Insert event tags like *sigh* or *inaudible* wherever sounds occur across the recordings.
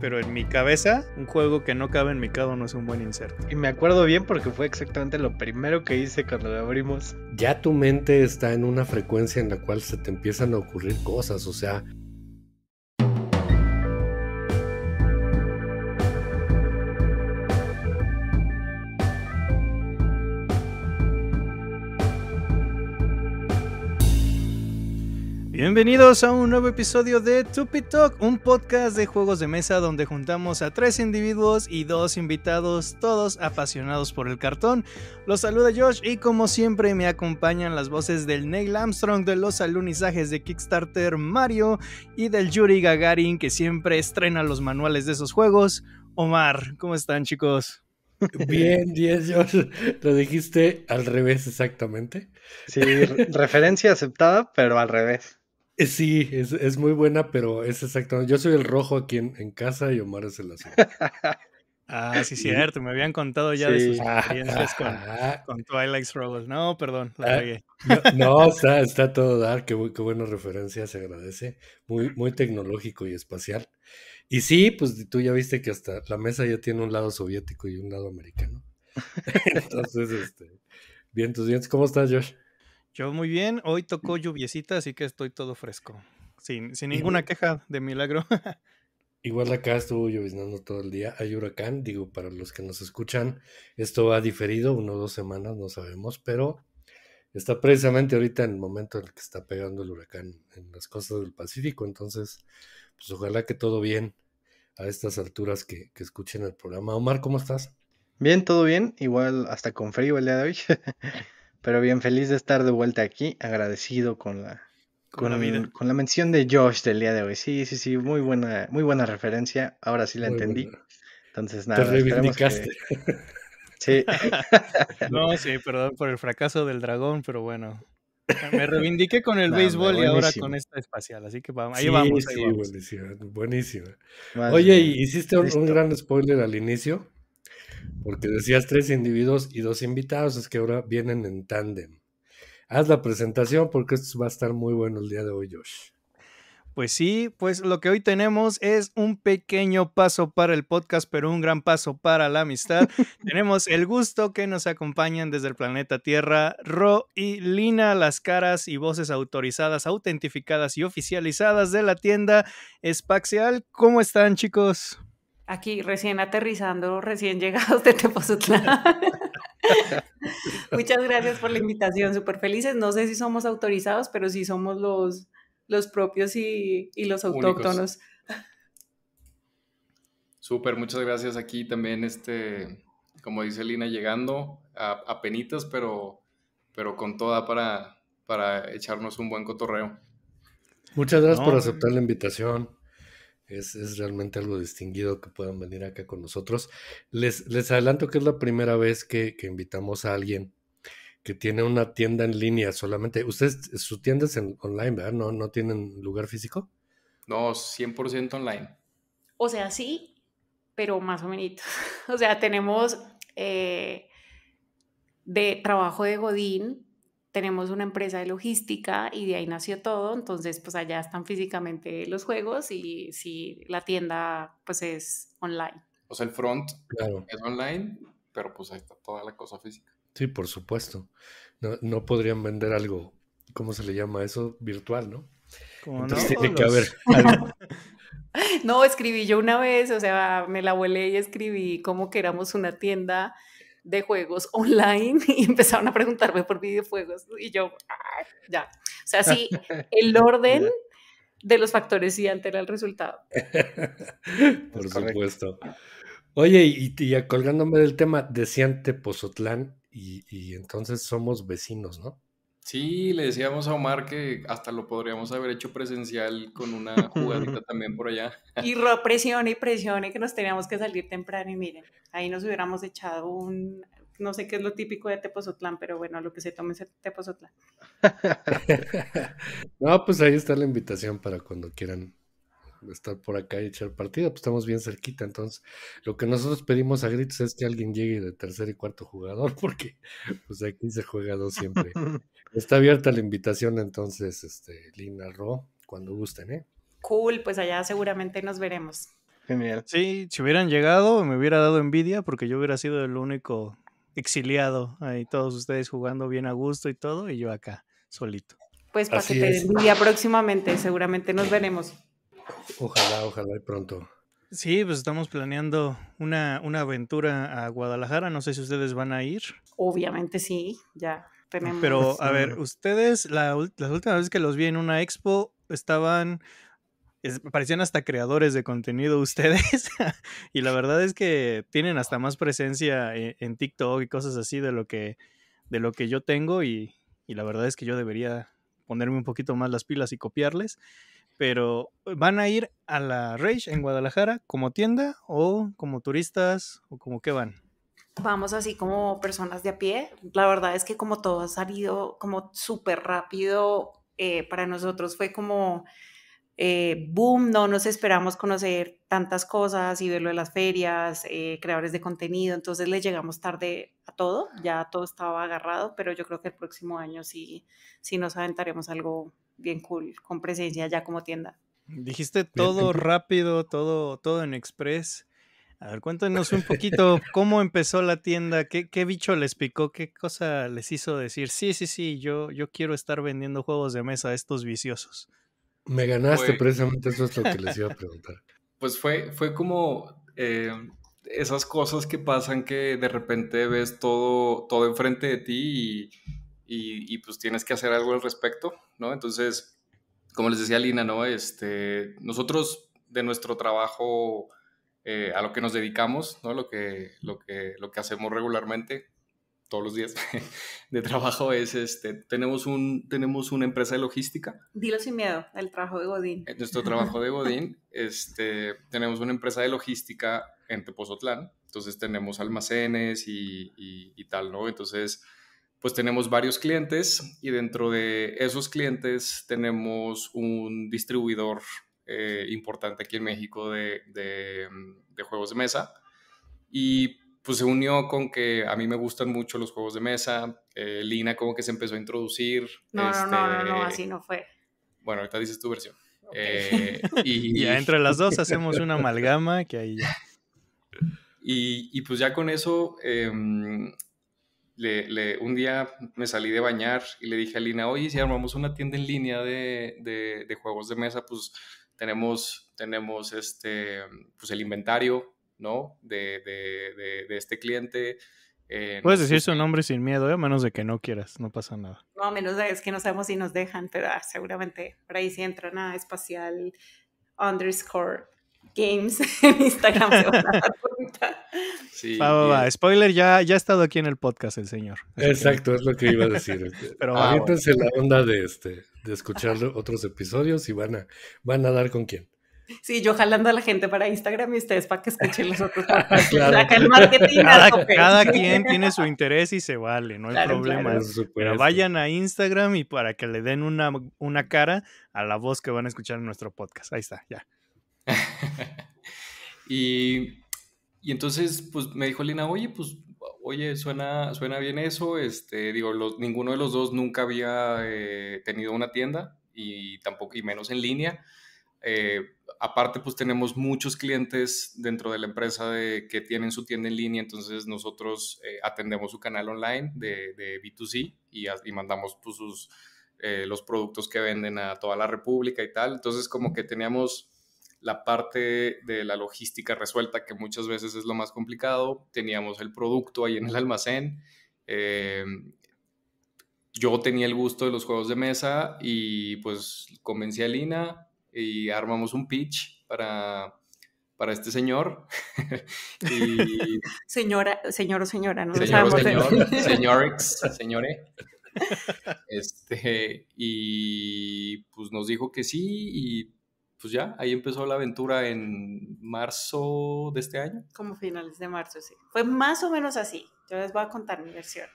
pero en mi cabeza, un juego que no cabe en mi cabo no es un buen inserto. Y me acuerdo bien porque fue exactamente lo primero que hice cuando lo abrimos. Ya tu mente está en una frecuencia en la cual se te empiezan a ocurrir cosas, o sea, Bienvenidos a un nuevo episodio de Tupi Talk, un podcast de juegos de mesa donde juntamos a tres individuos y dos invitados, todos apasionados por el cartón. Los saluda Josh y como siempre me acompañan las voces del Neil Armstrong, de los alunizajes de Kickstarter Mario y del Yuri Gagarin que siempre estrena los manuales de esos juegos. Omar, ¿cómo están chicos? Bien, 10, Josh. Lo dijiste al revés exactamente. Sí, referencia aceptada, pero al revés. Sí, es, es, muy buena, pero es exactamente. Yo soy el rojo aquí en, casa y Omar es el azul. *laughs* ah, sí, cierto. Me habían contado ya de sus experiencias con, con Twilight No, perdón, la ah, *laughs* No, está, todo dar. Qué, qué, buena referencia, se agradece. Muy, muy tecnológico y espacial. Y sí, pues tú ya viste que hasta la mesa ya tiene un lado soviético y un lado americano. *laughs* Entonces, este. Bien, tus dientes. ¿Cómo estás, Josh? Yo muy bien, hoy tocó lluviecita, así que estoy todo fresco. Sin, sin ninguna queja de milagro. *laughs* Igual acá estuvo lloviznando todo el día. Hay huracán, digo, para los que nos escuchan, esto ha diferido uno o dos semanas, no sabemos, pero está precisamente ahorita en el momento en el que está pegando el huracán en las costas del Pacífico. Entonces, pues ojalá que todo bien a estas alturas que, que escuchen el programa. Omar, ¿cómo estás? Bien, todo bien. Igual hasta con frío el día de hoy. *laughs* Pero bien feliz de estar de vuelta aquí, agradecido con la, con, la, mención de Josh del día de hoy. Sí, sí, sí, muy buena, muy buena referencia. Ahora sí la entendí. Entonces, nada, Te reivindicaste. Sí. *laughs* no, sí, perdón por el fracaso del dragón, pero bueno. Me reivindiqué con el béisbol y ahora con esta espacial, así que vamos, ahí vamos. sí, vamos. Oye, ¿hiciste un, un gran spoiler al inicio? Porque decías tres individuos y dos invitados, es que ahora vienen en tándem. Haz la presentación porque esto va a estar muy bueno el día de hoy, Josh. Pues sí, pues lo que hoy tenemos es un pequeño paso para el podcast, pero un gran paso para la amistad. *laughs* tenemos el gusto que nos acompañan desde el planeta Tierra, Ro y Lina, las caras y voces autorizadas, autentificadas y oficializadas de la tienda espacial. ¿Cómo están, chicos? aquí recién aterrizando, recién llegados de Tepozotlán. *laughs* Muchas gracias por la invitación, súper felices. No sé si somos autorizados, pero sí somos los, los propios y, los autóctonos. Súper, muchas gracias. Aquí también, este, como dice Lina, llegando a, a penitas, pero, pero con toda para, para echarnos un buen cotorreo. Muchas gracias por aceptar la invitación. Es, realmente algo distinguido que puedan venir acá con nosotros. Les, les adelanto que es la primera vez que, invitamos a alguien que tiene una tienda en línea solamente. Ustedes, su tienda es en, online, ¿verdad? ¿No, ¿No tienen lugar físico? No, 100% online. O sea, sí, pero más o menos. *laughs* O sea, tenemos eh, de trabajo de Godín, tenemos una empresa de logística y de ahí nació todo, entonces pues allá están físicamente los juegos y si la tienda pues es online. O sea, el front es online, pero pues ahí está toda la cosa física. Sí, por supuesto. No, no podrían vender algo, ¿cómo se le llama eso? Virtual, ¿no? Entonces no? tiene que pues, haber *laughs* No, escribí yo una vez, o sea, me la volé y escribí como que una tienda de juegos *laughs* online y empezaron a preguntarme por videojuegos y yo, ah, ya. O sea, sí, el *laughs* orden de los factores sí altera el resultado. *laughs* por supuesto. Oye, y, colgándome del tema, decían Tepozotlán y, y entonces somos vecinos, ¿no? Sí, le decíamos a Omar que hasta lo podríamos haber hecho presencial con una *laughs* jugadita también por allá. Y ro presione y presione que nos teníamos que salir temprano y miren, ahí nos hubiéramos echado un, no sé qué es lo típico de Tepozotlán, pero bueno, lo que se tome es el Tepozotlán. *laughs* no, pues ahí está la invitación para cuando quieran estar por acá y echar partida, pues estamos bien cerquita, entonces lo que nosotros pedimos a gritos es que alguien llegue de tercer y cuarto jugador, *laughs* porque pues aquí se juega dos siempre. Está abierta la invitación entonces, este, Lina Ro, cuando gusten, ¿eh? Cool, pues allá seguramente nos veremos. Genial. Sí, si hubieran llegado me hubiera dado envidia porque yo hubiera sido el único exiliado ahí, todos ustedes jugando bien a gusto y todo, y yo acá, solito. Pues para que te próximamente, seguramente nos veremos. Ojalá, ojalá y pronto. Sí, pues estamos planeando una, una aventura a Guadalajara. No sé si ustedes van a ir. Obviamente sí, ya pero, a ver, ustedes, la, las últimas veces que los vi en una expo, estaban. parecían hasta creadores de contenido ustedes. *laughs* y la verdad es que tienen hasta más presencia e, en, TikTok y cosas así de lo que, de lo que yo tengo. Y, la verdad es que yo debería ponerme un poquito más las pilas y copiarles. Pero, ¿van a ir a la Rage en Guadalajara como tienda o como turistas o como qué van? vamos así como personas de a pie. La verdad es que como todo ha salido como súper rápido, eh, para nosotros fue como eh, boom, no nos esperamos conocer tantas cosas y verlo lo de las ferias, eh, creadores de contenido, entonces le llegamos tarde a todo, ya todo estaba agarrado, pero yo creo que el próximo año sí, sí nos aventaremos algo bien cool con presencia ya como tienda. Dijiste todo rápido, todo, todo en express. A ver, cuéntenos un poquito cómo empezó la tienda, qué, qué bicho les picó, qué cosa les hizo decir, sí, sí, sí, yo, yo quiero estar vendiendo juegos de mesa a estos viciosos. Me ganaste precisamente, eso es lo que les iba a preguntar. *laughs* Pues fue, fue como eh, esas cosas que pasan que de repente ves todo, todo enfrente de ti y, y, y, pues tienes que hacer algo al respecto, ¿no? Entonces, como les decía Lina, ¿no? Este, nosotros de nuestro trabajo eh, a lo que nos dedicamos, ¿no? Lo que, lo que, lo que hacemos regularmente, todos los días *laughs* de trabajo, es este, tenemos, un, tenemos una empresa de logística. Dilo sin miedo, el trabajo de Godín. Nuestro trabajo de Godín, *laughs* este, tenemos una empresa de logística en Tepozotlán, entonces tenemos almacenes y, y, y tal, ¿no? Entonces, pues tenemos varios clientes y dentro de esos clientes tenemos un distribuidor eh, importante aquí en México de, mm, de, juegos de mesa. Y pues se unió con que a mí me gustan mucho los juegos de mesa. Eh, Lina como que se empezó a introducir. No, no, no, no, así este, no fue. Bueno, ahorita dices tu versión. Eh, *laughs* y, ya entre las dos hacemos una amalgama que ahí ya. Y, y, pues ya con eso, em, le, un día me salí de bañar y le dije a Lina, oye, si armamos una tienda en línea de, de, de juegos de mesa, pues tenemos, tenemos este, pues el inventario, ¿no? De, de, de, este cliente. Eh, Puedes decir su nombre sin miedo, ¿eh? a menos de que no quieras, no pasa nada. No, a menos de que no sabemos si nos dejan, pero ah, seguramente por ahí sí entra nada espacial underscore Games *laughs* en Instagram *laughs* Spoiler, ya, ya ha estado aquí en el podcast el señor. Exacto, es lo que iba a decir. *laughs* Pero ah, la onda de este, de escuchar otros episodios y van a, van a dar con quién. Sí, yo jalando a la gente para Instagram y ustedes para que escuchen los otros. claro. Cada, quien tiene su interés y se vale, no hay problema. Pero vayan a Instagram y para que le den una, una cara a la voz que van a escuchar en nuestro podcast. Ahí está, ya. *laughs* y, y, entonces, pues me dijo Lina, oye, pues, oye, suena, suena bien eso. Este, digo, ninguno de los dos nunca había eh, tenido una tienda y tampoco, y menos en línea. Eh, aparte, pues tenemos muchos clientes dentro de la empresa de, que tienen su tienda en línea, entonces nosotros eh, atendemos su canal online de, de B2C y, y mandamos pues, sus, los productos que venden a toda la República y tal. Entonces, como que teníamos la parte de la logística resuelta, que muchas veces es lo más complicado. Teníamos el producto ahí en el almacén. Eh, yo tenía el gusto de los juegos de mesa y pues convencí a Lina y armamos un pitch para, para este señor. *laughs* *laughs* Señora, señor o señora, no señor, señor, *laughs* señorix, señore. Este, y pues nos dijo que sí y pues ya, ahí empezó la aventura en marzo de este año. Como finales de marzo, sí. Fue más o menos así. Yo les voy a contar mi versión.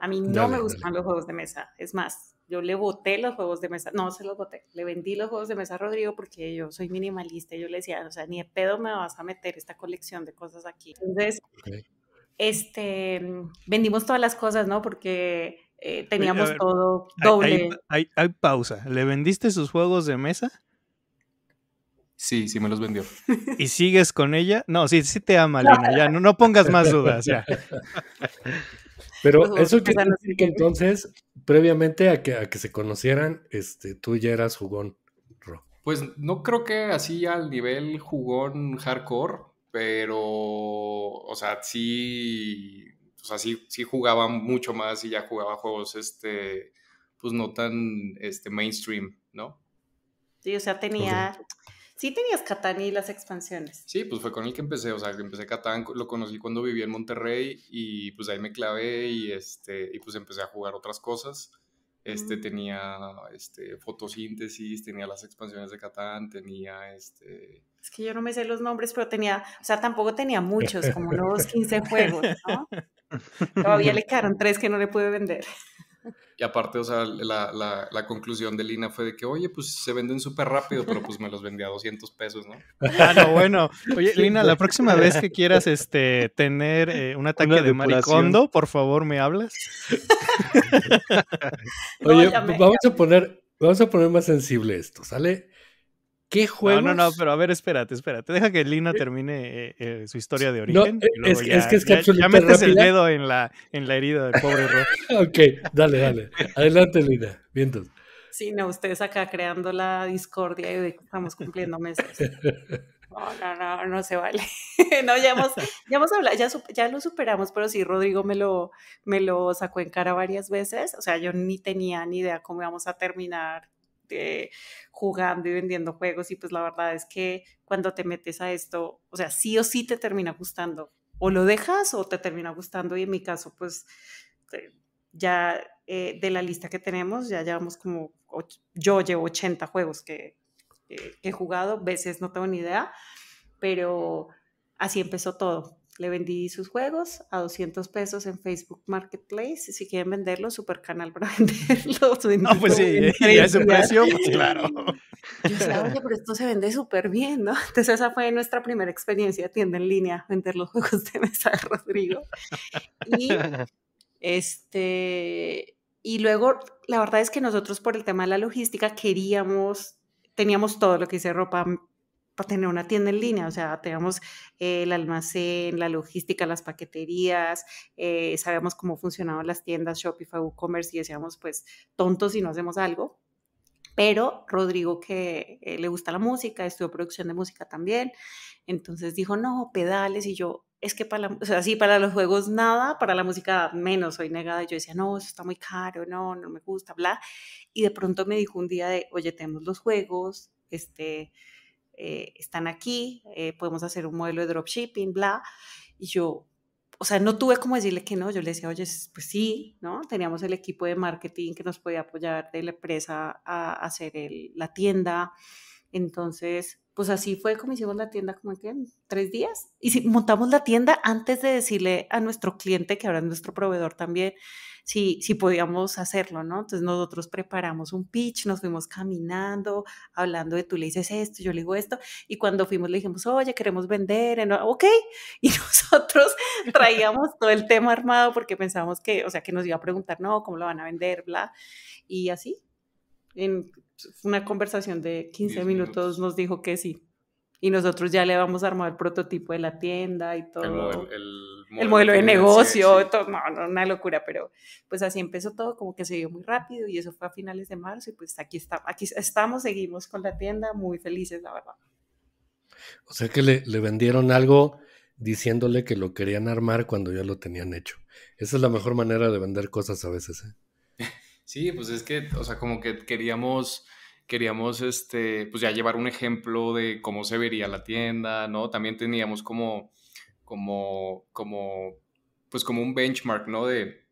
A mí no me gustan los juegos de mesa. Es más, yo le boté los juegos de mesa. No, se los boté. Le vendí los juegos de mesa a Rodrigo porque yo soy minimalista. yo le decía, o sea, ni de pedo me vas a meter esta colección de cosas aquí. Entonces, este, vendimos todas las cosas, ¿no? Porque eh, teníamos todo doble. Hay, hay, hay pausa. ¿Le vendiste sus juegos de mesa? Sí, sí me los vendió. *laughs* ¿Y sigues con ella? No, sí, sí te ama, Lina, ya, no, pongas más dudas, ya. *laughs* Pero pues, eso quiere decir que entonces, previamente a que, que se conocieran, este, tú ya eras jugón, rock. Pues no creo que así al nivel jugón hardcore, pero, o sea, sí, o sea, sí, sí jugaba mucho más y ya jugaba juegos, este, pues no tan, este, mainstream, ¿no? Sí, o sea, tenía... Sí tenías Catán y las expansiones. Sí, pues fue con el que empecé, o sea, empecé Catán, lo conocí cuando vivía en Monterrey y pues ahí me clavé y este y pues empecé a jugar otras cosas. Este mm. tenía este fotosíntesis, tenía las expansiones de Catán, tenía este es que yo no me sé los nombres, pero tenía, o sea, tampoco tenía muchos, como *laughs* unos 15 juegos, ¿no? *laughs* Todavía le quedaron tres que no le pude vender. Y aparte, o sea, la, la, conclusión de Lina fue de que, oye, pues se venden súper rápido, pero pues me los vendí a 200 pesos, ¿no? Ah, no, bueno. Oye, Lina, la próxima vez que quieras este, tener eh, un ataque de maricondo, por favor, me hablas. *laughs* oye, vamos a poner... Vamos a poner más sensible esto, ¿sale? ¿Qué juego? No, no, no, pero a ver, espérate, espérate. Deja que Lina eh, termine eh, eh, su historia de origen. es, que es que ya, metes el dedo en la, en la herida del pobre Ro. *laughs* ok, dale, dale. Adelante, Lina. Vientos. Sí, no, ustedes acá creando la discordia y estamos cumpliendo meses. No, no, no, no se vale. *laughs* no, ya hemos, ya hablado, ya, lo superamos, pero sí, Rodrigo me lo, me lo sacó en cara varias veces. O sea, yo ni tenía ni idea cómo íbamos a terminar eh, jugando y vendiendo juegos y pues la verdad es que cuando te metes a esto, o sea, sí o sí te termina gustando. O lo dejas o te termina gustando y en mi caso pues eh, ya eh, de la lista que tenemos ya llevamos como, yo llevo 80 juegos que he jugado, veces no tengo ni idea, pero así empezó todo le vendí sus juegos a 200 pesos en Facebook Marketplace. Si quieren venderlo, super canal para *laughs* venderlos. No, pues sí, y a ese precio, pues claro. Yo decía, oye, pero esto se vende súper bien, ¿no? Entonces esa fue nuestra primera experiencia tienda en línea, vender los juegos de mesa de Rodrigo. Y, este, y luego, la verdad es que nosotros por el tema de la logística queríamos, teníamos todo lo que hice ropa para tener una tienda en línea, o sea, teníamos eh, el almacén, la logística, las paqueterías, eh, sabíamos cómo funcionaban las tiendas Shopify, WooCommerce y decíamos, pues, tontos si no hacemos algo. Pero Rodrigo, que eh, le gusta la música, estudió producción de música también, entonces dijo, no, pedales, y yo, es que para, o sea, sí, para los juegos nada, para la música menos, soy negada. Y yo decía, no, eso está muy caro, no, no me gusta, bla. Y de pronto me dijo un día de, oye, tenemos los juegos, este, eh, están aquí, eh, podemos hacer un modelo de dropshipping, bla. Y yo, o sea, no tuve como decirle que no, yo le decía, oye, pues sí, ¿no? Teníamos el equipo de marketing que nos podía apoyar de la empresa a hacer el, la tienda. Entonces, pues así fue como hicimos la tienda, como que en tres días. Y si, montamos la tienda antes de decirle a nuestro cliente, que ahora es nuestro proveedor también, si, podíamos hacerlo, ¿no? Entonces nosotros preparamos un pitch, nos fuimos caminando, hablando de tú le dices esto, yo le digo esto, y cuando fuimos le dijimos, oye, queremos vender, ok, *laughs* y nosotros traíamos todo el tema armado porque pensábamos que, o sea, que nos iba a preguntar, no, ¿cómo lo van a vender? Bla, y así. En una conversación de 15 minutos. nos dijo que sí. Y nosotros ya le vamos a armar el prototipo de la tienda y todo. el modelo el modelo de negocio, Todo, no, no, una locura, pero pues así empezó todo, como que se dio muy rápido y eso fue a finales de marzo y pues aquí, está, aquí estamos, seguimos con la tienda, muy felices, la verdad. O sea que le, le vendieron algo diciéndole que lo querían armar cuando ya lo tenían hecho. Esa es la mejor manera de vender cosas a veces. ¿eh? *laughs* Sí, pues es que, o sea, como que queríamos, queríamos, este, pues ya llevar un ejemplo de cómo se vería la tienda, ¿no? También teníamos como como, como, pues como un benchmark, ¿no? De,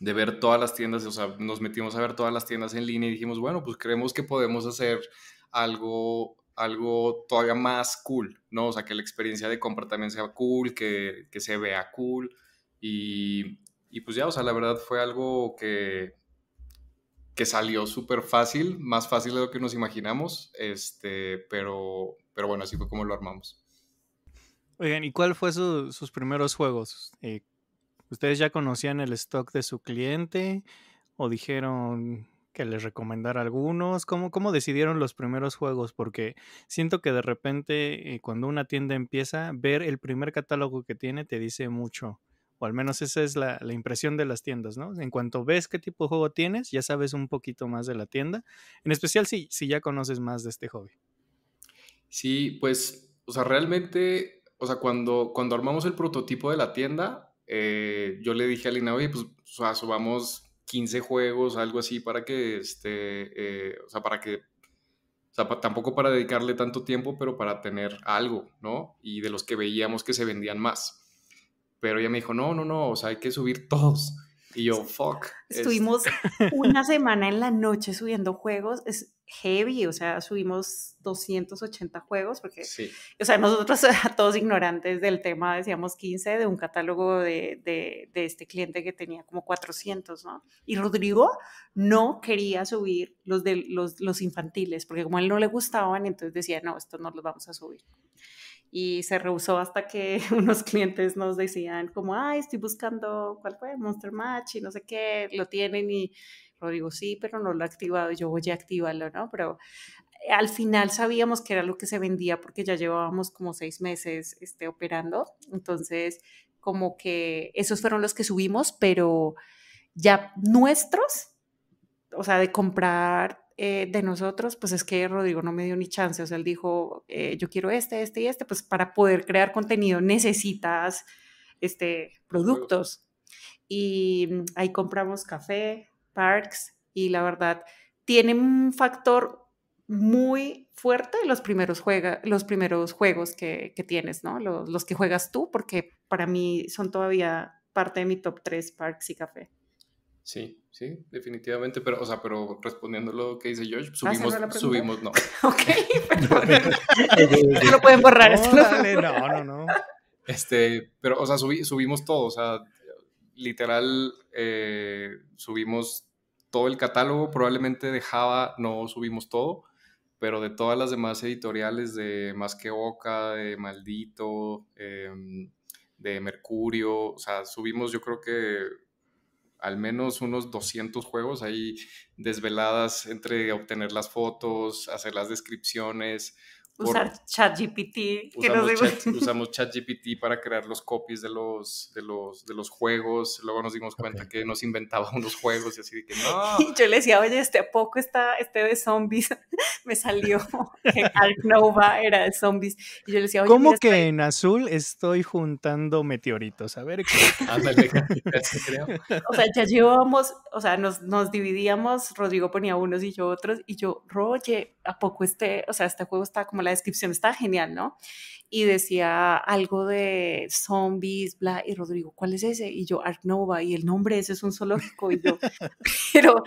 de ver todas las tiendas, o sea, nos metimos a ver todas las tiendas en línea y dijimos, bueno, pues creemos que podemos hacer algo, algo todavía más cool, ¿no? O sea, que la experiencia de compra también sea cool, que, que se vea cool y, y, pues ya, o sea, la verdad fue algo que, que salió súper fácil, más fácil de lo que nos imaginamos, este, pero, pero bueno, así fue como lo armamos. Oigan, ¿y cuál fue sus primeros juegos? Eh, ¿Ustedes ya conocían el stock de su cliente o dijeron que les recomendara algunos? ¿Cómo, cómo decidieron los primeros juegos? Porque siento que de repente eh, cuando una tienda empieza, ver el primer catálogo que tiene te dice mucho. O al menos esa es la, la, impresión de las tiendas, ¿no? En cuanto ves qué tipo de juego tienes, ya sabes un poquito más de la tienda. En especial si, si ya conoces más de este hobby. Sí, pues, o sea, realmente o sea, cuando, cuando armamos el prototipo de la tienda, eh, yo le dije a Lina, oye, pues subamos 15 juegos, algo así, para que, este, eh, o sea, para que, o sea, tampoco para dedicarle tanto tiempo, pero para tener algo, ¿no? Y de los que veíamos que se vendían más. Pero ella me dijo, no, no, no, o sea, hay que subir *laughs* todos yo, fuck. Estuvimos una semana en la noche subiendo juegos. Es heavy, o sea, subimos 280 juegos, porque, sí. o sea, nosotros *laughs* todos ignorantes del tema, decíamos 15, de un catálogo de, este cliente que tenía como 400, ¿no? Y Rodrigo no quería subir los, de, los, los infantiles, porque como a él no le gustaban, entonces decía, no, estos no los vamos a subir y se rehusó hasta que *laughs* unos clientes nos decían como, ay, estoy buscando, ¿cuál fue? Monster Match y no sé qué, lo tienen y Rodrigo, sí, pero no lo ha activado yo voy a activarlo, ¿no? Pero eh, al final sabíamos que era lo que se vendía porque ya llevábamos como seis meses este, operando, entonces como que esos fueron los que subimos, pero ya nuestros, o sea, de comprar eh, de nosotros, pues es que Rodrigo no me dio ni chance, o sea, él dijo, eh, yo quiero este, este y este, pues para poder crear contenido necesitas este, productos. Y mm, ahí compramos café, parks, y la verdad, tienen un factor muy fuerte los primeros, los primeros juegos que, tienes, ¿no? Los, los, que juegas tú, porque para mí son todavía parte de mi top 3 Parks y Café. Sí, sí, definitivamente, pero, o sea, pero respondiendo lo que dice George, ah, subimos, subimos, no. *laughs* ok, *laughs* pero *laughs* no lo pueden borrar. No, no, no, Este, pero, o sea, subimos todo, o sea, literal, eh, subimos todo el catálogo, probablemente de Java no subimos todo, pero de todas las demás editoriales de Más que Boca, de Maldito, em, de Mercurio, o sea, subimos yo creo que al menos unos 200 juegos ahí desveladas entre obtener las fotos, hacer las descripciones, usar ChatGPT. Usamos, chat, usamos ChatGPT para crear los copies de los, de los, de los juegos. Luego nos dimos cuenta que nos inventaba unos juegos y así *laughs* Y yo le decía, oye, este a poco está este de zombies *laughs* me salió *laughs* que Nova era de zombies. Y yo le decía, oye, ¿cómo que en azul estoy juntando meteoritos? A ver qué. o sea, ya o sea, nos, nos dividíamos, Rodrigo ponía unos y yo otros, y yo, oye, ¿a poco este, o sea, este juego está como la descripción está genial, ¿no? Y decía algo de zombies, bla, y Rodrigo, ¿cuál es ese? Y yo, Art Nova, y el nombre ese es un zoológico, y yo, *laughs* *laughs* pero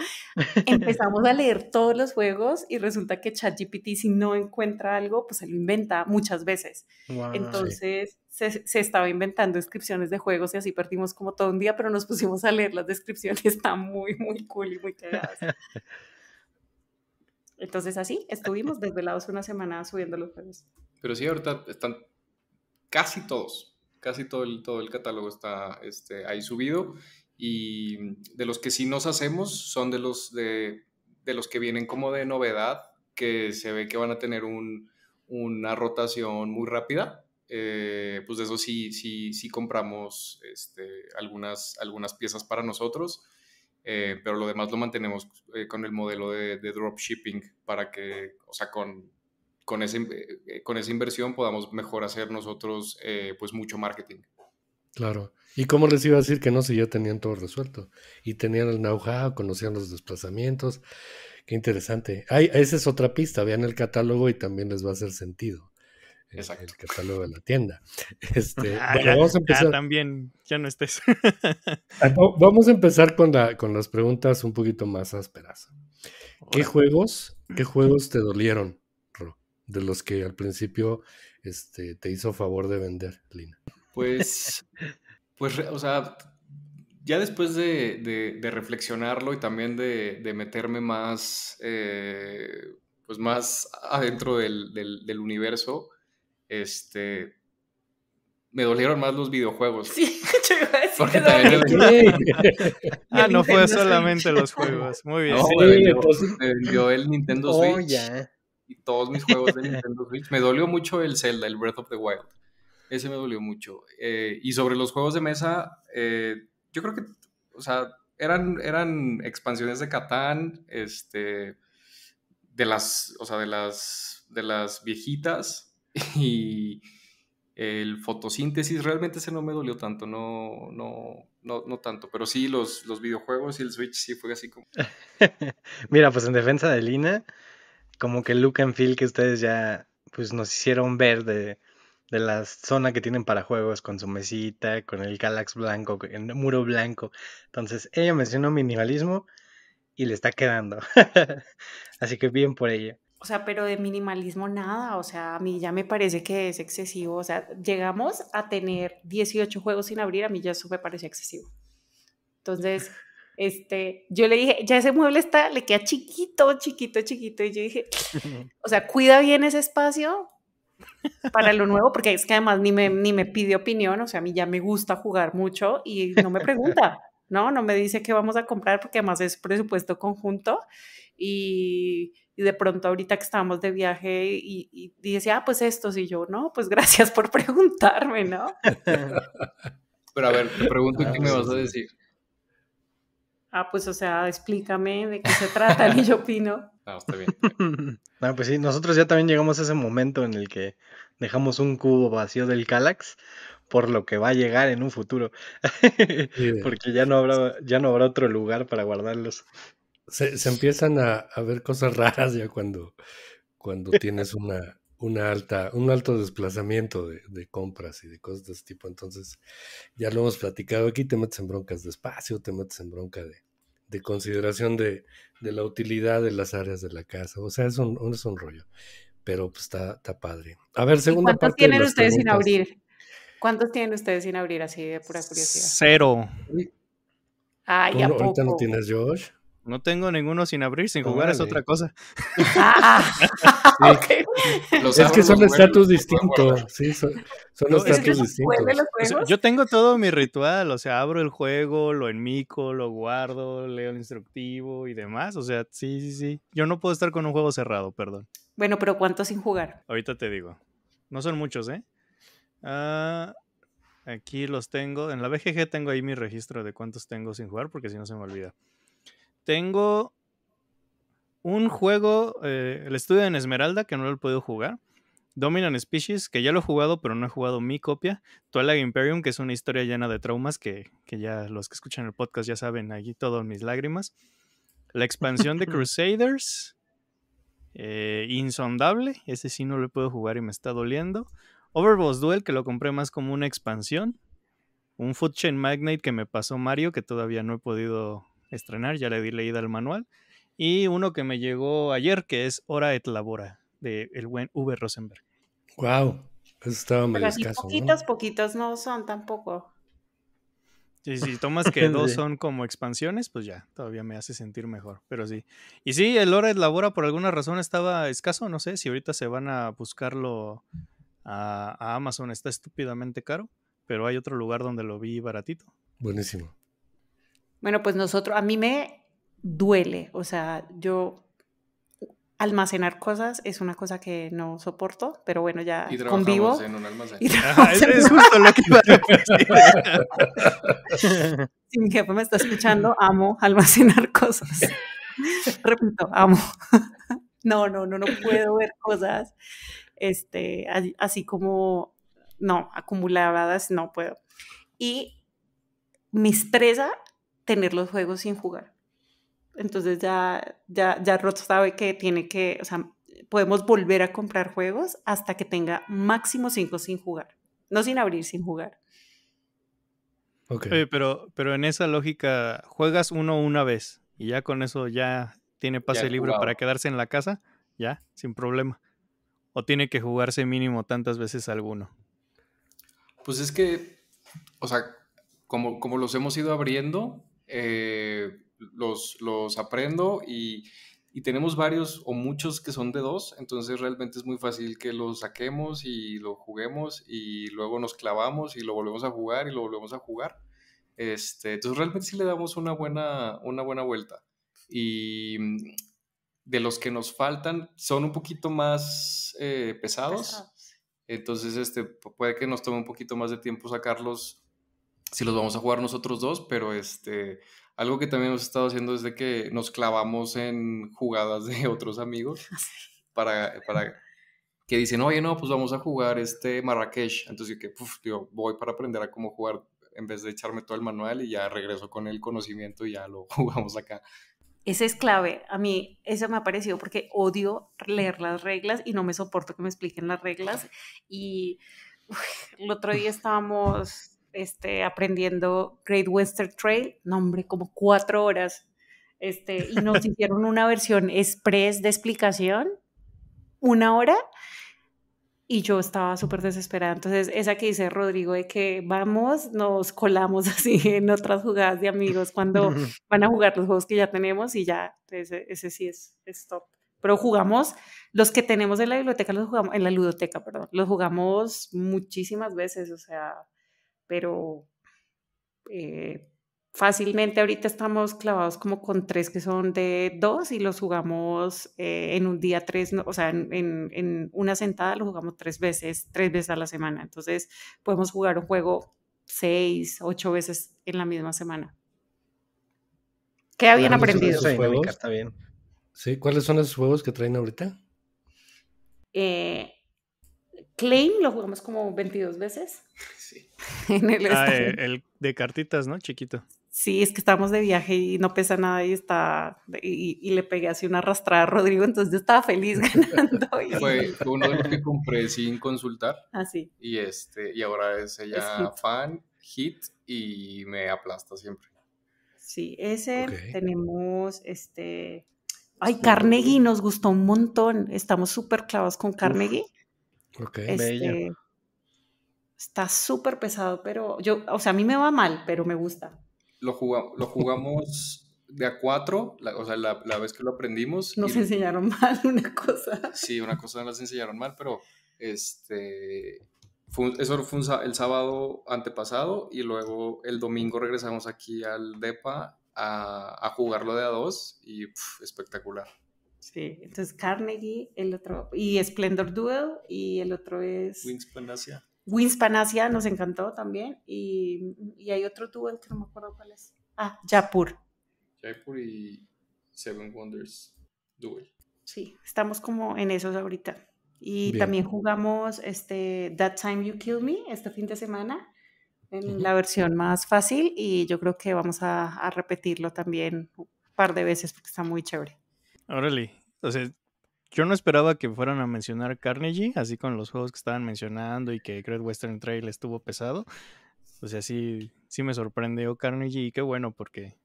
empezamos a leer todos los juegos y resulta que ChatGPT si no encuentra algo, pues se lo inventa muchas veces. Entonces... Se, se, estaba inventando descripciones de juegos y así perdimos como todo un día, pero nos pusimos a leer las descripciones, *laughs* está muy, muy cool y muy cagadas. Entonces así estuvimos desvelados una semana subiendo los juegos. Pero sí, ahorita están casi todos, casi todo el, todo el catálogo está este, ahí subido y de los que sí nos hacemos son de los, de, de los que vienen como de novedad, que se ve que van a tener un, una rotación muy rápida. Eh, pues de eso sí, sí, compramos este, algunas, algunas piezas para nosotros eh, pero lo demás lo mantenemos eh, con el modelo de, dropshipping para que, o sea, con, con, ese, eh, con esa inversión podamos mejor hacer nosotros pues mucho marketing. Claro. ¿Y cómo les iba a decir que no si ya tenían todo resuelto? Y tenían el know-how, conocían los desplazamientos. Qué interesante. esa es otra pista. Vean el catálogo y también les va a hacer sentido el, el catálogo de la tienda. *laughs* Este, ah, vamos a empezar. también, ya no estés. Ah, vamos a empezar con, las preguntas un poquito más ásperas. ¿Qué juegos, qué juegos te dolieron, Ro, de los que al principio este, te hizo favor de vender, Lina? Pues, pues, o sea, ya después de, reflexionarlo y también de, meterme más, eh, pues más adentro del, del universo, este, me dolieron más los videojuegos. Sí, *laughs* yo Porque también vendió. *laughs* Ah, no fue solamente los juegos. Muy bien. sí, pues, me, vendió, el Nintendo oh, Switch. Y todos mis juegos de *laughs* Nintendo Switch. Me dolió mucho el Zelda, el Breath of the Wild. Ese me dolió mucho. Eh, y sobre los juegos de mesa, eh, yo creo que, o sea, eran, eran expansiones de Catán, este, de las, o sea, de las, de las viejitas *laughs* y el fotosíntesis realmente ese no me dolió tanto, no, no, no, no tanto, pero sí los, los videojuegos y el Switch sí fue así como... *laughs* Mira, pues en defensa de Lina, como que el look and feel que ustedes ya pues nos hicieron ver de, de la zona que tienen para juegos con su mesita, con el Galax blanco, el muro blanco. Entonces, ella mencionó minimalismo y le está quedando. *laughs* Así que bien por ella. O sea, pero de minimalismo nada, o sea, a mí ya me parece que es excesivo, o sea, llegamos a tener 18 juegos sin abrir, a mí ya eso me parece excesivo. Entonces, *laughs* este, yo le dije, ya ese mueble está, le queda chiquito, chiquito, chiquito, y yo dije, *laughs* o sea, cuida bien ese espacio para lo nuevo, porque es que además ni me, ni me pide opinión, o sea, a mí ya me gusta jugar mucho y no me pregunta, ¿no? No me dice qué vamos a comprar, porque además es presupuesto conjunto y y de pronto ahorita que estábamos de viaje y, y, ah, pues estos, y yo, no, pues gracias por preguntarme, ¿no? Pero a ver, te pregunto, ah, ¿qué me vas a decir? Ah, pues o sea, explícame de qué se trata, y yo opino. No, *laughs* ah, está bien. *laughs* no, pues sí, nosotros ya también llegamos a ese momento en el que dejamos un cubo vacío del Calax por lo que va a llegar en un futuro. *laughs* Porque ya no habrá, ya no habrá otro lugar para guardarlos se, empiezan a, ver cosas raras ya cuando, cuando tienes una, una alta, un alto desplazamiento de, compras y de cosas de ese tipo. Entonces, ya lo hemos platicado aquí, te metes en broncas de espacio, te metes en bronca de, de consideración de, de, la utilidad de las áreas de la casa. O sea, es un, es rollo. Pero pues está, padre. A ver, segunda ¿Cuántos parte tienen ustedes sin abrir? ¿Cuántos tienen ustedes sin abrir así de pura curiosidad? Cero. Ay, ¿Ahorita no tienes Josh? No tengo ninguno sin abrir, sin jugar, es otra cosa. Ah, *laughs* es que son estatus distintos. son, distintos. yo tengo todo mi ritual, o sea, abro el juego, lo enmico, lo guardo, leo el instructivo y demás. O sea, sí, sí, sí. Yo no puedo estar con un juego cerrado, perdón. Bueno, pero ¿cuántos sin jugar? Ahorita te digo. No son muchos, ¿eh? Ah, aquí los tengo. En la BGG tengo ahí mi registro de cuántos tengo sin jugar, porque si no se me olvida tengo un juego, eh, el estudio en Esmeralda, que no lo he podido jugar. Dominant Species, que ya lo he jugado, pero no he jugado mi copia. Twilight Imperium, que es una historia llena de traumas, que, ya los que escuchan el podcast ya saben, allí todas mis lágrimas. La expansión de *laughs* Crusaders. Eh, insondable, ese sí no lo he podido jugar y me está doliendo. Overboss Duel, que lo compré más como una expansión. Un Food Chain Magnate que me pasó Mario, que todavía no he podido estrenar, ya le di leída al manual. Y uno que me llegó ayer, que es Hora et Labora, de el buen V. Rosenberg. Wow, eso estaba muy escaso. Poquitos, ¿no? poquitos no son tampoco. Y si *laughs* tomas que dos son como expansiones, pues ya, todavía me hace sentir mejor, pero sí. Y sí, el Hora et Labora por alguna razón estaba escaso, no sé, si ahorita se van a buscarlo a Amazon, está estúpidamente caro, pero hay otro lugar donde lo vi baratito. Buenísimo. Bueno, pues nosotros, a mí me duele, o sea, yo almacenar cosas es una cosa que no soporto, pero bueno, ya y convivo. En un almacén. es, justo lo que *laughs* si mi jefe me está escuchando, amo almacenar cosas. *laughs* Repito, amo. no, no, no, no puedo ver cosas este, así como, no, acumuladas, no puedo. Y me estresa tener los juegos sin jugar. Entonces ya, ya, ya sabe que tiene que, o sea, podemos volver a comprar juegos hasta que tenga máximo cinco sin jugar. No sin abrir, sin jugar. Okay. pero, pero en esa lógica, juegas uno una vez y ya con eso ya tiene pase libre para quedarse en la casa, ya, sin problema. O tiene que jugarse mínimo tantas veces alguno. Pues es que, o sea, como, como los hemos ido abriendo, eh, los, los aprendo y, tenemos varios o muchos que son de dos, entonces realmente es muy fácil que los saquemos y lo juguemos y luego nos clavamos y lo volvemos a jugar y lo volvemos a jugar. Este, entonces realmente sí le damos una buena, una buena vuelta. Y mm, de los que nos faltan son un poquito más eh, pesados. pesados. Entonces, este, puede que nos tome un poquito más de tiempo sacarlos si los vamos a jugar nosotros dos, pero este, algo que también hemos estado haciendo es de que nos clavamos en jugadas de *laughs* otros amigos ah, para, para que dicen, oye, no, pues vamos a jugar este Marrakech. Entonces yo que, puf, voy para aprender a cómo jugar en vez de echarme todo el manual y ya regreso con el conocimiento y ya lo *laughs* jugamos acá. Ese es clave. A mí eso me ha parecido porque odio leer las reglas y no me soporto que me expliquen las reglas. Y el otro día *laughs* estábamos este, aprendiendo Great Western Trail, no hombre, como cuatro horas, este, y nos *laughs* hicieron una versión express de explicación, una hora, y yo estaba súper desesperada. Entonces, esa que dice Rodrigo de que vamos, nos colamos *laughs* así en otras jugadas de amigos cuando *laughs* van a jugar los juegos que ya tenemos y ya, ese, sí es, es top. Pero jugamos, los que tenemos en la biblioteca, los jugamos, en la ludoteca, perdón, los jugamos muchísimas veces, o sea, pero eh, fácilmente ahorita estamos clavados como con tres que son de dos y los jugamos eh, en un día tres, o sea, en, una sentada los jugamos tres veces, tres veces a la semana. Entonces podemos jugar un juego seis, ocho veces en la misma semana. ¿Qué habían aprendido. bien. Sí, ¿cuáles son esos juegos que traen ahorita? Eh, Claim lo jugamos como 22 veces. Sí. *laughs* en el, ah, eh, el de cartitas, ¿no? Chiquito. Sí, es que estábamos de viaje y no pesa nada y está y, le pegué así una arrastrada a Rodrigo, entonces yo estaba feliz *laughs* ganando. Fue, uno de los que compré sin consultar. Así. Ah, y este y ahora es ella fan hit y me aplasta siempre. Sí, ese tenemos este Ay, Carnegie nos gustó un montón. Estamos súper clavos con Carnegie. Este, está súper pesado, pero yo, o sea, a mí me va mal, pero me gusta. Lo, jugamos, de a cuatro, la, o sea, la, vez que lo aprendimos. Nos enseñaron *laughs* mal una cosa. Sí, una cosa nos enseñaron mal, pero este, eso fue el sábado antepasado y luego el domingo regresamos aquí al DEPA a, jugarlo de a dos y espectacular. Sí, entonces Carnegie, el otro, y Splendor Duel, y el otro es... Wingspan Asia. nos encantó también, y, hay otro duel que no me acuerdo cuál es. Ah, Jaipur. Jaipur y Seven Wonders Duel. Sí, estamos como en esos ahorita. Y también jugamos este That Time You Kill Me este fin de semana en la versión más fácil y yo creo que vamos a, repetirlo también un par de veces porque está muy chévere. Órale, o sea, yo no esperaba que fueran a mencionar Carnegie, así con los juegos que estaban mencionando y que Great Western Trail estuvo pesado. O sea, sí, sí me sorprendió Carnegie y qué bueno porque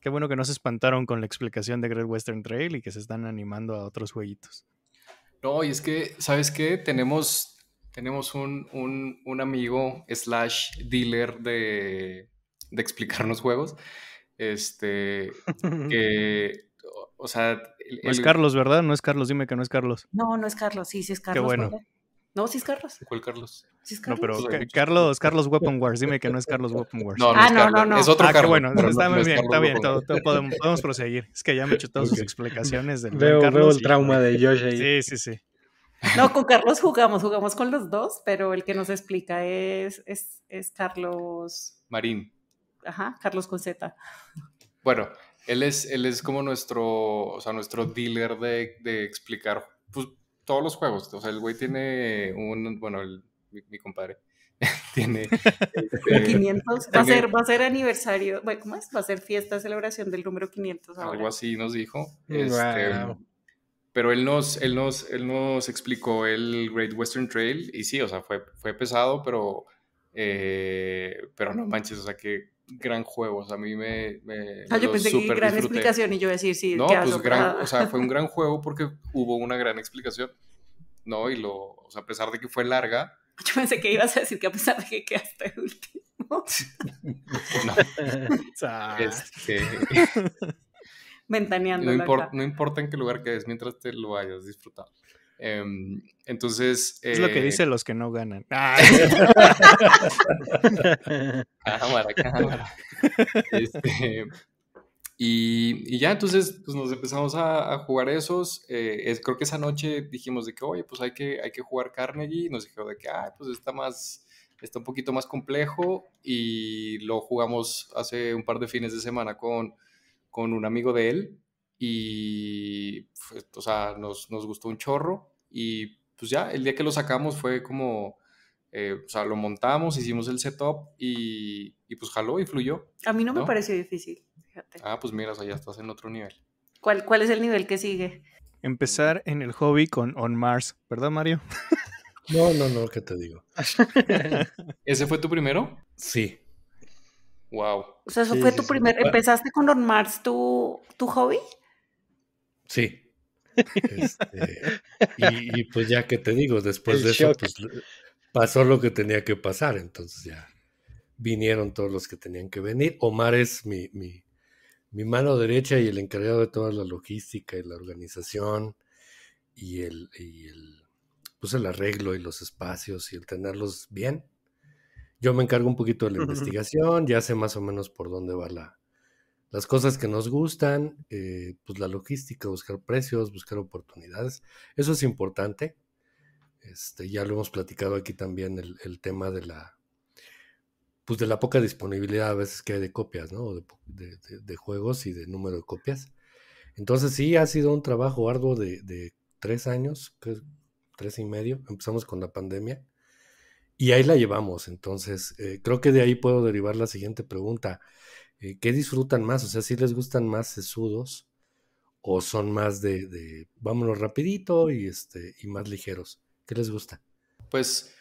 qué bueno que no se espantaron con la explicación de Great Western Trail y que se están animando a otros jueguitos. No, y es que, ¿sabes qué? Tenemos, tenemos un, amigo slash dealer de, de explicarnos juegos. Este, *laughs* que o sea, no es Carlos, ¿verdad? No es Carlos, dime que no es Carlos. No, no es Carlos, sí, sí es Carlos. Qué bueno. No, sí es Carlos. ¿Cuál Carlos? ¿Sí es Carlos? No, pero Carlos, Carlos Weapon Wars, dime que no es Carlos Weapon Wars. No, no ah, no, no, Es otro ah, Carlos. Qué bueno, está, muy bien, está, bien, todo, *laughs* podemos, proseguir. Es que ya me he hecho todas sus explicaciones del veo, Carlos veo el trauma de Josh Sí, sí, sí. No, con Carlos jugamos, jugamos con los dos, pero el que nos explica es, es, es Carlos... Marín. Ajá, Carlos con Z. Bueno, él es, él es como nuestro, o sea, nuestro dealer de, de explicar pues, todos los juegos. O sea, el güey tiene un, bueno, mi, compadre *laughs* tiene... Este, 500, va a, ser, va a ser aniversario, ¿cómo es? Va a ser fiesta, celebración del número 500 ahora. Algo así nos dijo. Este, pero él nos, él, nos, él nos explicó el Great Western Trail y sí, o sea, fue, fue pesado, pero... Eh, pero no manches, o sea, que gran juego, o sea, a mí me... me ah, yo pensé que gran explicación y yo decir, sí, no, pues gran, o sea, fue un *laughs* gran juego porque hubo una gran explicación, ¿no? Y lo, o sea, a pesar de que fue larga... *laughs* Yo pensé que ibas a decir que a pesar de que quedaste último. *laughs* no. este... Ventaneando. No, no importa en qué lugar quedes mientras te lo hayas disfrutado. Em, entonces. es lo que eh, dicen los que no ganan. *laughs* ¡Ah! cámara, *laughs* ah, cámara. Ah, este, y, ya, entonces, pues, nos empezamos a, jugar esos. Eh, creo que esa noche dijimos de que, oye, pues hay que, hay que jugar Carnegie. Y nos dijeron de que, ah, pues está más. Está un poquito más complejo. Y lo jugamos hace un par de fines de semana con, con un amigo de él y, o sea, nos, nos, gustó un chorro y pues ya, el día que lo sacamos fue como, eh, o sea, lo montamos, hicimos el setup y, y pues jaló y fluyó. A mí no, me pareció difícil, fíjate. Ah, pues mira, ya estás en otro nivel. ¿Cuál, ¿Cuál es el nivel que sigue? Empezar en el hobby con On Mars, ¿verdad, Mario? No, no, no, ¿qué te digo? *laughs* ¿Ese fue tu primero? Sí. Wow. O sea, eso fue tu primer. ¿Empezaste con On Mars tu, tu hobby? Sí. Este, *laughs* y, pues ya que te digo, después de eso, pues, pasó lo que tenía que pasar, entonces ya vinieron todos los que tenían que venir. Omar es mi, mano derecha y el encargado de toda la logística y la organización y el, pues, el, arreglo y los espacios y el tenerlos bien. Yo me encargo un poquito de la investigación, ya sé más o menos por dónde va la, las cosas que nos gustan, eh, pues la logística, buscar precios, buscar oportunidades. Eso es importante. Este, ya lo hemos platicado aquí también el, tema de la, pues de la poca disponibilidad a veces que hay de copias, ¿no? De, juegos y de número de copias. Entonces sí, ha sido un trabajo arduo de, tres años, tres y medio. Empezamos con la pandemia y ahí la llevamos. Entonces, eh, creo que de ahí puedo derivar la siguiente pregunta. Eh, ¿qué disfrutan más? O sea, si les gustan más sesudos o son más de, vámonos rapidito y, este, y más ligeros. ¿Qué les gusta? Pues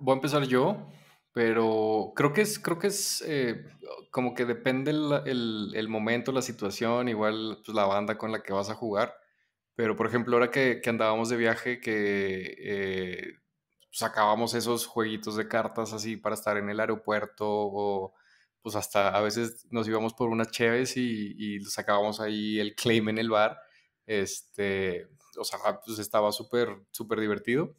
voy a empezar yo, pero creo que es, creo que es eh, como que depende el, momento, la situación, igual pues, la banda con la que vas a jugar. Pero por ejemplo, ahora que, andábamos de viaje, que eh, sacábamos pues, esos jueguitos de cartas así para estar en el aeropuerto o pues hasta a veces nos íbamos por unas cheves y, y sacábamos ahí el claim en el bar. Este, o sea, ah, pues estaba súper, súper divertido.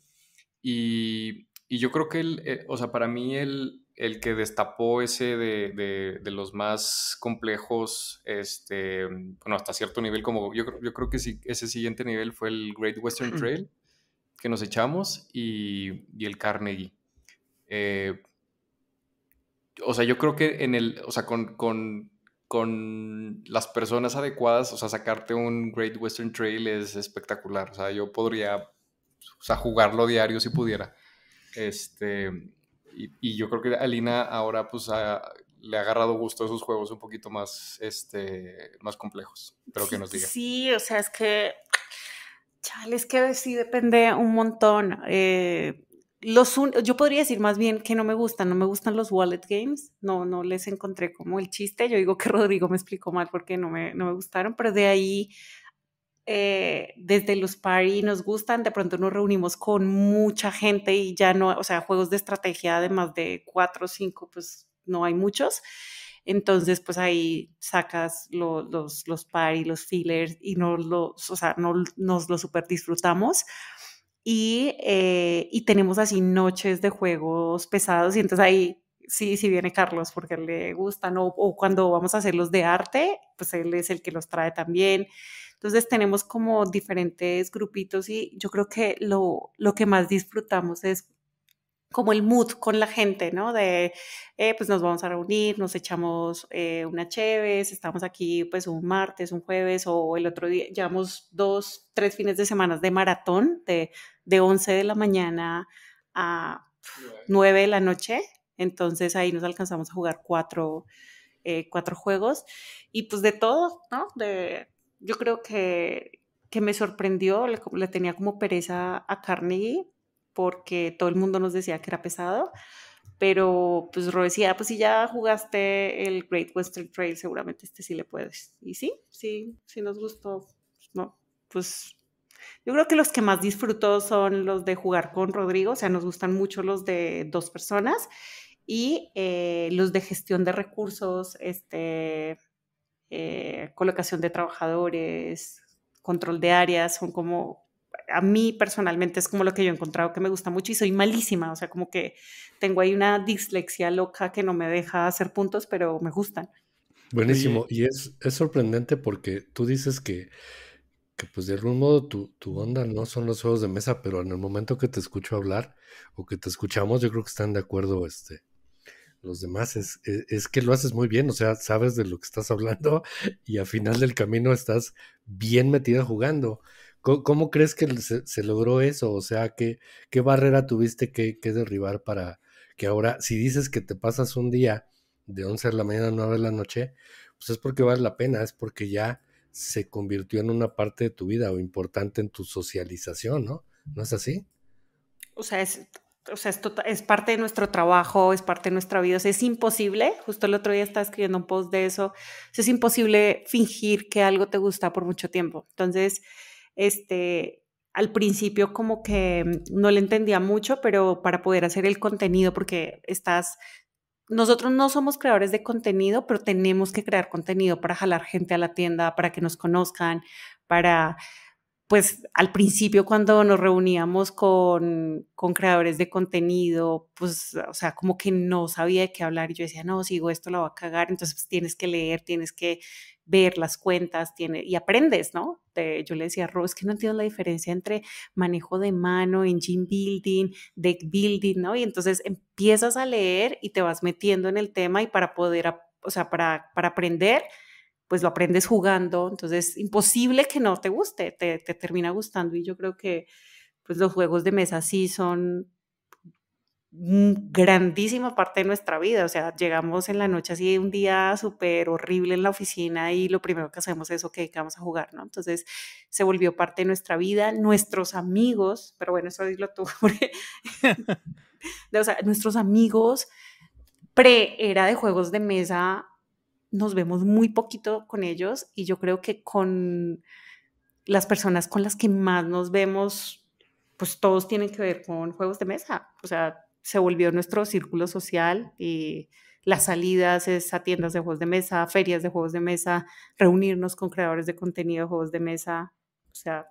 Y, yo creo que, el, eh, o sea, para mí el, que destapó ese de, los más complejos, este, bueno, hasta cierto nivel, como yo, yo creo que sí, ese siguiente nivel fue el Great Western mm. Trail que nos echamos y, el Carnegie. Eh, o sea, yo creo que en el, o sea, con, las personas adecuadas, o sea, sacarte un Great Western Trail es espectacular. O sea, yo podría, o sea, jugarlo diario si pudiera. Este, y, yo creo que Alina ahora, pues, le ha agarrado gusto a esos juegos un poquito más, este, más complejos. Pero que nos diga. Sí, o sea, es que, chale, es que sí depende un montón. Eh, los yo podría decir más bien que no me gustan, no me gustan los wallet games, no, no les encontré como el chiste, yo digo que *laughs* Rodrigo me explicó mal porque no me, no me gustaron, pero de ahí, eh, desde los party nos gustan, de pronto nos reunimos con mucha gente y ya no, o sea, juegos de estrategia de más de cuatro o cinco, pues no hay muchos, entonces pues ahí sacas los, los party, los fillers y no los, o sea, no, nos lo super disfrutamos. Eh, y, tenemos así noches de juegos pesados y entonces ahí sí, sí viene Carlos porque le gustan o, o cuando vamos a hacer los de arte, pues él es el que los trae también. Entonces tenemos como diferentes grupitos y yo creo que lo, lo que más disfrutamos es como el mood con la gente, ¿no? De, eh, pues nos vamos a reunir, nos echamos eh, una chévez, estamos aquí pues un martes, un jueves o el otro día, llevamos dos, tres fines de semana de maratón, de, de 11 de la mañana a 9 de la noche, entonces ahí nos alcanzamos a jugar cuatro, eh, cuatro juegos y pues de todo, ¿no? yo creo que, que me sorprendió, le, le tenía como pereza a Carnegie, porque todo el mundo nos decía que era pesado, pero pues Ro decía, ah, pues si ya jugaste el Great Western Trail, seguramente este sí le puedes. Y sí, sí, sí nos gustó. Pues, no, pues yo creo que los que más disfrutó son los de jugar con Rodrigo, o sea, nos gustan mucho los de dos personas y eh, los de gestión de recursos, este, eh, colocación de trabajadores, control de áreas, son como a mí personalmente es como lo que yo he encontrado que me gusta mucho y soy malísima, o sea, como que tengo ahí una dislexia loca que no me deja hacer puntos, pero me gustan. Buenísimo, y es, sorprendente porque tú dices que, que pues de algún modo tu, onda no son los juegos de mesa, pero en el momento que te escucho hablar o que te escuchamos, yo creo que están de acuerdo este, los demás es, e, es, que lo haces muy bien, o sea, sabes de lo que estás hablando y al final del camino estás bien metida jugando. ¿Cómo, crees que se, logró eso? O sea, ¿qué, barrera tuviste que, derribar para que ahora, si dices que te pasas un día de 11 de la mañana a 9 de la noche, pues es porque vale la pena, es porque ya se convirtió en una parte de tu vida o importante en tu socialización, ¿no? ¿No es así? O sea, es, tota, parte de nuestro trabajo, es parte de nuestra vida. es imposible, justo el otro día estaba escribiendo un post de eso, es imposible fingir que algo te gusta por mucho tiempo. Entonces, este, al principio como que mm, no le entendía mucho, pero para poder hacer el contenido, porque estás, nosotros no somos creadores de contenido, pero tenemos que crear contenido para jalar gente a la tienda, para que nos conozcan, para, pues al principio cuando nos reuníamos con, con creadores de contenido, pues, o sea, como que no sabía de qué hablar y yo decía, no, sigo esto, la va a cagar, entonces pues, tienes que leer, tienes que ver las cuentas, tiene, y aprendes, ¿no? yo le decía, a es que no entiendo la diferencia entre manejo de mano, engine building, deck building, ¿no? Y entonces empiezas a leer y te vas metiendo en el tema y para poder, o sea, para, para aprender, pues lo aprendes jugando, entonces imposible que no te guste, te, termina gustando y yo creo que pues los juegos de mesa sí son grandísima parte de nuestra vida. O sea, llegamos en la noche así un día súper horrible en la oficina y lo primero que hacemos es, ok, que vamos a jugar, ¿no? Entonces se volvió parte de nuestra vida, nuestros amigos, pero bueno, eso dilo tú, *laughs* o sea, nuestros amigos pre-era de juegos de mesa, nos vemos muy poquito con ellos y yo creo que con las personas con las que más nos vemos, pues todos tienen que ver con juegos de mesa. O sea, se volvió nuestro círculo social. y eh, las salidas es a tiendas de juegos de mesa, ferias de juegos de mesa, reunirnos con creadores de contenido de juegos de mesa. O sea,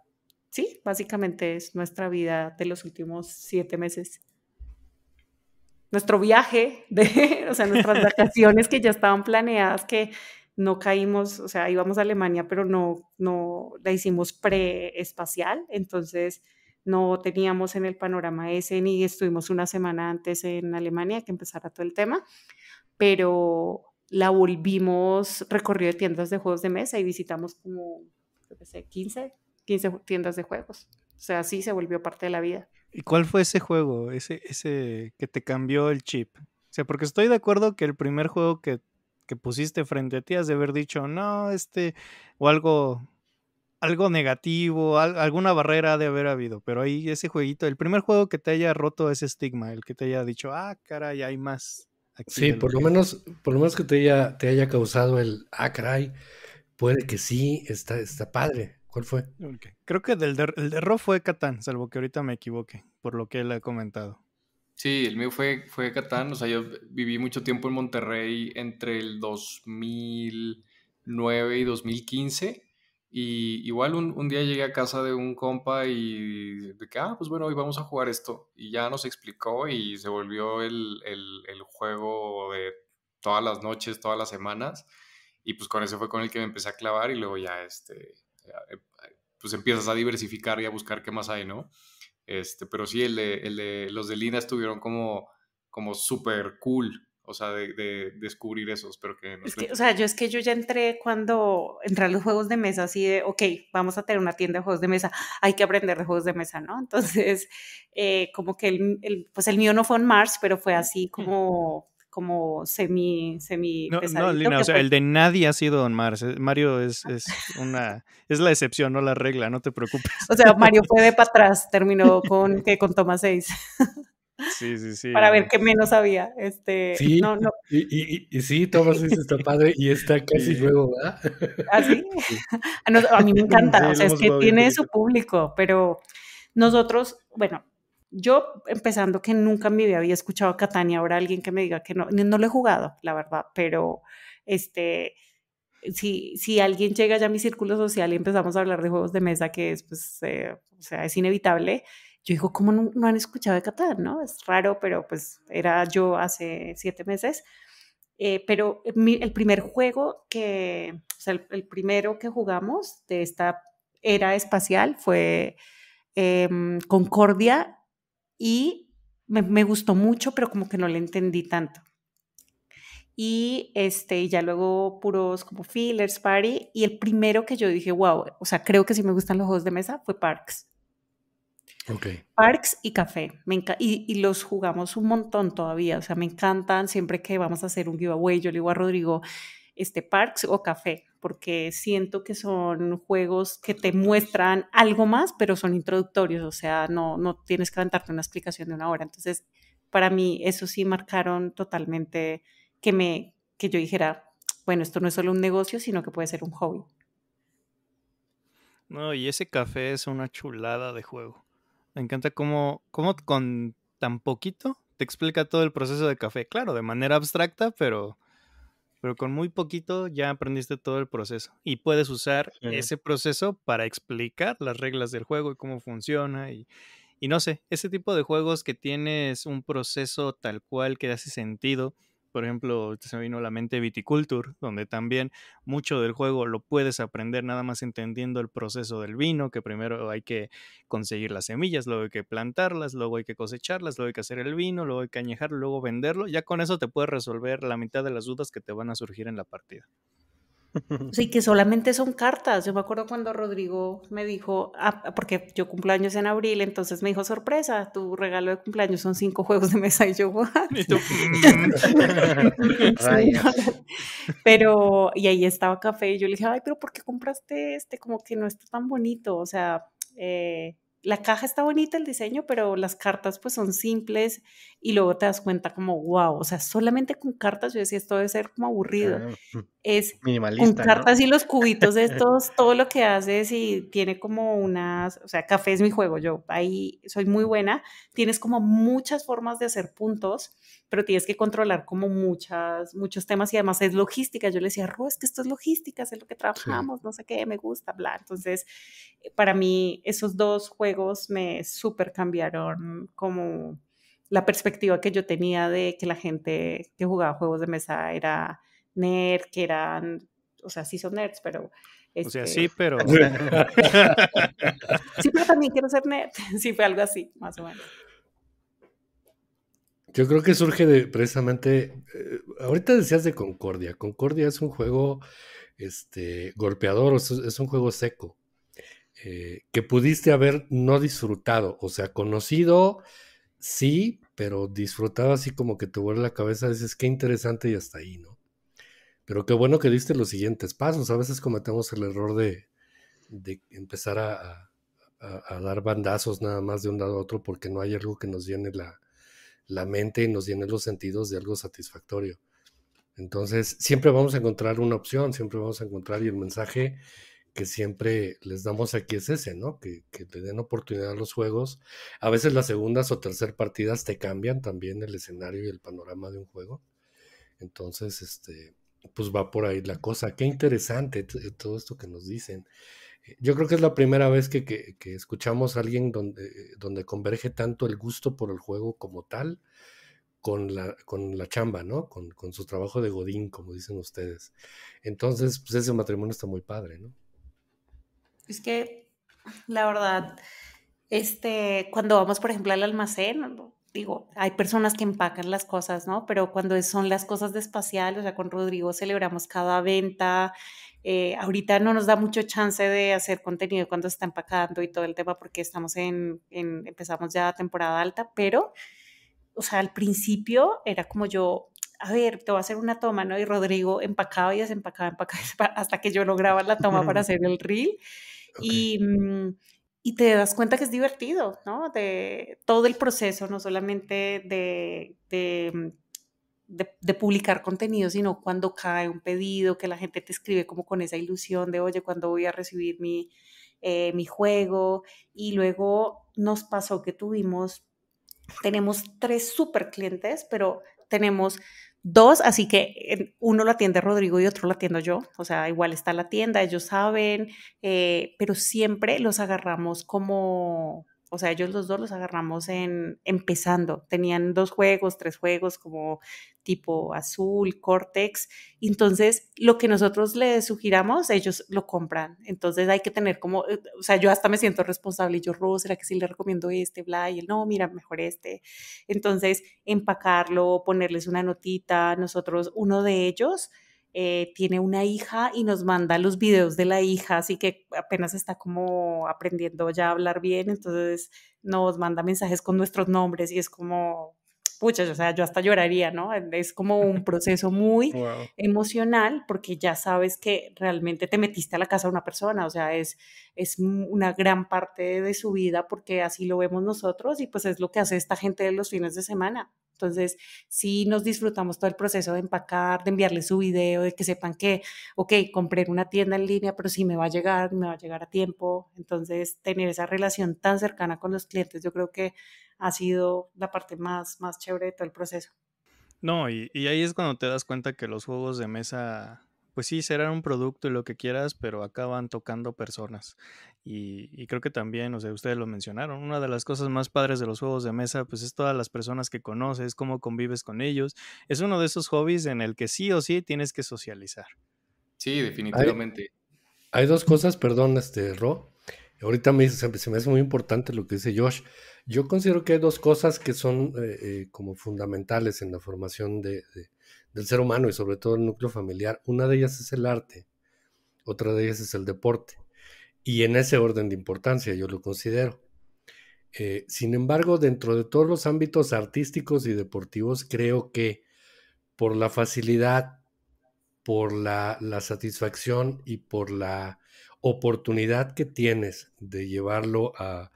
sí, básicamente es nuestra vida de los últimos siete meses. Nuestro viaje, de, *laughs* o sea, nuestras *laughs* vacaciones que ya estaban planeadas, que no caímos, o sea, íbamos a Alemania, pero no, no la hicimos preespacial. Entonces, no teníamos en el panorama ese, ni estuvimos una semana antes en Alemania que empezara todo el tema, pero la volvimos recorrido tiendas de juegos de mesa y visitamos como, 15, 15 tiendas de juegos. O sea, sí se volvió parte de la vida. ¿Y cuál fue ese juego, ese, ese que te cambió el chip? O sea, porque estoy de acuerdo que el primer juego que, que pusiste frente a ti has de haber dicho, no, este, o algo algo negativo, alguna barrera de haber habido, pero ahí ese jueguito, el primer juego que te haya roto ese estigma, el que te haya dicho, ah, caray, hay más. sí, por lo, menos, por lo menos que te haya, te haya causado el, ah, caray, puede que sí, está, está padre. ¿Cuál fue? Creo que del el de Ro fue Catán, salvo que ahorita me equivoque, por lo que él ha comentado. Sí, el mío fue, fue Catán, o sea, yo viví mucho tiempo en Monterrey entre el 2009 y 2015 y igual un, día llegué a casa de un compa y de que, ah, pues bueno, hoy vamos a jugar esto. Y ya nos explicó y se volvió el, juego de todas las noches, todas las semanas. Y pues con ese fue con el que me empecé a clavar y luego ya, este, eh, pues empiezas a diversificar y a buscar qué más hay, ¿no? Este, pero sí, los de Lina estuvieron como, como súper cool o sea, de, descubrir esos, pero que... No o sea, yo es que yo ya entré cuando entré a los juegos de mesa, así de, ok, vamos a tener una tienda de juegos de mesa, hay que aprender de juegos de mesa, ¿no? Entonces, *laughs* eh, como que el, pues el mío no fue en Mars, pero fue así como como semi, semi no, o sea, el de nadie ha sido Don Mars. Eh, Mario ah. es, una, es la excepción, no la regla, no te preocupes. O sea, Mario fue de para atrás, terminó con, que con toma 6. *laughs* Sí, sí, sí. Para ver eh. qué menos había. Este, sí, no, no. Y, sí, Tomás dice, está *laughs* padre y está casi ¿verdad? ¿Ah, *laughs* A, mí me encanta, o sea, es que tiene su público, pero nosotros, bueno, yo empezando que nunca en mi vida había escuchado a Catania, ahora alguien que me diga que no, no lo he jugado, la verdad, pero este... Si, si alguien llega ya a mi círculo social y empezamos a hablar de juegos de mesa, que es, pues, eh, o sea, es inevitable, yo digo, ¿cómo no, han escuchado de Qatar? ¿no? Es raro, pero pues era yo hace siete meses. Eh, pero eh, el primer juego que, o sea, el, primero que jugamos de esta era espacial fue em, Concordia y me, gustó mucho, pero como que no le entendí tanto. Y este, ya luego puros como fillers, party. Y el primero que yo dije, wow, o sea, creo que sí me gustan los juegos de mesa fue Parks. Parks y café. y, los jugamos un montón todavía. O sea, me encantan. Siempre que vamos a hacer un giveaway, yo le digo a Rodrigo, este, parks o café, porque siento que son juegos que te muestran algo más, pero son introductorios. O sea, no, no tienes que aventarte una explicación de una hora. Entonces, para mí, eso sí marcaron totalmente que, me, que yo dijera, bueno, esto no es solo un negocio, sino que puede ser un hobby. No, y ese café es una chulada de juego. Me encanta cómo, cómo con tan poquito te explica todo el proceso de café. Claro, de manera abstracta, pero, pero con muy poquito ya aprendiste todo el proceso. Y puedes usar ese proceso para explicar las reglas del juego y cómo funciona. Y, y no sé, ese tipo de juegos que tienes un proceso tal cual que hace sentido por ejemplo, se vino la mente Viticulture, donde también mucho del juego lo puedes aprender nada más entendiendo el proceso del vino, que primero hay que conseguir las semillas, luego hay que plantarlas, luego hay que cosecharlas, luego hay que hacer el vino, luego hay que añejarlo, luego venderlo. Ya con eso te puedes resolver la mitad de las dudas que te van a surgir en la partida. *laughs* Sí, que solamente son cartas. Yo me acuerdo cuando Rodrigo me dijo, ah, ah, porque yo cumpleaños en abril, entonces me dijo, sorpresa, tu regalo de cumpleaños son cinco juegos de mesa y yo, *laughs* *laughs* mm. pero, y ahí estaba café y yo le dije, ay, pero ¿por qué compraste este? Como que no está tan bonito, o sea, eh, la caja está bonita, el diseño, pero las cartas pues son simples y luego te das cuenta como, wow, o sea, solamente con cartas, yo decía, esto debe ser como aburrido. es minimalista, con cartas y los cubitos de *laughs* estos, todo lo que haces y tiene como unas, o sea, café es mi juego, yo ahí soy muy buena, tienes como muchas formas de hacer puntos pero tienes que controlar como muchas, muchos temas y además es logística. Yo le decía, Ro, es que esto es logística, es lo que trabajamos, no sé qué, me gusta hablar. Entonces, eh, para mí esos dos juegos me súper cambiaron como la perspectiva que yo tenía de que la gente que jugaba juegos de mesa era nerd, que eran, o sea, sí son nerds, pero... O sea, este sí, pero... *laughs* sí, pero también quiero ser nerd. *laughs* Sí, fue algo así, más o menos. Yo creo que surge de, precisamente, eh, ahorita decías de Concordia. Concordia es un juego este, golpeador, es, un juego seco, eh, que pudiste haber no disfrutado, o sea, conocido, sí, pero disfrutado así como que te vuelve la cabeza, dices, qué interesante y hasta ahí, ¿no? Pero qué bueno que diste los siguientes pasos. A veces cometemos el error de, empezar a, a, dar bandazos nada más de un lado a otro porque no hay algo que nos llene la, la mente y nos tiene los sentidos de algo satisfactorio. Entonces, siempre vamos a encontrar una opción, siempre vamos a encontrar y el mensaje que siempre les damos aquí es ese, ¿no? Que, que le den oportunidad a los juegos. A veces las segundas o tercer partidas te cambian también el escenario y el panorama de un juego. Entonces, este, pues va por ahí la cosa. Qué interesante todo esto que nos dicen. Yo creo que es la primera vez que, escuchamos a alguien donde, donde converge tanto el gusto por el juego como tal con la, con la chamba, ¿no? Con, su trabajo de Godín, como dicen ustedes. Entonces, pues ese matrimonio está muy padre, ¿no? Es que, la verdad, este, cuando vamos, por ejemplo, al almacén, digo, hay personas que empacan las cosas, ¿no? Pero cuando son las cosas de espacial, o sea, con Rodrigo celebramos cada venta, eh, ahorita no nos da mucho chance de hacer contenido cuando está empacando y todo el tema porque estamos en, empezamos ya temporada alta, pero, o sea, al principio era como yo, a ver, te voy a hacer una toma, ¿no? Y Rodrigo empacaba y desempacaba, empacaba, hasta que yo lograba la toma para *laughs* hacer el reel. Y... Mm, y te das cuenta que es divertido, ¿no? De todo el proceso, no solamente de, mm, de, publicar contenido, sino cuando cae un pedido, que la gente te escribe como con esa ilusión de, oye, ¿cuándo voy a recibir mi, eh, mi juego? Y luego nos pasó que tuvimos, tenemos tres super clientes, pero tenemos dos, así que eh, uno lo atiende Rodrigo y otro lo atiendo yo, o sea, igual está la tienda, ellos saben, eh, pero siempre los agarramos como o sea, ellos los dos los agarramos en empezando. Tenían dos juegos, tres juegos como tipo azul, cortex. Entonces, lo que nosotros les sugiramos, ellos lo compran. Entonces, hay que tener como, eh, o sea, yo hasta me siento responsable. Y yo, Rose, ¿será que sí le recomiendo este, bla? Y él, no, mira, mejor este. Entonces, empacarlo, ponerles una notita. Nosotros, uno de ellos, eh, tiene una hija y nos manda los videos de la hija, así que apenas está como aprendiendo ya a hablar bien, entonces nos manda mensajes con nuestros nombres y es como, pucha, o sea, yo hasta lloraría, ¿no? Es como un *laughs* proceso muy emocional porque ya sabes que realmente te metiste a la casa de una persona, o sea, es, es una gran parte de su vida porque así lo vemos nosotros y pues es lo que hace esta gente los fines de semana. Entonces, sí nos disfrutamos todo el proceso de empacar, de enviarles su video, de que sepan que, ok, compré una tienda en línea, pero sí me va a llegar, me va a llegar a tiempo. Entonces, tener esa relación tan cercana con los clientes, yo creo que ha sido la parte más, más chévere de todo el proceso. No, y, y ahí es cuando te das cuenta que los juegos de mesa pues sí, será un producto y lo que quieras, pero acaban tocando personas. Y, creo que también, o sea, ustedes lo mencionaron, una de las cosas más padres de los juegos de mesa, pues es todas las personas que conoces, cómo convives con ellos. Es uno de esos hobbies en el que sí o sí tienes que socializar. Sí, definitivamente. Hay, dos cosas, perdón, este, Ro. Ahorita me, se, se, me hace muy importante lo que dice Josh. Yo considero que hay dos cosas que son eh, eh, como fundamentales en la formación de del ser humano y sobre todo el núcleo familiar. Una de ellas es el arte, otra de ellas es el deporte. Y en ese orden de importancia yo lo considero. Eh, sin embargo, dentro de todos los ámbitos artísticos y deportivos, creo que por la facilidad, por la, satisfacción y por la oportunidad que tienes de llevarlo a,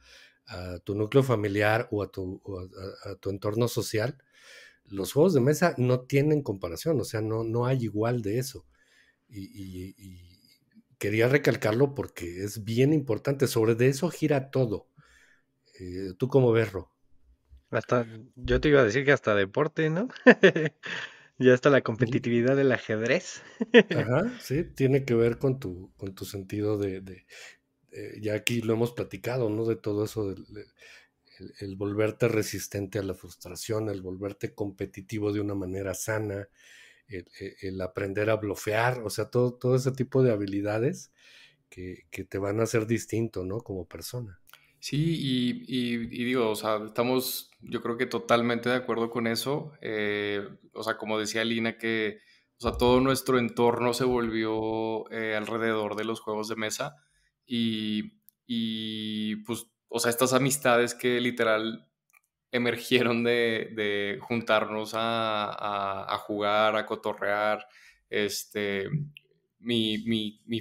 tu núcleo familiar o a tu entorno social, los juegos de mesa no tienen comparación, o sea, no, no hay igual de eso. Y, quería recalcarlo porque es bien importante, sobre de eso gira todo. Eh, ¿Tú cómo ves, Hasta, yo te iba a decir que hasta deporte, ¿no? *laughs* ya hasta la competitividad del ajedrez. Ajá, *laughs* sí, tiene que ver con tu, con tu sentido de, eh, ya aquí lo hemos platicado, ¿no? De todo eso, del el, volverte resistente a la frustración, el volverte competitivo de una manera sana, el, e, aprender a blofear, o sea, todo, todo ese tipo de habilidades que, te van a hacer distinto, ¿no? Como persona. Sí, y, digo, o sea, estamos yo creo que totalmente de acuerdo con eso. Eh, o sea, como decía Lina, que sea, todo nuestro entorno se volvió eh, alrededor de los juegos de mesa y, y pues o sea, estas amistades que literal emergieron de, juntarnos a, jugar, a cotorrear. Este, mi,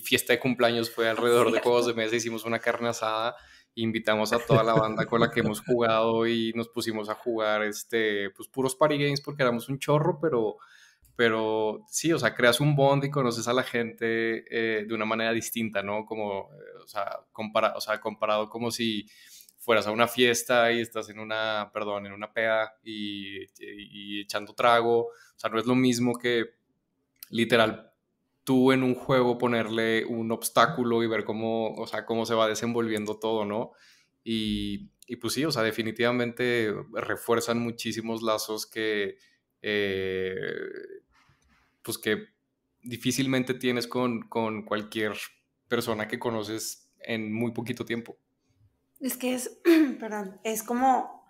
fiesta de cumpleaños fue *laughs* ah, alrededor de juegos de mesa, hicimos una carne asada, invitamos a toda la banda con la que hemos *laughs* jugado y nos pusimos a jugar, este, pues puros party games porque éramos un chorro, pero pero sí, o sea, creas un bond y conoces a la gente eh, de una manera distinta, ¿no? Como, eh, o, sea, o sea, comparado como si fueras a una fiesta y estás en una, perdón, en una peda y, echando trago, o sea, no es lo mismo que literal tú en un juego ponerle un obstáculo y ver cómo, o sea, cómo se va desenvolviendo todo, ¿no? Y, pues sí, o sea, definitivamente refuerzan muchísimos lazos que, eh, pues, que difícilmente tienes con, cualquier persona que conoces en muy poquito tiempo. Es que es, *clears throat* perdón, es como,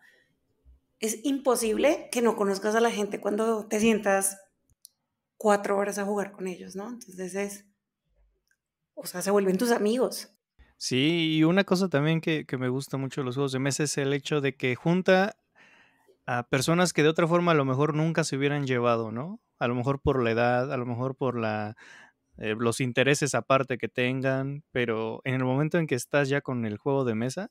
es imposible que no conozcas a la gente cuando te sientas cuatro horas a jugar con ellos, ¿no? Entonces es, o sea, se vuelven tus amigos. Sí, y una cosa también que, que me gusta mucho de los juegos de mesa es el hecho de que junta a personas que de otra forma a lo mejor nunca se hubieran llevado, ¿no? A lo mejor por la edad, a lo mejor por la, eh, los intereses aparte que tengan, pero en el momento en que estás ya con el juego de mesa,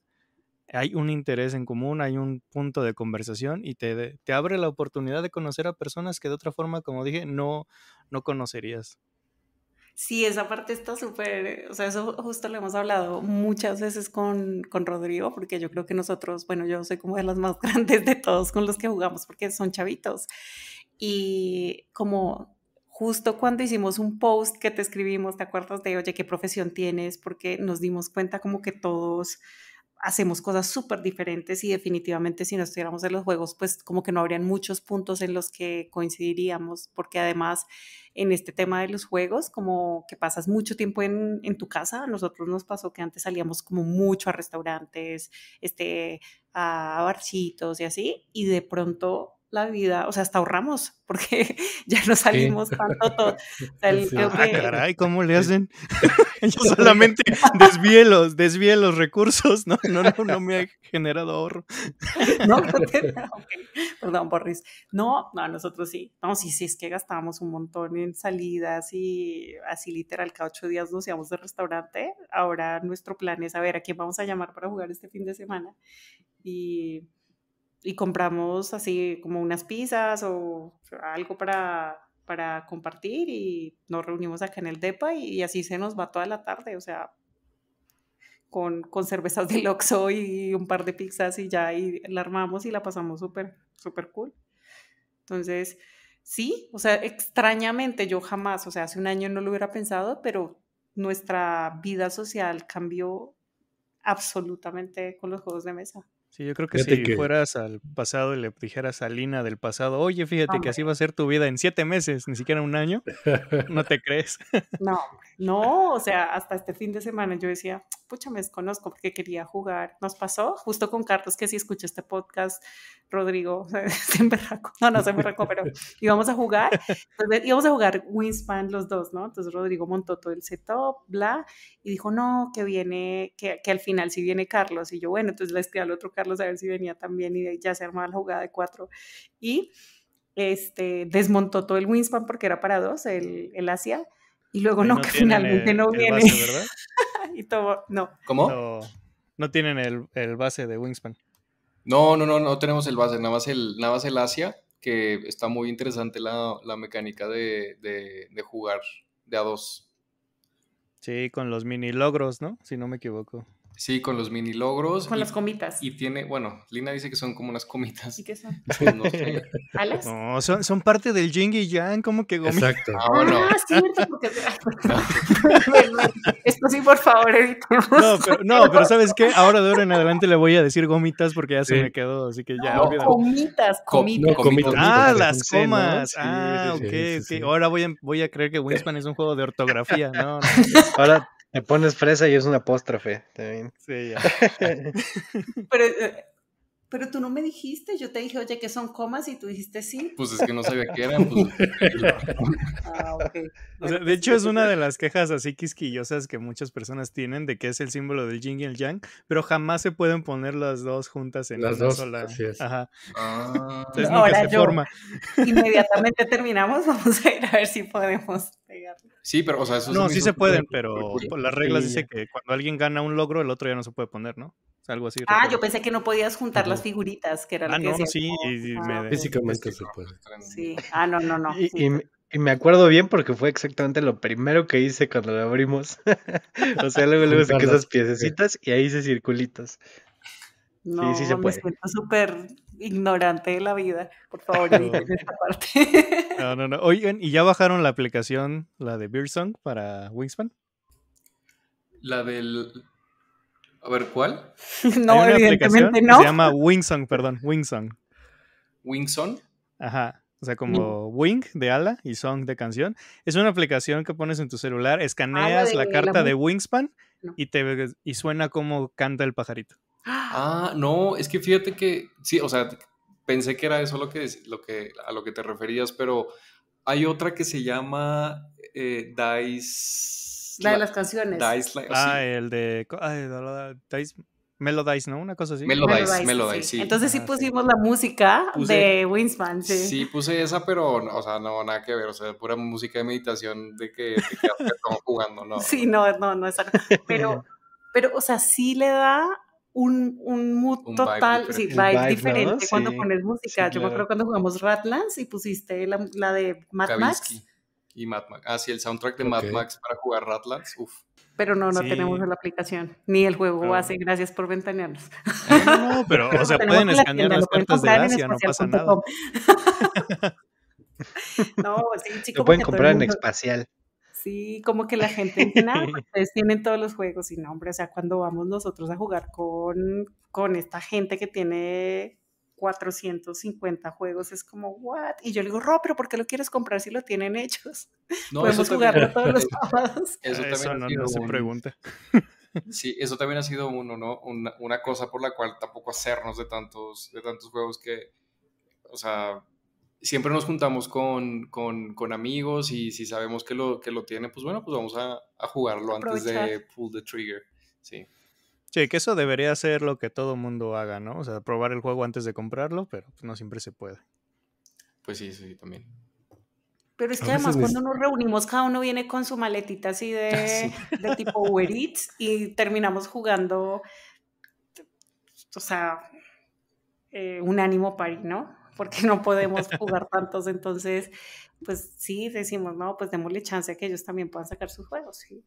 hay un interés en común, hay un punto de conversación y te, te abre la oportunidad de conocer a personas que de otra forma, como dije, no, no conocerías. Sí, esa parte está súper, o sea, eso justo lo hemos hablado muchas veces con, con Rodrigo, porque yo creo que nosotros, bueno, yo soy como de las más *laughs* grandes de todos con los que jugamos, porque son chavitos. Y como justo cuando hicimos un post que te escribimos, ¿te acuerdas de, oye, qué profesión tienes? Porque nos dimos cuenta como que todos hacemos cosas súper diferentes y definitivamente si no estuviéramos en los juegos, pues como que no habrían muchos puntos en los que coincidiríamos, porque además en este tema de los juegos, como que pasas mucho tiempo en, tu casa, a nosotros nos pasó que antes salíamos como mucho a restaurantes, este, a barcitos y así, y de pronto la vida, o sea, hasta ahorramos, *laughs* porque ya no salimos tanto. Todo. O *laughs* sea, pues ah, ¿cómo le hacen? *laughs* Yo solamente desvíe los, los recursos, no, no, no, no me ha generado ahorro. no, no perdón, Boris. No, no, nosotros sí, no, sí, sí, es que gastábamos un montón en salidas y así literal, cada ocho días nos íbamos de restaurante. Ahora nuestro plan es a ver a quién vamos a llamar para jugar este fin de semana. Y y compramos así como unas pizzas o algo para, para compartir y nos reunimos acá en el DEPA y, así se nos va toda la tarde, o sea, con, con cervezas de Loxo y un par de pizzas y ya, y la armamos y la pasamos súper, súper cool. Entonces, sí, o sea, extrañamente yo jamás, o sea, hace un año no lo hubiera pensado, pero nuestra vida social cambió absolutamente con los juegos de mesa. Sí, yo creo que si fueras al pasado y le dijeras a Lina del pasado, oye, fíjate que así va a ser tu vida en siete meses, ni siquiera un año, *laughs* no te crees. no, no, o sea, hasta este fin de semana yo decía, pucha, me desconozco porque quería jugar. Nos pasó justo con Carlos, que si escucha este podcast, Rodrigo, *laughs* se No, no se emberracó, pero íbamos a jugar. íbamos a jugar Winspan los dos, ¿no? Entonces Rodrigo montó todo el setup, bla, y dijo, no, que viene, que, al final sí viene Carlos. Y yo, bueno, entonces le escribí al otro Carlos a ver si venía también y ya se armaba la jugada de cuatro. Y este, desmontó todo el Winspan, porque era para dos, el, el Asia y luego no, que finalmente no viene. *laughs* y todo, no. ¿Cómo? No, tienen el, base de Wingspan. No, no, no, no tenemos el base, nada más el, nada más el Asia, que está muy interesante la, mecánica de, de, jugar de a dos. Sí, con los mini logros, ¿no? Si no me equivoco. Sí, con los mini logros. Con las comitas. Y tiene, bueno, Lina dice que son como unas comitas. ¿Y qué son? *laughs* No, *laughs* ¿Alas? No, son, son parte del Jing y Yang, como que gomitas. Exacto. Ah, ah cierto, porque... *laughs* Esto sí, por favor, Edith. No, pero, no, pero ¿sabes qué? Ahora de ahora en adelante le voy a decir gomitas porque ya se me quedó, así que ya. No, comitas, comitas. comitas. Ah, las comas. ah, ok, Ahora voy a, voy a creer que Winspan es un juego de ortografía. No, no. Ahora me pones fresa y es una apóstrofe también. Sí, ya. *laughs* Pero eh, pero tú no me dijiste, yo te dije, oye, que son comas y tú dijiste sí. Pues es que no sabía qué eran. Pues, *laughs* ah, de hecho, es una de las quejas así quisquillosas que muchas personas tienen de que es el símbolo del yin y el yang, pero jamás se pueden poner las dos juntas en las dos, Ajá. forma. Inmediatamente terminamos, *laughs* vamos a ir a ver si podemos pegarlo. Sí, pero, o sea, eso No, sí se pueden, pero las reglas dice que cuando alguien gana un logro, el otro ya no se puede poner, ¿no? algo así. Ah, yo pensé que no podías juntar las figuritas, que eran ah, que no, sí, ah, físicamente se puede. Sí, ah, no, no, no. Y, me acuerdo bien porque fue exactamente lo primero que hice cuando lo abrimos. *laughs* o sea, luego luego saqué esas piececitas y ahí hice circulitos. No, sí, sí se me siento súper ignorante de la vida. Por favor, no. esta parte. no, no, no. Oigan, ¿y ya bajaron la aplicación, la de Beersong para Wingspan? La del a ver, ¿cuál? *laughs* no, evidentemente no. se llama Wingsong, perdón, Wingsong. ¿Wingsong? Ajá. O sea, como mm. Wing de ala y Song de canción. Es una aplicación que pones en tu celular, escaneas ah, la, carta de Wingspan y, te, y suena como canta el pajarito. Ah, no, es que fíjate que, sí, o sea, pensé que era eso lo que, lo que, a lo que te referías, pero hay otra que se llama eh, Dice la de las canciones. ah, el de. Ay, Dice, Melodice, ¿no? Una cosa así. Melodice, Melodice, sí. Entonces ah, sí pusimos la música de Winsman, sí. Sí, puse esa, pero, o sea, no, nada que ver. O sea, pura música de meditación de que, estamos jugando, ¿no? Sí, no, no, no, es Pero, *laughs* pero, o sea, sí le da un, un mood total, vibe sí, vibe, diferente cuando pones música. Yo me acuerdo cuando jugamos Ratlands y pusiste la, la de Mad Max y Mad Ah, sí, el soundtrack de Mad Max para jugar Ratlands. Uf. Pero no, no tenemos la aplicación, ni el juego hace gracias por ventanearnos. Eh, no, pero, o *laughs* sea, pueden escanear las cartas de Asia, no pasa nada. *laughs* no, sí, chicos. Lo pueden comprar en Espacial. Sí, como que la gente tiene *laughs* tienen todos los juegos y no, hombre, o sea, cuando vamos nosotros a jugar con, con esta gente que tiene 450 juegos. Es como, ¿what? Y yo le digo, Ro, pero ¿por qué lo quieres comprar si lo tienen hechos? *laughs* No, Podemos jugarlo todos los *laughs* Eso, también pregunta. *laughs* Sí, eso también ha sido uno, ¿no? una, cosa por la cual tampoco hacernos de tantos, de tantos juegos que, o sea, siempre nos juntamos con, amigos y si sabemos que lo, que lo tiene, pues bueno, pues vamos a, jugarlo antes de pull the trigger. Sí. Sí, que eso debería ser lo que todo mundo haga, ¿no? O sea, probar el juego antes de comprarlo, pero pues, no siempre se puede. Pues sí, sí, también. Pero es que además cuando nos reunimos, cada uno viene con su maletita así *laughs* ah, de, de tipo Uber Eats y terminamos jugando, o sea, eh, un ánimo pari, ¿no? Porque no podemos jugar *laughs* tantos, entonces, pues sí, decimos, no, pues démosle chance a que ellos también puedan sacar sus juegos. ¿sí?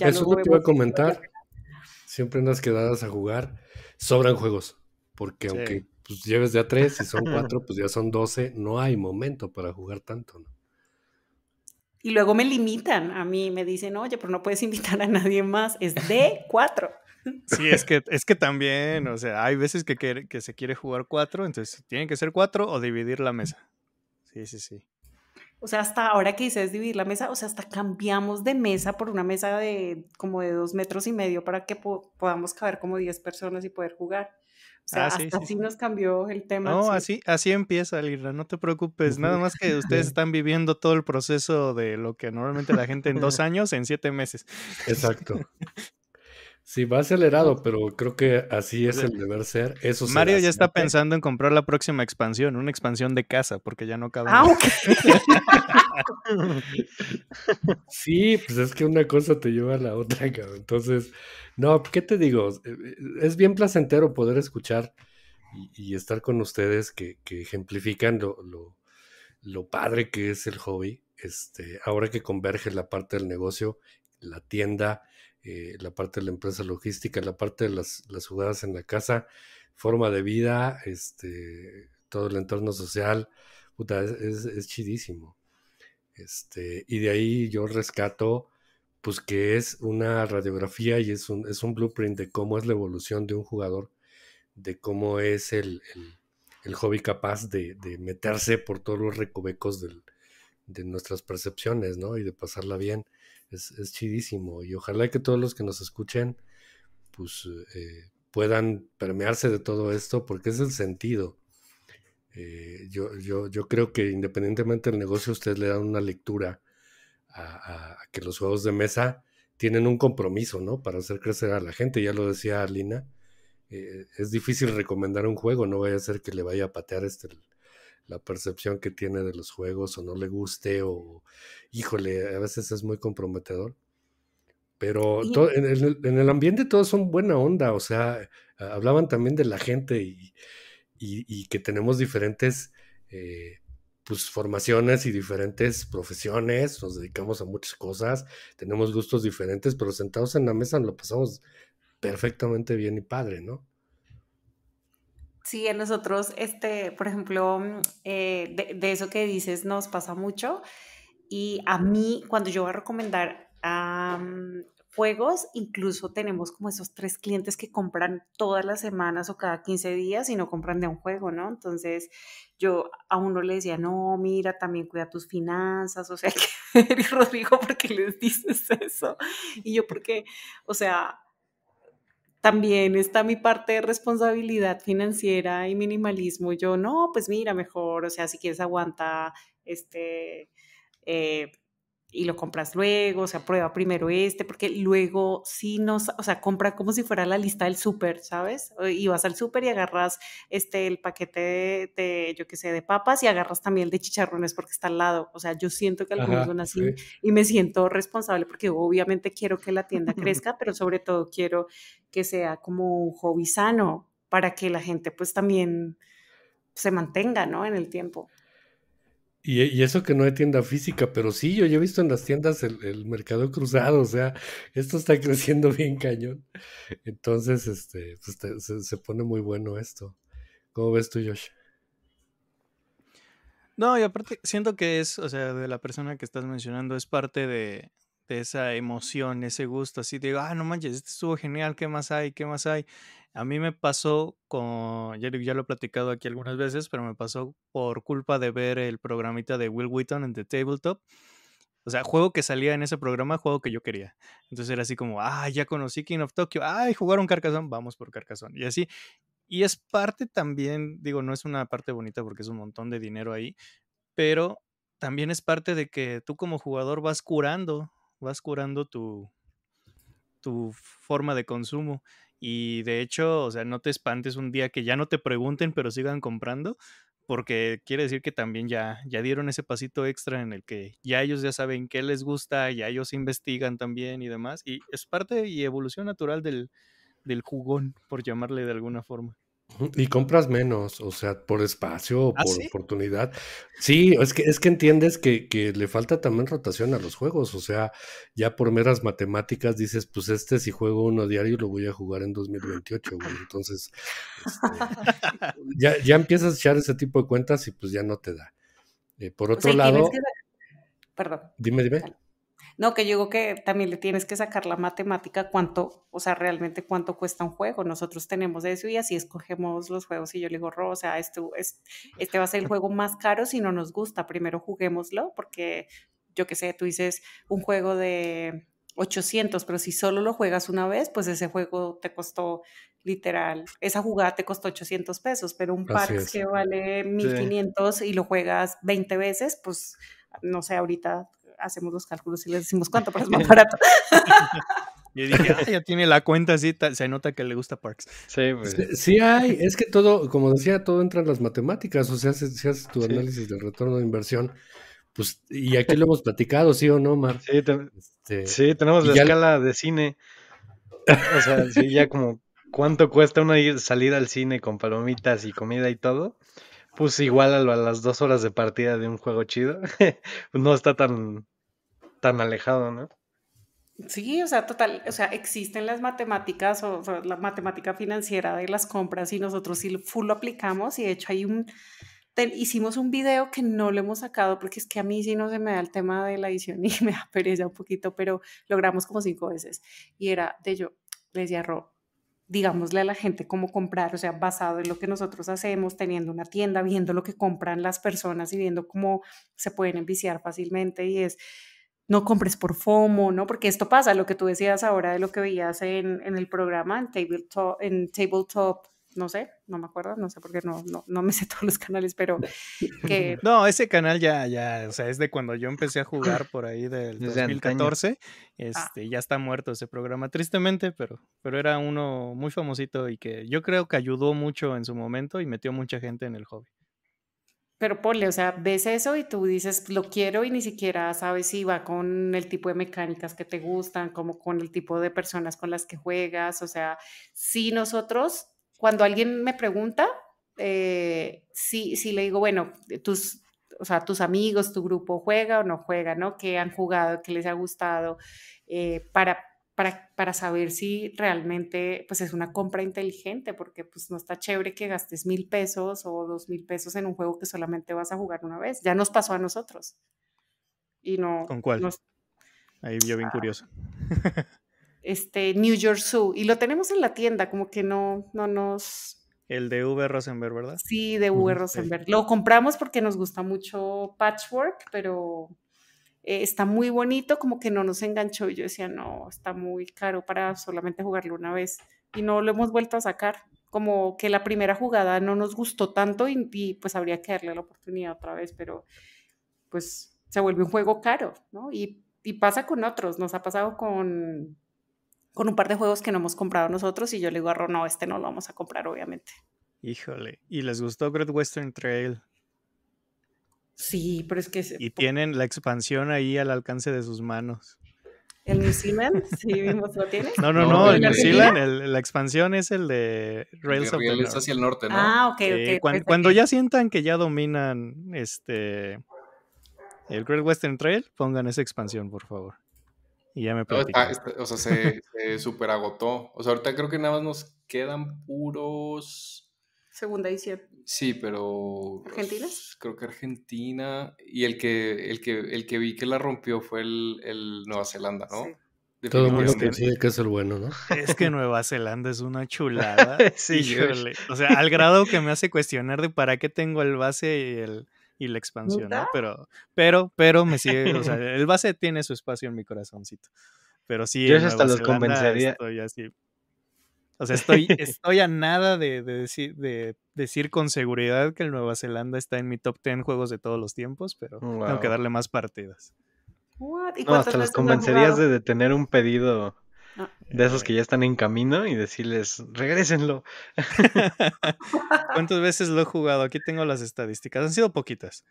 Eso lo iba a comentar siempre en las quedadas a jugar sobran juegos, porque aunque pues, lleves ya tres y son *laughs* cuatro, pues ya son doce, no hay momento para jugar tanto, ¿no? Y luego me limitan a mí, me dicen, oye, pero no puedes invitar a nadie más, es de *laughs* cuatro. Sí, es que, es que también, o sea, hay veces que, que se quiere jugar cuatro, entonces tienen que ser cuatro o dividir la mesa. Sí, sí, sí. O sea, hasta ahora que dices dividir la mesa, o sea, hasta cambiamos de mesa por una mesa de como de dos metros y medio para que podamos caber como 10 personas y poder jugar. O sea, ah, así nos cambió el tema. No, así, así empieza, Lira, no te preocupes. Nada más que *laughs* ustedes están viviendo todo el proceso de lo que normalmente la gente en dos *laughs* años, en siete meses. Exacto. *laughs* Sí, va acelerado, pero creo que así es el deber ser. Eso Mario ya está pensando en comprar la próxima expansión, una expansión de casa, porque ya no cabe. Ah, *laughs* sí, pues es que una cosa te lleva a la otra, cabrón. Entonces, no, ¿qué te digo? Es eh, bien placentero poder escuchar y, estar con ustedes que, que ejemplifican lo, lo, lo padre que es el hobby. Este, ahora que converge la parte del negocio, la tienda eh, la parte de la empresa logística, la parte de las, jugadas en la casa, forma de vida, este, todo el entorno social, es, chidísimo. Este, y de ahí yo rescato, pues que es una radiografía y es un, es un blueprint de cómo es la evolución de un jugador, de cómo es el, hobby capaz de, meterse por todos los recovecos de nuestras percepciones, ¿no? Y de pasarla bien es, chidísimo y ojalá que todos los que nos escuchen pues eh, puedan permearse de todo esto porque es el sentido. Eh, yo, yo, creo que independientemente del negocio, ustedes le dan una lectura a, que los juegos de mesa tienen un compromiso, ¿no? Para hacer crecer a la gente, ya lo decía Alina, eh, es difícil recomendar un juego, no vaya a ser que le vaya a patear este la percepción que tiene de los juegos o no le guste o híjole, a veces es muy comprometedor. Pero en, el, ambiente todos son buena onda, o sea, hablaban también de la gente y, y, que tenemos diferentes eh, pues, formaciones y diferentes profesiones, nos dedicamos a muchas cosas, tenemos gustos diferentes, pero sentados en la mesa lo pasamos perfectamente bien y padre, ¿no? Sí, a nosotros, este, por ejemplo, mm, eh, de, eso que dices nos pasa mucho. Y a mí, cuando yo voy a recomendar ah, mm, juegos, incluso tenemos como esos tres clientes que compran todas las semanas o cada 15 días y no compran de un juego, ¿no? Entonces yo a uno le decía, no, mira, también cuida tus finanzas, o sea, y *laughs* Rodrigo, ¿por qué les dices eso? Y yo porque, o sea, también está mi parte de responsabilidad financiera y minimalismo. Yo, no, pues mira, mejor, o sea, si quieres aguanta, este, eh, y lo compras luego, o sea, prueba primero este, porque luego sí nos, o sea, compra como si fuera la lista del súper, ¿sabes? Y vas al súper y agarras este, el paquete de, yo qué sé, de papas y agarras también el de chicharrones porque está al lado. O sea, yo siento que algunos son así y me siento responsable porque obviamente quiero que la tienda crezca, pero sobre todo quiero que sea como un hobby sano para que la gente pues también se mantenga, ¿no? En el tiempo. Y, eso que no hay tienda física, pero sí, yo, he visto en las tiendas el, mercado cruzado, o sea, esto está *laughs* creciendo bien cañón. Entonces, este, pues, se, se, pone muy bueno esto. ¿Cómo ves tú, Josh? No, y aparte, siento que es, o sea, de la persona que estás mencionando, es parte de, de esa emoción, ese gusto, así digo, ah, no manches, este estuvo genial, ¿qué más hay? ¿Qué más hay? A mí me pasó con, ya, lo he platicado aquí algunas veces, pero me pasó por culpa de ver el programita de Will Wheaton en The Tabletop. O sea, juego que salía en ese programa, juego que yo quería. Entonces era así como, ah, ya conocí King of Tokyo, ay, jugaron Carcassonne, vamos por Carcassonne. Y así. Y es parte también, digo, no es una parte bonita porque es un montón de dinero ahí, pero también es parte de que tú como jugador vas curando vas curando tu, tu forma de consumo. Y de hecho, o sea, no te espantes un día que ya no te pregunten, pero sigan comprando, porque quiere decir que también ya, ya dieron ese pasito extra en el que ya ellos ya saben qué les gusta, ya ellos investigan también y demás. Y es parte y evolución natural del jugón, por llamarle de alguna forma. Y compras menos, o sea, por espacio o ¿Ah, por oportunidad. Sí, es que, es que entiendes que, le falta también rotación a los juegos, o sea, ya por meras matemáticas dices, pues este si juego uno diario lo voy a jugar en 2028, güey. Entonces, este, *laughs* ya, ya, empiezas a echar ese tipo de cuentas y pues ya no te da. Eh, por otro lado... Perdón. Dime, dime. No, que yo digo que también le tienes que sacar la matemática cuánto, o sea, realmente cuánto cuesta un juego. Nosotros tenemos eso y así escogemos los juegos y yo le digo, Ro, sea, esto este va a ser el juego más caro si no nos gusta. Primero juguémoslo porque yo qué sé, tú dices un juego de 800, pero si solo lo juegas una vez, pues ese juego te costó literal, esa jugada te costó 800 pesos, pero un par que vale 1500 y lo juegas 20 veces, pues no sé, ahorita hacemos los cálculos y les decimos cuánto, pero es más *laughs* barato. *laughs* Yo dije, ah, ya tiene la cuenta así, se nota que le gusta Parks. Pues. Sí, hay, es que todo, como decía, todo entra en las matemáticas, o sea, si, haces tu análisis del retorno de inversión, pues, y aquí lo hemos platicado, ¿sí o no, Mar? Sí, este, tenemos la escala de cine. O sea, ya como cuánto cuesta una salir al cine con palomitas y comida y todo. Pues igual a, a las dos horas de partida de un juego chido, *laughs* no está tan, tan alejado, ¿no? Sí, o sea, total, o sea, existen las matemáticas, o, la matemática financiera de las compras y nosotros sí full lo aplicamos y de hecho hay un, hicimos un video que no lo hemos sacado porque es que a mí sí no se me da el tema de la edición *laughs* y me da un poquito, pero logramos como cinco veces y era de yo, les decía digámosle a la gente cómo comprar, o sea, basado en lo que nosotros hacemos, teniendo una tienda, viendo lo que compran las personas y viendo cómo se pueden enviciar fácilmente y es no compres por FOMO, ¿no? Porque esto pasa, lo que tú decías ahora de lo que veías en, el programa, en Tabletop, en tabletop no sé, no me acuerdo, no sé por qué no, no, no me sé *laughs* todos los canales, pero que... No, ese canal ya, ya, o sea, es de cuando yo empecé a jugar por ahí del 2014, ah. este, ya está muerto ese programa, tristemente, pero, pero era uno muy famosito y que yo creo que ayudó mucho en su momento y metió mucha gente en el hobby. Pero ponle, o sea, ves eso y tú dices, lo quiero y ni siquiera sabes si va con el tipo de mecánicas que te gustan, como con el tipo de personas con las que juegas. O sea, si nosotros, cuando alguien me pregunta, eh, sí, si, le digo, bueno, eh, tus, sea, tus amigos, tu grupo juega o no juega, ¿no? ¿Qué han jugado? ¿Qué les ha gustado? Eh, para para, saber si realmente pues es una compra inteligente, porque pues no está chévere que gastes mil pesos o dos mil pesos en un juego que solamente vas a jugar una vez. Ya nos pasó a nosotros. Y no. ¿Con cuál? Ahí yo bien ah. curioso. *laughs* *laughs* este, New York Zoo. Y lo tenemos en la tienda, como que no, no nos. El de V. Rosenberg, ¿verdad? Sí, de V. Rosenberg. Lo compramos porque nos gusta mucho Patchwork, pero eh, está muy bonito, como que no nos enganchó y yo decía, no, está muy caro para solamente jugarlo una vez y no lo hemos vuelto a sacar, como que la primera jugada no nos gustó tanto y, pues habría que darle la oportunidad otra vez, pero pues se vuelve un juego caro, ¿no? Y, pasa con otros, nos ha pasado con, con un par de juegos que no hemos comprado nosotros y yo le digo a Ron, no, este no lo vamos a comprar, obviamente. Híjole, y les gustó Great Western Trail Sí, pero es que... Y tienen la expansión ahí al alcance de sus manos. ¿El New Zealand? ¿Sí vimos lo tienes? No, no, no, el New Zealand, la expansión es el de Rails of the North. hacia el norte, ¿no? Ah, ok, ok. Pues cuando, ya sientan que ya dominan este el Great Western Trail, pongan esa expansión, por favor. Y ya me platican. Este, o sea, se, se superagotó. O sea, ahorita creo que nada más nos quedan puros segunda y edición. Sí, pero. ¿Argentinas? Creo que Argentina. Y el que, el que, el que vi que la rompió fue el, Nueva Zelanda, ¿no? Todo el mundo que es el bueno, ¿no? *laughs* Es que Nueva Zelanda es una chulada. *laughs* sí, Híjole. O sea, al grado que me hace cuestionar de para qué tengo el base y el la expansión, ¿no? Pero, pero, pero me sigue, o sea, el base tiene su espacio en mi corazoncito. Pero sí, yo hasta los convencería. así. O sea, estoy, *laughs* estoy a nada de, decir, de, decir, con seguridad que el Nueva Zelanda está en mi top 10 juegos de todos los tiempos, pero mm, tengo que darle más partidas. no, hasta las convencerías de detener un pedido ah. de esos eh. que ya están en camino y decirles, regrésenlo. *laughs* ¿Cuántas veces lo he jugado? Aquí tengo las estadísticas. Han sido poquitas.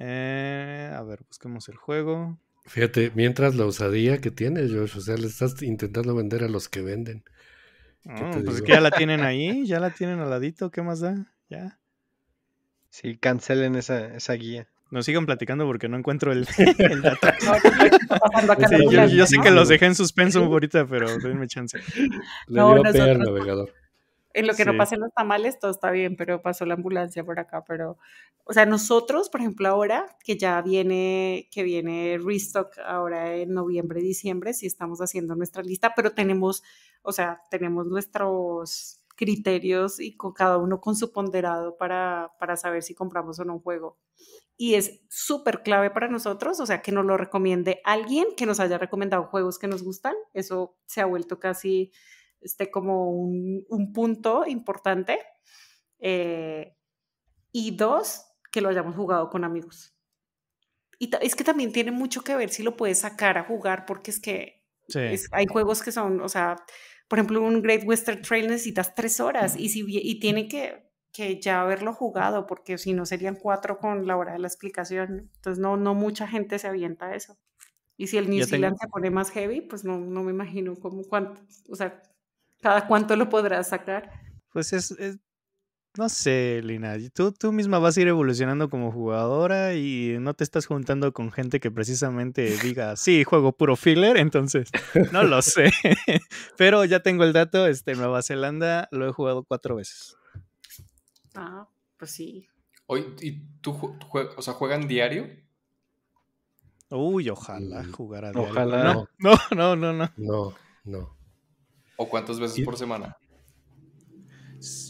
Eh, a ver, busquemos el juego. Fíjate, mientras la osadía que tienes, yo, o sea, le estás intentando vender a los que venden. Ah, pues que ya la *laughs* tienen ahí, ya la tienen al ladito, ¿qué más da? Ya. Sí, cancelen esa, esa guía. Nos sigan platicando porque no encuentro el, *laughs* *laughs* el dato. Pues, sí, yo, sé que los dejé en suspenso ahorita, pero denme chance. Le dio no, navegador en lo que no pasen los tamales, todo está bien, pero pasó la ambulancia por acá, pero, o sea, nosotros, por ejemplo, ahora que ya viene, que viene Restock ahora en noviembre, diciembre, sí estamos haciendo nuestra lista, pero tenemos, o sea, tenemos nuestros criterios y con cada uno con su ponderado para, para saber si compramos o no un juego. Y es súper clave para nosotros, o sea, que nos lo recomiende alguien que nos haya recomendado juegos que nos gustan, eso se ha vuelto casi esté como un, un punto importante. Eh, y dos, que lo hayamos jugado con amigos. Y es que también tiene mucho que ver si lo puedes sacar a jugar, porque es que hay juegos que son, o sea, por ejemplo, un Great Western Trail necesitas tres horas y, si, y tiene que, que ya haberlo jugado, porque si no serían cuatro con la hora de la explicación. Entonces, no, no mucha gente se avienta a eso. Y si el New Zealand se pone más heavy, pues no, no me imagino cómo, cuánto, o sea, ¿Cada cuánto lo podrás sacar? Pues es, no sé, Lina, tú, tú misma vas a ir evolucionando como jugadora y no te estás juntando con gente que precisamente diga, sí, juego puro filler, entonces no lo sé. *laughs* Pero ya tengo el dato, este, Nueva Zelanda lo he jugado cuatro veces. Ah, pues sí. ¿Y tú, juegas o sea, juegan diario? Uy, ojalá mm, jugara diario. Ojalá. no, no, no. No, no. no. ¿O cuántas veces por semana?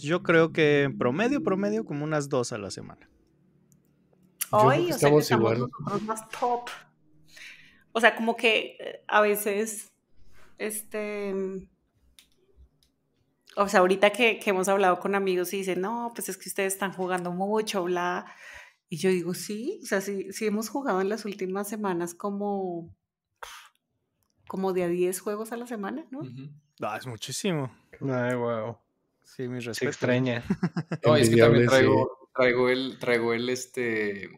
Yo creo que en promedio, promedio, como unas dos a la semana. Ay, o sea estamos más top. O sea, como que eh, a veces, este, o sea, ahorita que, hemos hablado con amigos y dicen, no, pues es que ustedes están jugando mucho, bla. Y yo digo, sí, o sea, sí, sí hemos jugado en las últimas semanas como, como de a 10 juegos a la semana, ¿no? Ah, es muchísimo. Sí, mi extraña. *laughs* no, es que también traigo, el, traigo el, este,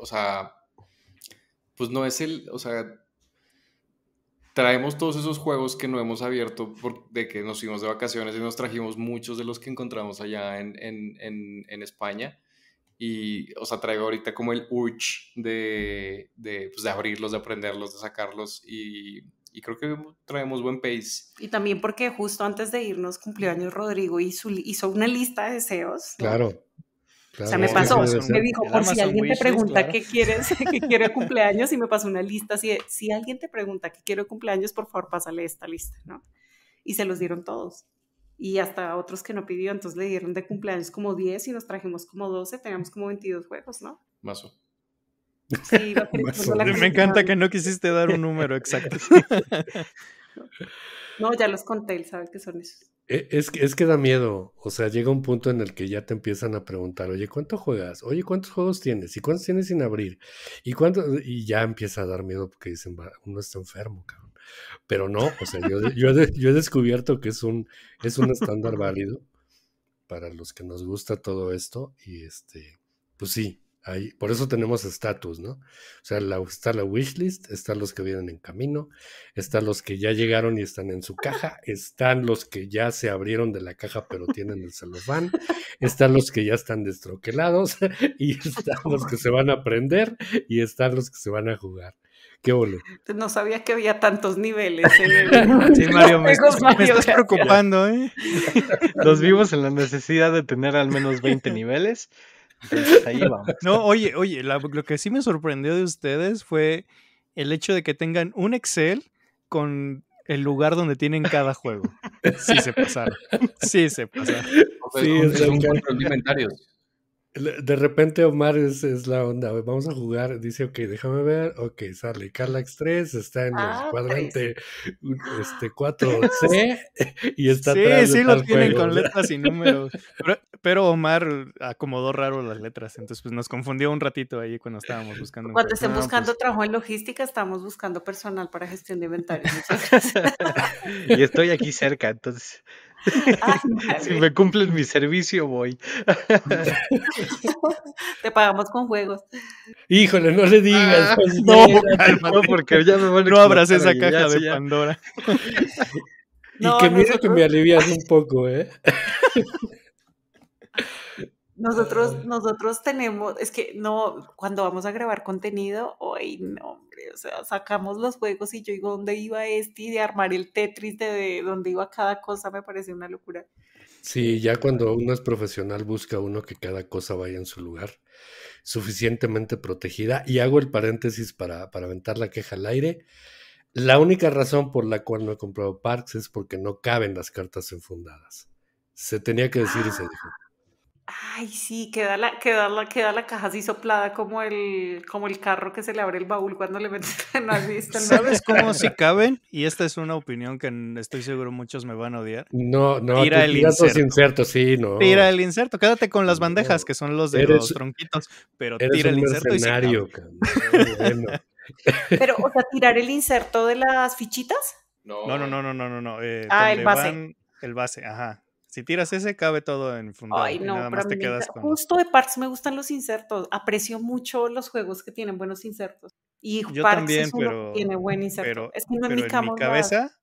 o sea, pues no es el, o sea, traemos todos esos juegos que no hemos abierto de que nos fuimos de vacaciones y nos trajimos muchos de los que encontramos allá en, en, España. Y, o sea, traigo ahorita como el urge de, de, pues, de abrirlos, de aprenderlos, de sacarlos. Y y creo que traemos buen pace. Y también porque justo antes de irnos cumplió años Rodrigo y hizo una lista de deseos. Claro. o sea, me pasó, me dijo, por si alguien te pregunta qué quieres, *laughs* qué quiere cumpleaños, y me pasó una lista si si alguien te pregunta qué quiero cumpleaños, por favor, pásale esta lista, ¿no? Y se los dieron todos. Y hasta otros que no pidió, entonces le dieron de cumpleaños como 10 y nos trajimos como 12, teníamos como 22 juegos, ¿no? menos. Sí, *laughs* Me encanta que no quisiste dar un número exacto. *laughs* no, ya los conté, sabes que son esos. E, es, es que da miedo, o sea, llega un punto en el que ya te empiezan a preguntar, oye, ¿cuánto juegas? Oye, ¿cuántos juegos tienes? ¿Y cuántos tienes sin abrir? ¿Y cuánto? Y ya empieza a dar miedo porque dicen, uno está enfermo, cabrón. Pero no, o sea, yo, yo he descubierto que es un, es un estándar válido para los que nos gusta todo esto y este, pues sí, por eso tenemos estatus, ¿no? O sea, la, está la wishlist, están los que vienen en camino, están los que ya llegaron y están en su caja, *laughs* están los que ya se abrieron de la caja pero tienen el celofán, están los que ya están destroquelados *laughs* y están los que se van a aprender y están los que se van a jugar. Qué boludo. Pues no sabía que había tantos niveles. ¿eh? *laughs* Sí, Mario, me, preocupando, ¿eh? Los vivos en la necesidad de tener al menos 20 niveles *laughs* No, oye, oye, lo que sí me sorprendió de ustedes fue el hecho de que tengan un Excel con el lugar donde tienen cada juego. Sí se pasaron. Sí se pasaron. es de repente Omar es, la onda, vamos a jugar, dice, ok, déjame ver, ok, sale x 3, está en el ah, cuadrante este, 4C *gasps* *laughs* y está Sí, sí, lo tienen con *laughs* letras y números, pero, Omar acomodó raro las letras, entonces pues nos confundió un ratito ahí cuando estábamos buscando. Cuando estén buscando pues trabajo en logística, estamos buscando personal para gestión de inventario. Muchas *laughs* gracias. y estoy aquí cerca, entonces si me cumples mi servicio, voy. *laughs* Te pagamos con juegos. Híjole, no le digas. Ah, pues, no, hermano, porque ya me No abras esa caja de Pandora. *laughs* y que mira que me alivias un poco, ¿eh? *laughs* Nosotros, nosotros tenemos, es que no, cuando vamos a grabar contenido, ay no, hombre, o sea, sacamos los juegos y yo digo dónde iba este y de armar el Tetris de, donde dónde iba cada cosa me parece una locura. Sí, ya cuando uno es profesional busca uno que cada cosa vaya en su lugar, suficientemente protegida. Y hago el paréntesis para, para aventar la queja al aire. La única razón por la cual no he comprado Parks es porque no caben las cartas enfundadas. Se tenía que decir y se *gasps* dijo. Ay, sí, queda la, queda la, queda la caja así soplada como el, como el carro que se le abre el baúl cuando le metes *laughs* la nariz. ¿Sabes cómo si caben? Y esta es una opinión que estoy seguro muchos me van a odiar. No, no, tira el inserto. sí, no. Tira el inserto, quédate con las bandejas que son los de los tronquitos, pero tira el inserto *laughs* Pero, o sea, tirar el inserto de las fichitas? No, no, no, no, no, no, no. Eh, ah, el base. el base, ajá. Si tiras ese, cabe todo en fundado. Ay, no, nada Justo de parts me gustan los insertos. Aprecio mucho los juegos que tienen buenos insertos. Y Parks es uno que tiene buen inserto. Pero, es no en, mi, cabeza,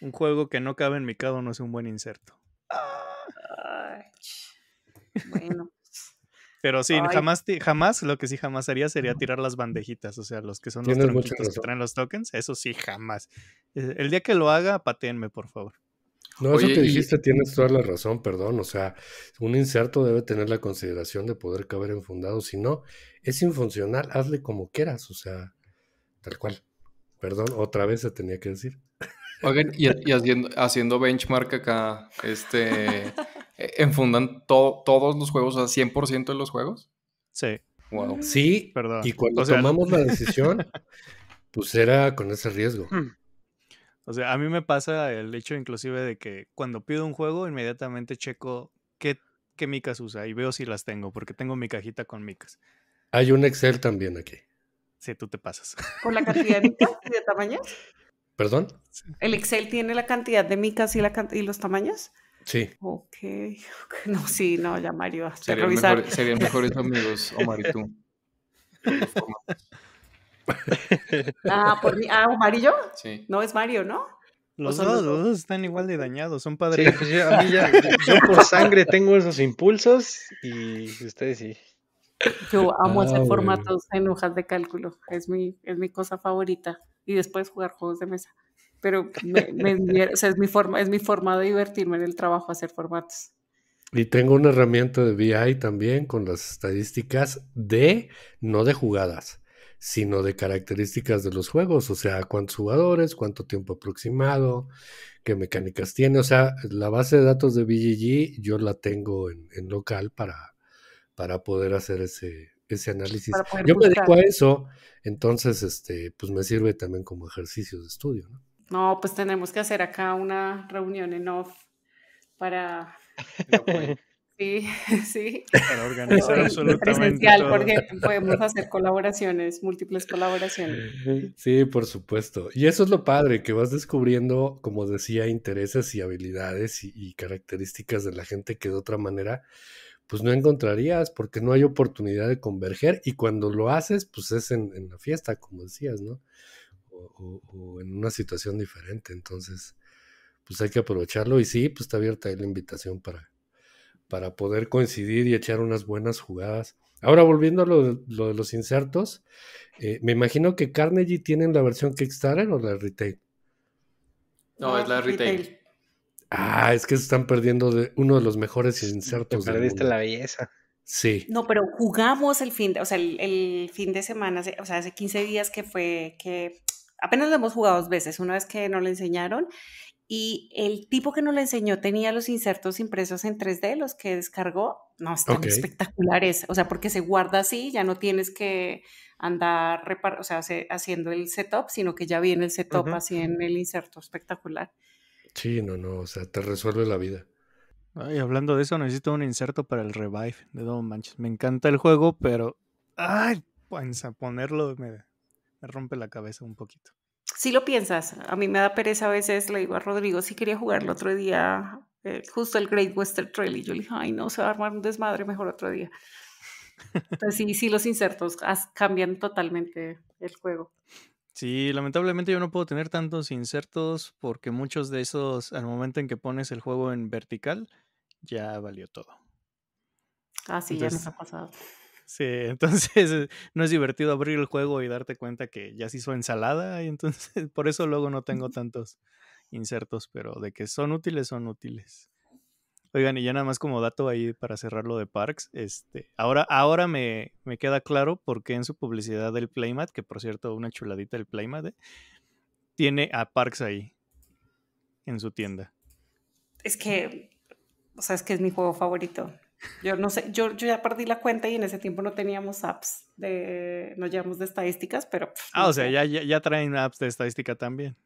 un juego que no cabe en mi cabo no es un buen inserto. bueno. Pues, pero sí, jamás, jamás, lo que sí jamás haría sería tirar las bandejitas, o sea, los que son los tronquitos que traen los tokens, eso sí, jamás. E, el día que lo haga, pateenme, por favor. No, eso que dijiste tienes toda la razón, perdón. O sea, un inserto debe tener la consideración de poder caber enfundado. Si no, es infuncional, hazle como quieras. O sea, tal cual. Perdón, otra vez se tenía que decir. Oigan, y, haciendo, benchmark acá, este, e, ¿enfundan todos los juegos, o sea, 100% de los juegos? Sí. Wow. Sí, Y cuando tomamos la *laughs* decisión, pues era con ese riesgo. Hmm. O sea, a mí me pasa el hecho inclusive de que cuando pido un juego, inmediatamente checo qué, micas usa y veo si las tengo, porque tengo mi cajita con micas. Hay un Excel también aquí. Sí, tú te pasas. *laughs* ¿Con la cantidad de micas y de tamaños? ¿Perdón? ¿El Excel tiene la cantidad de micas y, los tamaños? Sí. Ok. *laughs* No, sí, no, ya Mario, hasta serían mejores amigos, Omar y tú. *laughs* *laughs* ah, por ah, amarillo. No es Mario, ¿no? Los dos, están igual de dañados, son padres. Pues yo, por sangre tengo esos impulsos y ustedes sí. Yo amo hacer ah, formatos en hojas de cálculo, es mi, es mi cosa favorita. Y después jugar juegos de mesa. Pero es, mi forma, es mi forma de divertirme en el trabajo, hacer formatos. Y tengo una herramienta de BI también con las estadísticas de, no de jugadas, sino de características de los juegos, o sea, cuántos jugadores, cuánto tiempo aproximado, qué mecánicas tiene, o sea, la base de datos de BGG yo la tengo en, local para, para poder hacer ese, ese análisis. Yo me dedico a eso, entonces, este, pues me sirve también como ejercicio de estudio, ¿no? No, pues tenemos que hacer acá una reunión en off para... *laughs* Sí, *laughs* sí. Para organizar absolutamente. Presencial, porque *laughs* podemos hacer colaboraciones, múltiples colaboraciones. *laughs* Sí, por supuesto. Y eso es lo padre, que vas descubriendo, como decía, intereses y habilidades y, características de la gente que de otra manera pues no encontrarías porque no hay oportunidad de converger y cuando lo haces pues es en, la fiesta como decías, ¿no? O, o, en una situación diferente, entonces pues hay que aprovecharlo y sí, pues está abierta ahí la invitación para, para poder coincidir y echar unas buenas jugadas. Ahora volviendo a lo, de los insertos, eh, me imagino que Carnegie tienen la versión Kickstarter o la retail. No, es la retail. Ah, es que se están perdiendo de uno de los mejores insertos. perdiste la belleza. Sí. No, pero jugamos el fin de, el, fin de semana, o sea, hace 15 días que fue que apenas lo hemos jugado dos veces, una vez que no lo enseñaron y el tipo que nos lo enseñó tenía los insertos impresos en 3D, los que descargó. No, están espectaculares. O sea, porque se guarda así, ya no tienes que andar o sea, haciendo el setup, sino que ya viene el setup así en el inserto espectacular. Sí, no, no, o sea, te resuelve la vida. Ay, hablando de eso, necesito un inserto para el revive de Don Manches. Me encanta el juego, pero. Ay, ponerlo me rompe la cabeza un poquito si lo piensas, a mí me da pereza a veces, le digo a Rodrigo si quería jugar el otro día, eh, justo el Great Western Trail, y yo le dije, ay, no, se va a armar un desmadre, mejor otro día. Entonces, sí, sí, los insertos cambian totalmente el juego. Sí, lamentablemente yo no puedo tener tantos insertos porque muchos de esos, al momento en que pones el juego en vertical, ya valió todo. Ah, sí, ya nos ha pasado. Sí, entonces *laughs* no es divertido abrir el juego y darte cuenta que ya se hizo ensalada y entonces *laughs* por eso luego no tengo tantos insertos, pero de que son útiles, son útiles. Oigan, y ya nada más como dato ahí para cerrar lo de Parks, este, ahora, ahora me, me queda claro por qué en su publicidad del Playmat, que por cierto, una chuladita del Playmat, eh, tiene a Parks ahí, en su tienda. Es que, o sea, es que es mi juego favorito. Yo no sé, yo, yo ya perdí la cuenta y en ese tiempo no teníamos apps de, no llevamos de estadísticas, pero... Pues, ah, o sea, ya, ya, traen apps de estadística también.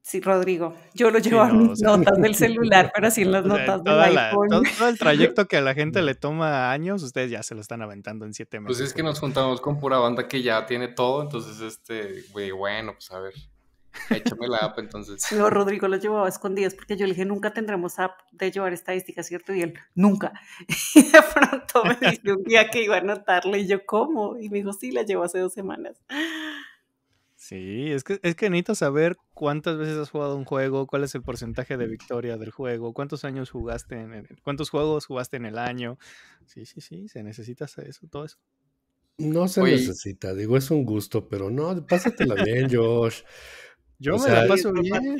Sí, Rodrigo, yo lo llevo mis notas del *laughs* celular, pero así las notas del iPhone. Todo, el trayecto que a la gente le toma años, ustedes ya se lo están aventando en siete meses. Pues es que nos juntamos con pura banda que ya tiene todo, entonces este, güey, bueno, pues a ver. Échame la app entonces. No, Rodrigo la llevaba a escondidas porque yo le dije, nunca tendremos app de llevar estadísticas, ¿cierto? Y él, nunca. *laughs* Y de pronto me dice un día que iba a anotarle y yo, ¿cómo? Y me dijo, sí, la llevo hace dos semanas. Sí, es que, es que necesito saber cuántas veces has jugado un juego, cuál es el porcentaje de victoria del juego, cuántos años jugaste, en el, cuántos juegos jugaste en el año. Sí, sí, sí, se necesita eso, todo eso. No se necesita, digo, es un gusto, pero no, pásatela bien, *laughs* Josh. Yo me la paso *laughs* bien.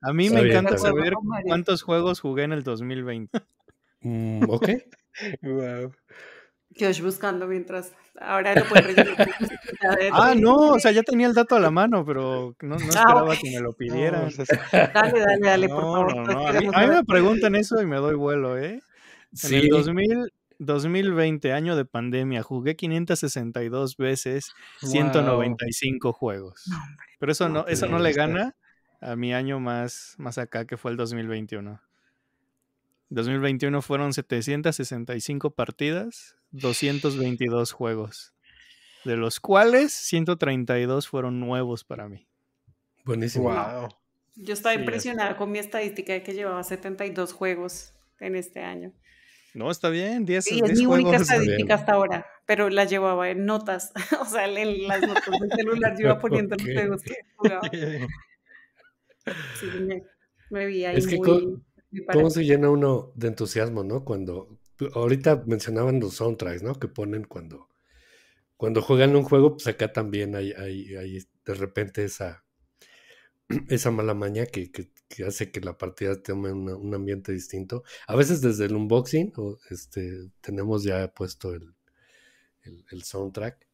A mí me encanta saber cuántos juegos jugué en el 2020. Mm, ok. wow. Que os buscando mientras. Ahora lo Ah, no, o sea, ya tenía el dato a la mano, pero no, ah, esperaba que me lo pidieran. *laughs* dale, dale, dale, por favor. A mí, me preguntan eso y me doy vuelo, ¿eh? Sí. En el 2000 2020, año de pandemia, jugué 562 veces, 195 juegos. Pero eso no, eso no le este gana a mi año más, más acá, que fue el 2021. 2021 fueron 765 partidas, 222 juegos, de los cuales 132 fueron nuevos para mí. Buenísimo. Yo estaba impresionada con mi estadística de que llevaba 72 juegos en este año. No, está bien, 10 sí, eh, es mi única estadística hasta ahora, pero la llevaba en notas, *laughs* o sea, en las notas del celular yo iba *laughs* poniendo los juegos que jugaba. *laughs* Sí, me, me vi ahí es que muy, cómo, cómo se llena uno de entusiasmo, ¿no? Cuando, pues, ahorita mencionaban los soundtracks, ¿no? Que ponen cuando, cuando juegan un juego, pues acá también hay, hay, hay de repente esa, *clears throat* esa mala maña que, hace que la partida tome un ambiente distinto. A veces desde el unboxing o este, tenemos ya puesto el, soundtrack.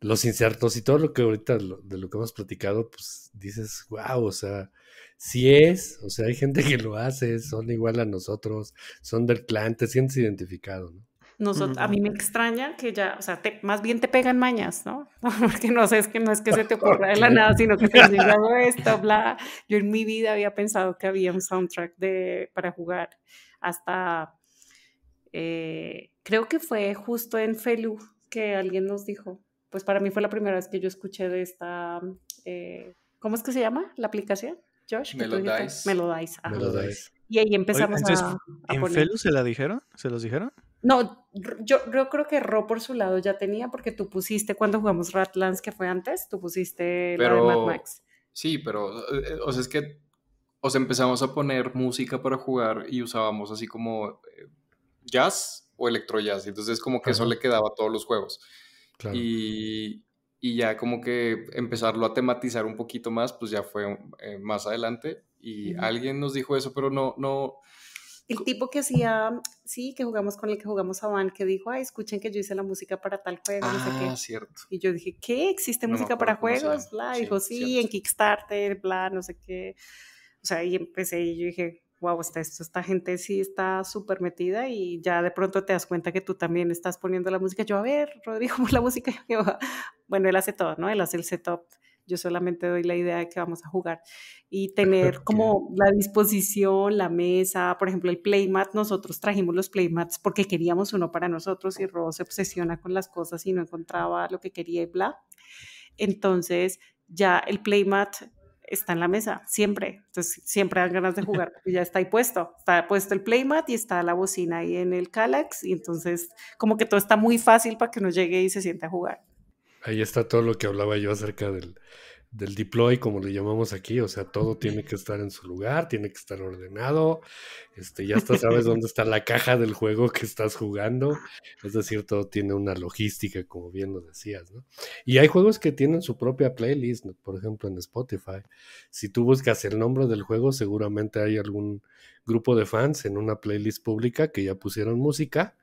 Los insertos y todo lo que ahorita de lo que hemos platicado, pues dices, wow, o sea, si es, o sea, hay gente que lo hace, son igual a nosotros, son del clan, te sientes identificado, ¿no? A mí me extraña que ya, o sea, más bien te pegan mañas, ¿no? *laughs* Porque no sé, es que no es que se te ocurra de la nada, sino que te han llegado esto, bla. Yo en mi vida había pensado que había un soundtrack de, para jugar hasta, eh, creo que fue justo en Felu que alguien nos dijo, pues para mí fue la primera vez que yo escuché de esta, eh, ¿cómo es que se llama la aplicación? Josh. me lo dais Y ahí empezamos a, ¿En Felu se la dijeron? ¿Se los dijeron? No, yo, yo, creo que Ro por su lado ya tenía, porque tú pusiste cuando jugamos Ratlands, que fue antes, tú pusiste pero, de Mad Max. Sí, pero, eh, eh, o sea, es que os empezamos a poner música para jugar y usábamos así como eh, jazz o electro jazz, entonces como que eso le quedaba a todos los juegos. Y, ya como que empezarlo a tematizar un poquito más, pues ya fue más adelante. Y alguien nos dijo eso, pero no, no, el tipo que hacía, sí, que jugamos con el que jugamos a Van, que dijo, ay, escuchen que yo hice la música para tal juego, no sé qué. Ah, y yo dije, ¿qué? ¿Existe música para juegos? Bla, dijo, sí, en Kickstarter, bla, no sé qué. O sea, y empecé y yo dije, wow, esta, esta gente sí está súper metida y ya de pronto te das cuenta que tú también estás poniendo la música. Yo, a ver, Rodrigo, *laughs* la música. Bueno, él hace todo, ¿no? Él hace el setup yo solamente doy la idea de que vamos a jugar y tener como la disposición, la mesa, por ejemplo, el playmat. Nosotros trajimos los playmats porque queríamos uno para nosotros y Robo se obsesiona con las cosas y no encontraba lo que quería y bla. Entonces, ya el playmat está en la mesa, siempre. Entonces, siempre dan ganas de jugar ya está ahí puesto. Está puesto el playmat y está la bocina ahí en el Calax. Y entonces, como que todo está muy fácil para que nos llegue y se sienta a jugar. Ahí está todo lo que hablaba yo acerca del, deploy, como le llamamos aquí, o sea, todo tiene que estar en su lugar, tiene que estar ordenado, este, ya hasta sabes dónde está la caja del juego que estás jugando, es decir, todo tiene una logística, como bien lo decías, ¿no? Y hay juegos que tienen su propia playlist, por ejemplo, en Spotify, si tú buscas el nombre del juego, seguramente hay algún grupo de fans en una playlist pública que ya pusieron música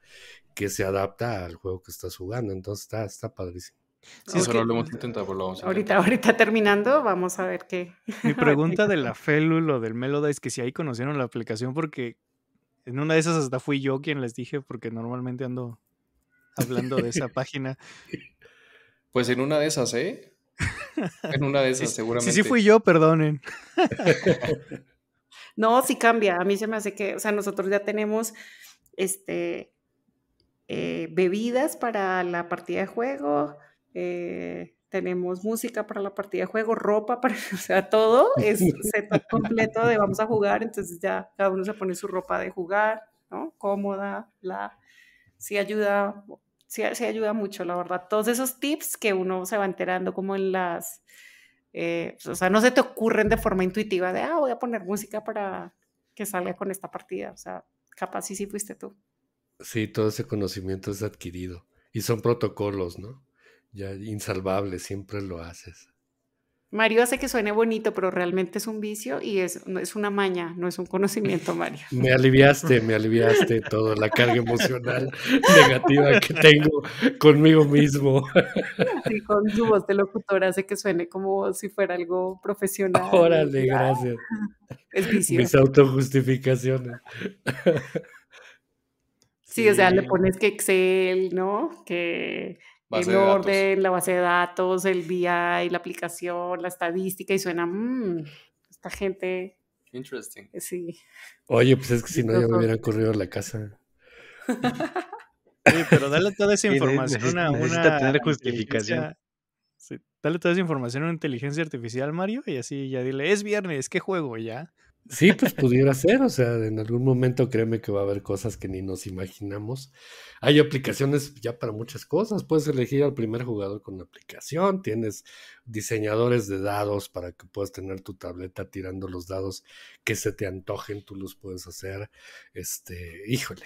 que se adapta al juego que estás jugando, entonces está, está padrísimo. Sí, lo hemos intentado, lo ahorita, ahorita terminando, vamos a ver qué. Mi *laughs* pregunta de la félula o del Meloda es que si ahí conocieron la aplicación, porque en una de esas hasta fui yo quien les dije, porque normalmente ando hablando de esa *laughs* página. Pues en una de esas, ¿eh? En una de *laughs* esas, seguramente. Sí, sí fui yo, perdonen. No, sí cambia. A mí se me hace que, o sea, nosotros ya tenemos este, eh, bebidas para la partida de juego, eh, tenemos música para la partida de juego, ropa, para, *laughs* o sea, todo es *laughs* set completo de vamos a jugar, entonces ya cada uno se pone su ropa de jugar, ¿no? Cómoda, la... Sí ayuda, sí, ayuda mucho, la verdad. Todos esos tips que uno se va enterando como en las... Eh, pues, o sea, no se te ocurren de forma intuitiva de, ah, voy a poner música para que salga con esta partida. O sea, capaz sí, sí fuiste tú. Sí, todo ese conocimiento es adquirido. Y son protocolos, ¿no? ya insalvable, siempre lo haces. Mario hace que suene bonito, pero realmente es un vicio y es, es una maña, no es un conocimiento, Mario. *laughs* Me aliviaste, me aliviaste toda la carga emocional *laughs* negativa que tengo conmigo mismo. *laughs* Sí, con tu voz de locutora hace que suene como si fuera algo profesional. Órale, gracias. Es vicio. Mis autojustificaciones. Sí, o sea, le pones que Excel, ¿no? Que el orden, la base de datos, el BI, la aplicación, la estadística y suena, mmm, esta gente. Interesting. Eh, sí. Oye, pues es que si no, me hubieran corrido a la casa. sí, pero dale toda esa *laughs* información a una, una, tener justificación. dale toda esa información a una inteligencia artificial, Mario, y así ya dile, es viernes, ¿qué juego ya? Sí, pues pudiera ser, o sea, en algún momento créeme que va a haber cosas que ni nos imaginamos. Hay aplicaciones ya para muchas cosas, puedes elegir al primer jugador con aplicación, tienes diseñadores de dados para que puedas tener tu tableta tirando los dados que se te antojen, tú los puedes hacer. Este, híjole.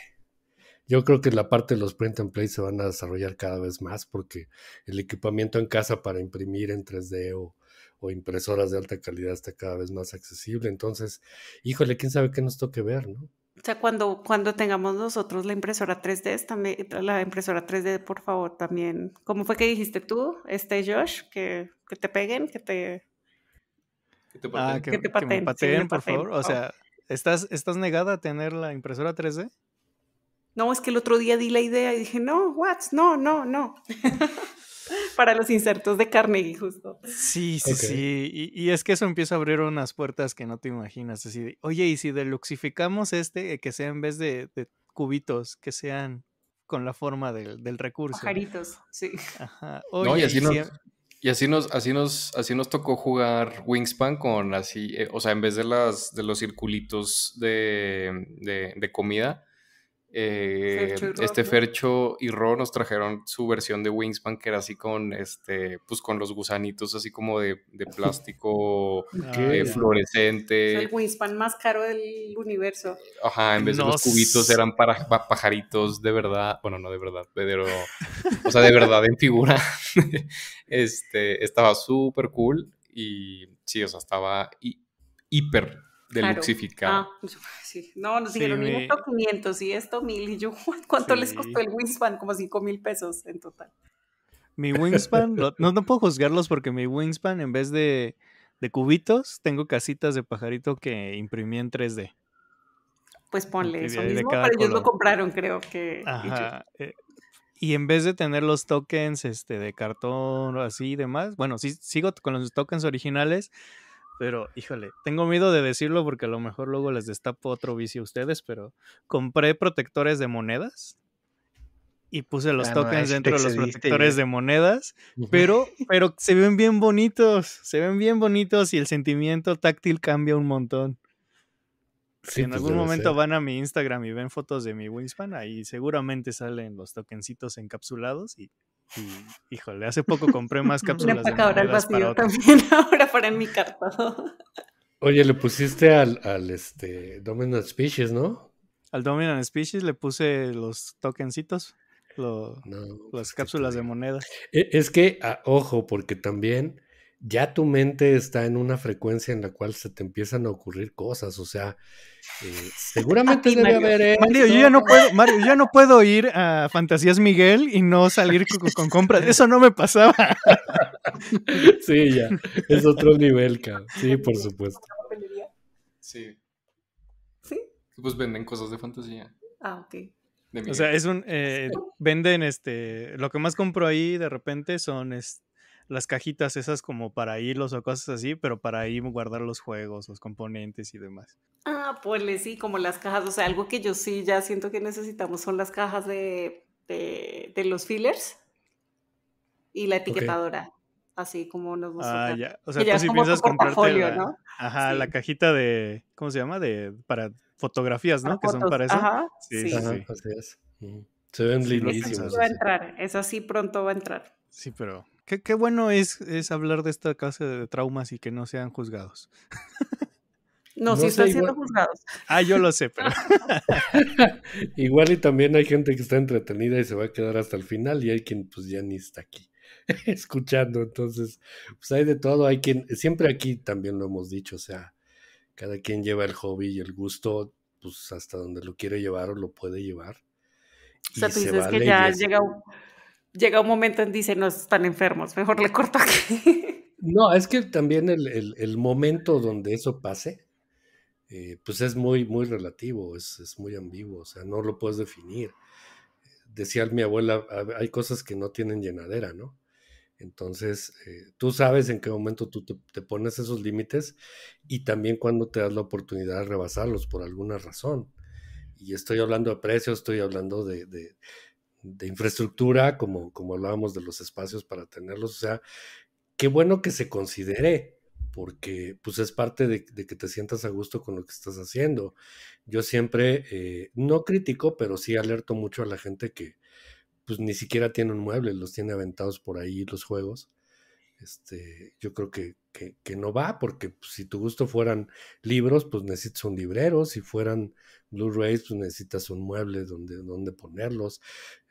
Yo creo que la parte de los print and play se van a desarrollar cada vez más porque el equipamiento en casa para imprimir en 3D o o impresoras de alta calidad está cada vez más accesible. Entonces, híjole, quién sabe qué nos toque ver, ¿no? O sea, cuando, cuando tengamos nosotros la impresora 3D, eh, la impresora 3D, por favor, también. ¿Cómo fue que dijiste tú, este Josh, que, te peguen, que te... Que que, te pateen por, favor. O sea, ¿estás, ¿estás negada a tener la impresora 3D? No, es que el otro día di la idea y dije, no, what, no, no, no. *laughs* *laughs* Para los insertos de Carnegie, justo. Sí, sí, sí. Y, es que eso empieza a abrir unas puertas que no te imaginas. Así oye, y si deluxificamos este, eh, que sea en vez de, cubitos, que sean con la forma del, recurso. Pajaritos, sí. y así, nos, así nos, así nos, tocó jugar Wingspan con así, eh, o sea, en vez de las, de los circulitos de, de comida, eh, este Fercho y Ro nos trajeron su versión de Wingspan que era así con este pues con los gusanitos así como de, plástico *laughs* eh, fluorescente el Wingspan más caro del universo ajá en vez de los cubitos eran para, pajaritos de verdad bueno no de verdad pero o sea de verdad en figura *laughs* este estaba súper cool y sí o sea estaba hiper deluxificado ah, sí. No, nos sí, dijeron 500 y esto mil Y yo, ¿cuánto les costó el Wingspan? Como 5 mil pesos en total. Mi Wingspan, no, puedo juzgarlos porque mi Wingspan, en vez de, cubitos, tengo casitas de pajarito que imprimí en 3D. Pues ponle eso mismo, pero ellos lo compraron, creo que. Eh, y, en vez de tener los tokens este, de cartón o así y demás, bueno, sí, sigo con los tokens originales, pero híjole, tengo miedo de decirlo porque a lo mejor luego les destapo otro vicio a ustedes, pero compré protectores de monedas y puse los ah, tokens dentro de los protectores ¿eh? de monedas, pero, pero se ven bien bonitos, se ven bien bonitos y el sentimiento táctil cambia un montón. si en pues, algún momento van a mi Instagram y ven fotos de mi Wingspan, ahí seguramente salen los tokencitos encapsulados y y, híjole, hace poco compré más *laughs* cápsulas. Le *laughs* ahora el vacío también, ahora para en mi cartón. Oye, le pusiste al, este, Dominant Species, ¿no? Al Dominant Species le puse los tokencitos, pues, las cápsulas de moneda. E, es que, ah, ojo, porque también ya tu mente está en una frecuencia en la cual se te empiezan a ocurrir cosas, o sea, eh, *laughs* seguramente debe haber... Mario, yo ya no puedo, Mario, ya no puedo ir a Fantasías Miguel y no salir con, compras, eso no me pasaba. *laughs* sí, ya, es otro nivel, cabrón. sí, por supuesto. Sí. ¿Sí? Pues venden cosas de fantasía. Ah, ok. O sea, es un. Eh, venden este. Lo que más compro ahí de repente son este las cajitas esas como para hilos o cosas así, pero para ahí guardar los juegos, los componentes y demás. Ah, pues sí, como las cajas, o sea, algo que yo sí ya siento que necesitamos son las cajas de, los fillers y la etiquetadora. Así como nos Ah, ya. O sea, tú si piensas comprarte la, ajá, la cajita de, ¿cómo se llama? De, para fotografías, ¿no? que son para eso. sí, Se ven lindísimas. sí pronto va a entrar. Sí, pero Qué, bueno es, es, hablar de esta clase de traumas y que no sean juzgados. No, sí están siendo juzgados. Ah, yo lo sé, pero. *laughs* igual y también hay gente que está entretenida y se va a quedar hasta el final, y hay quien pues ya ni está aquí *laughs* escuchando. Entonces, pues hay de todo, hay quien, siempre aquí también lo hemos dicho, o sea, cada quien lleva el hobby y el gusto, pues hasta donde lo quiere llevar o lo puede llevar. O sea, tú dices que ya llegado llega un momento en dice, no, están enfermos, mejor le corto aquí. *laughs* No, es que también el, momento donde eso pase, eh, pues es muy, muy relativo, es, muy ambiguo, o sea, no lo puedes definir. Decía mi abuela, hay cosas que no tienen llenadera, ¿no? Entonces, eh, tú sabes en qué momento tú te, pones esos límites y también cuando te das la oportunidad de rebasarlos por alguna razón. Y estoy hablando de precios, estoy hablando de de infraestructura, como, como hablábamos de los espacios para tenerlos. O sea, qué bueno que se considere, porque pues es parte de, que te sientas a gusto con lo que estás haciendo. Yo siempre, eh, no critico, pero sí alerto mucho a la gente que pues ni siquiera tiene un mueble, los tiene aventados por ahí los juegos este, yo creo que, que, no va, porque pues, si tu gusto fueran libros, pues necesitas un librero, si fueran Blu-rays, pues necesitas un mueble donde, donde ponerlos,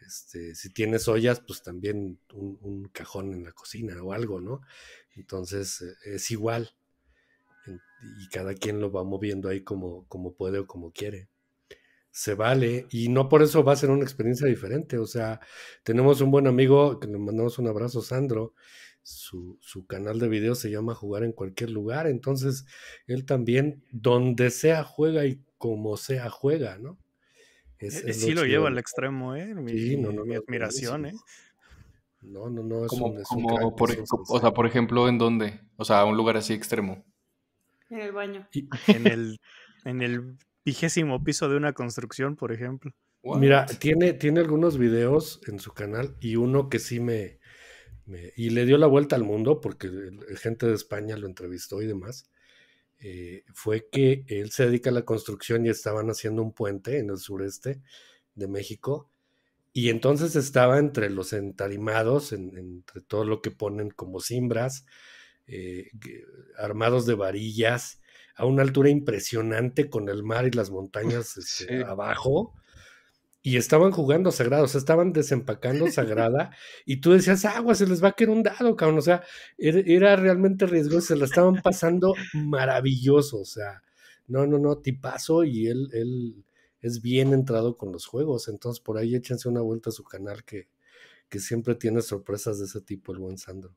este, si tienes ollas, pues también un, cajón en la cocina o algo, ¿no? Entonces eh, es igual, y cada quien lo va moviendo ahí como, como puede o como quiere. Se vale y no por eso va a ser una experiencia diferente. O sea, tenemos un buen amigo que le mandamos un abrazo, Sandro, su, canal de video se llama Jugar en cualquier lugar, entonces él también donde sea juega y como sea juega, ¿no? Es, eh, sí lo, lleva al extremo, ¿eh? Mi, admiración, ¿eh? No, no, no, es como, un, O sea, por ejemplo, ¿en dónde? O sea, un lugar así extremo. En el baño. en el, vigésimo piso de una construcción, por ejemplo. Mira, tiene, tiene algunos videos en su canal y uno que sí me, y le dio la vuelta al mundo porque gente de España lo entrevistó y demás. Eh, fue que él se dedica a la construcción y estaban haciendo un puente en el sureste de México. Y entonces estaba entre los entarimados, entre todo lo que ponen como cimbras, eh, armados de varillas, a una altura impresionante con el mar y las montañas *laughs* este, abajo y estaban jugando Sagrada, o sea, estaban desempacando Sagrada, y tú decías, agua, se les va a quedar un dado, cabrón, o sea, era, realmente riesgoso, se la estaban pasando maravilloso, o sea, no, no, no, tipazo, y él, él es bien entrado con los juegos, entonces por ahí échense una vuelta a su canal que, que siempre tiene sorpresas de ese tipo el buen Sandro.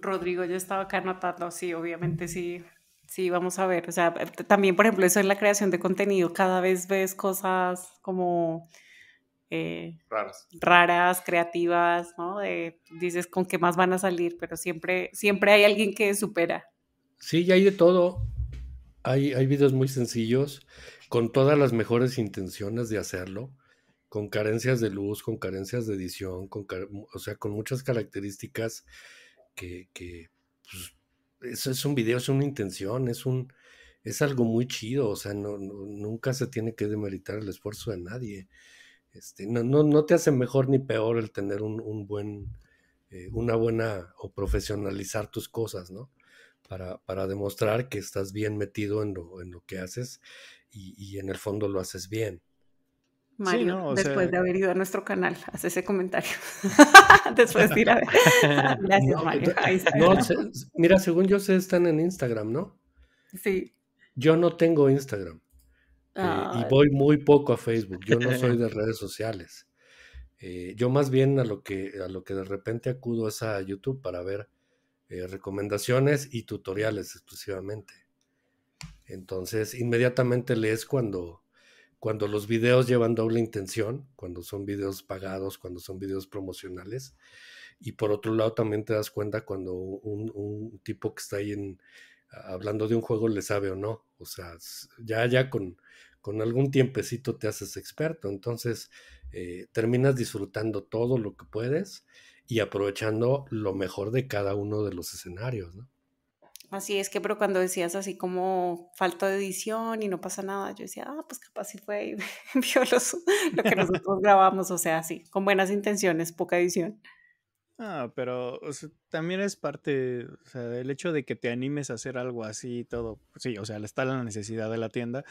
Rodrigo, yo estaba acá anotando, sí, obviamente sí, Sí, vamos a ver. O sea, también, por ejemplo, eso es la creación de contenido. Cada vez ves cosas como eh, raras. raras, creativas, ¿no? dices con qué más van a salir, pero siempre, siempre hay alguien que supera. Sí, y hay de todo. Hay, hay videos muy sencillos, con todas las mejores intenciones de hacerlo, con carencias de luz, con carencias de edición, con, o sea, con muchas características que, pues, eso es un video, es una intención, es un es algo muy chido, o sea, no, nunca se tiene que demeritar el esfuerzo de nadie. Este, no, no, te hace mejor ni peor el tener un, buen, eh, una buena o profesionalizar tus cosas, ¿no? Para, demostrar que estás bien metido en lo, en lo que haces y, en el fondo lo haces bien. Mario, después de haber ido a nuestro canal, haz ese comentario. *laughs* después de *laughs* Gracias, Mario. mira, según yo sé, están en Instagram, ¿no? Sí. Yo no tengo Instagram. Eh, y voy muy poco a Facebook, yo no soy de *laughs* redes sociales. Eh, yo más bien a lo, que, a lo que de repente acudo es a YouTube para ver eh, recomendaciones y tutoriales exclusivamente. Entonces, inmediatamente lees cuando, cuando los videos llevan doble intención, cuando son videos pagados, cuando son videos promocionales. Y por otro lado, también te das cuenta cuando un, un tipo que está ahí en, hablando de un juego le sabe o no. O sea, ya, ya con, con algún tiempecito te haces experto. Entonces, eh, terminas disfrutando todo lo que puedes y aprovechando lo mejor de cada uno de los escenarios, Así es que, pero cuando decías así como falta de edición y no pasa nada, yo decía, ah, pues capaz si fue y *laughs* lo que nosotros *laughs* grabamos, o sea, así, con buenas intenciones, poca edición. Ah, pero también es parte, o sea, el hecho de que te animes a hacer algo así y todo. Sí, o sea, está la necesidad de la tienda,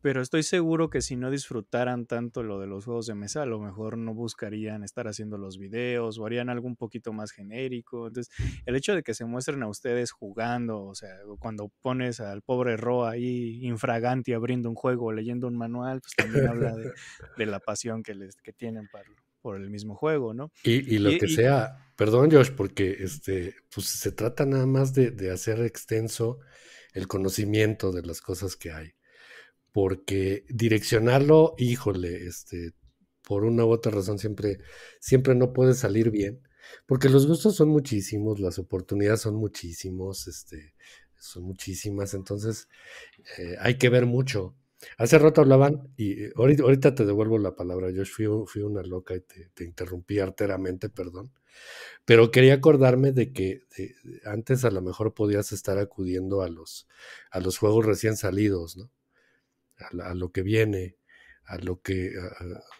pero estoy seguro que si no disfrutaran tanto lo de los juegos de mesa, a lo mejor no buscarían estar haciendo los videos o harían algo un poquito más genérico. Entonces, el hecho de que se muestren a ustedes jugando, o sea, cuando pones al pobre Ro ahí infragante abriendo un juego o leyendo un manual, pues también habla de, *laughs* la pasión que, les, que tienen para por el mismo juego, ¿no? Y, lo que sea, perdón Josh, porque este, pues se trata nada más de, hacer extenso el conocimiento de las cosas que hay. Porque direccionarlo, híjole, este, por una u otra razón siempre, siempre no puede salir bien. Porque los gustos son muchísimos, las oportunidades son muchísimos, este, son muchísimas. Entonces, eh, hay que ver mucho Hace rato hablaban, y eh, ahorita, ahorita te devuelvo la palabra, yo fui, fui una loca y te, interrumpí arteramente, perdón, pero quería acordarme de que antes a lo mejor podías estar acudiendo a los, a los juegos recién salidos, ¿no? A, lo que viene, a lo que,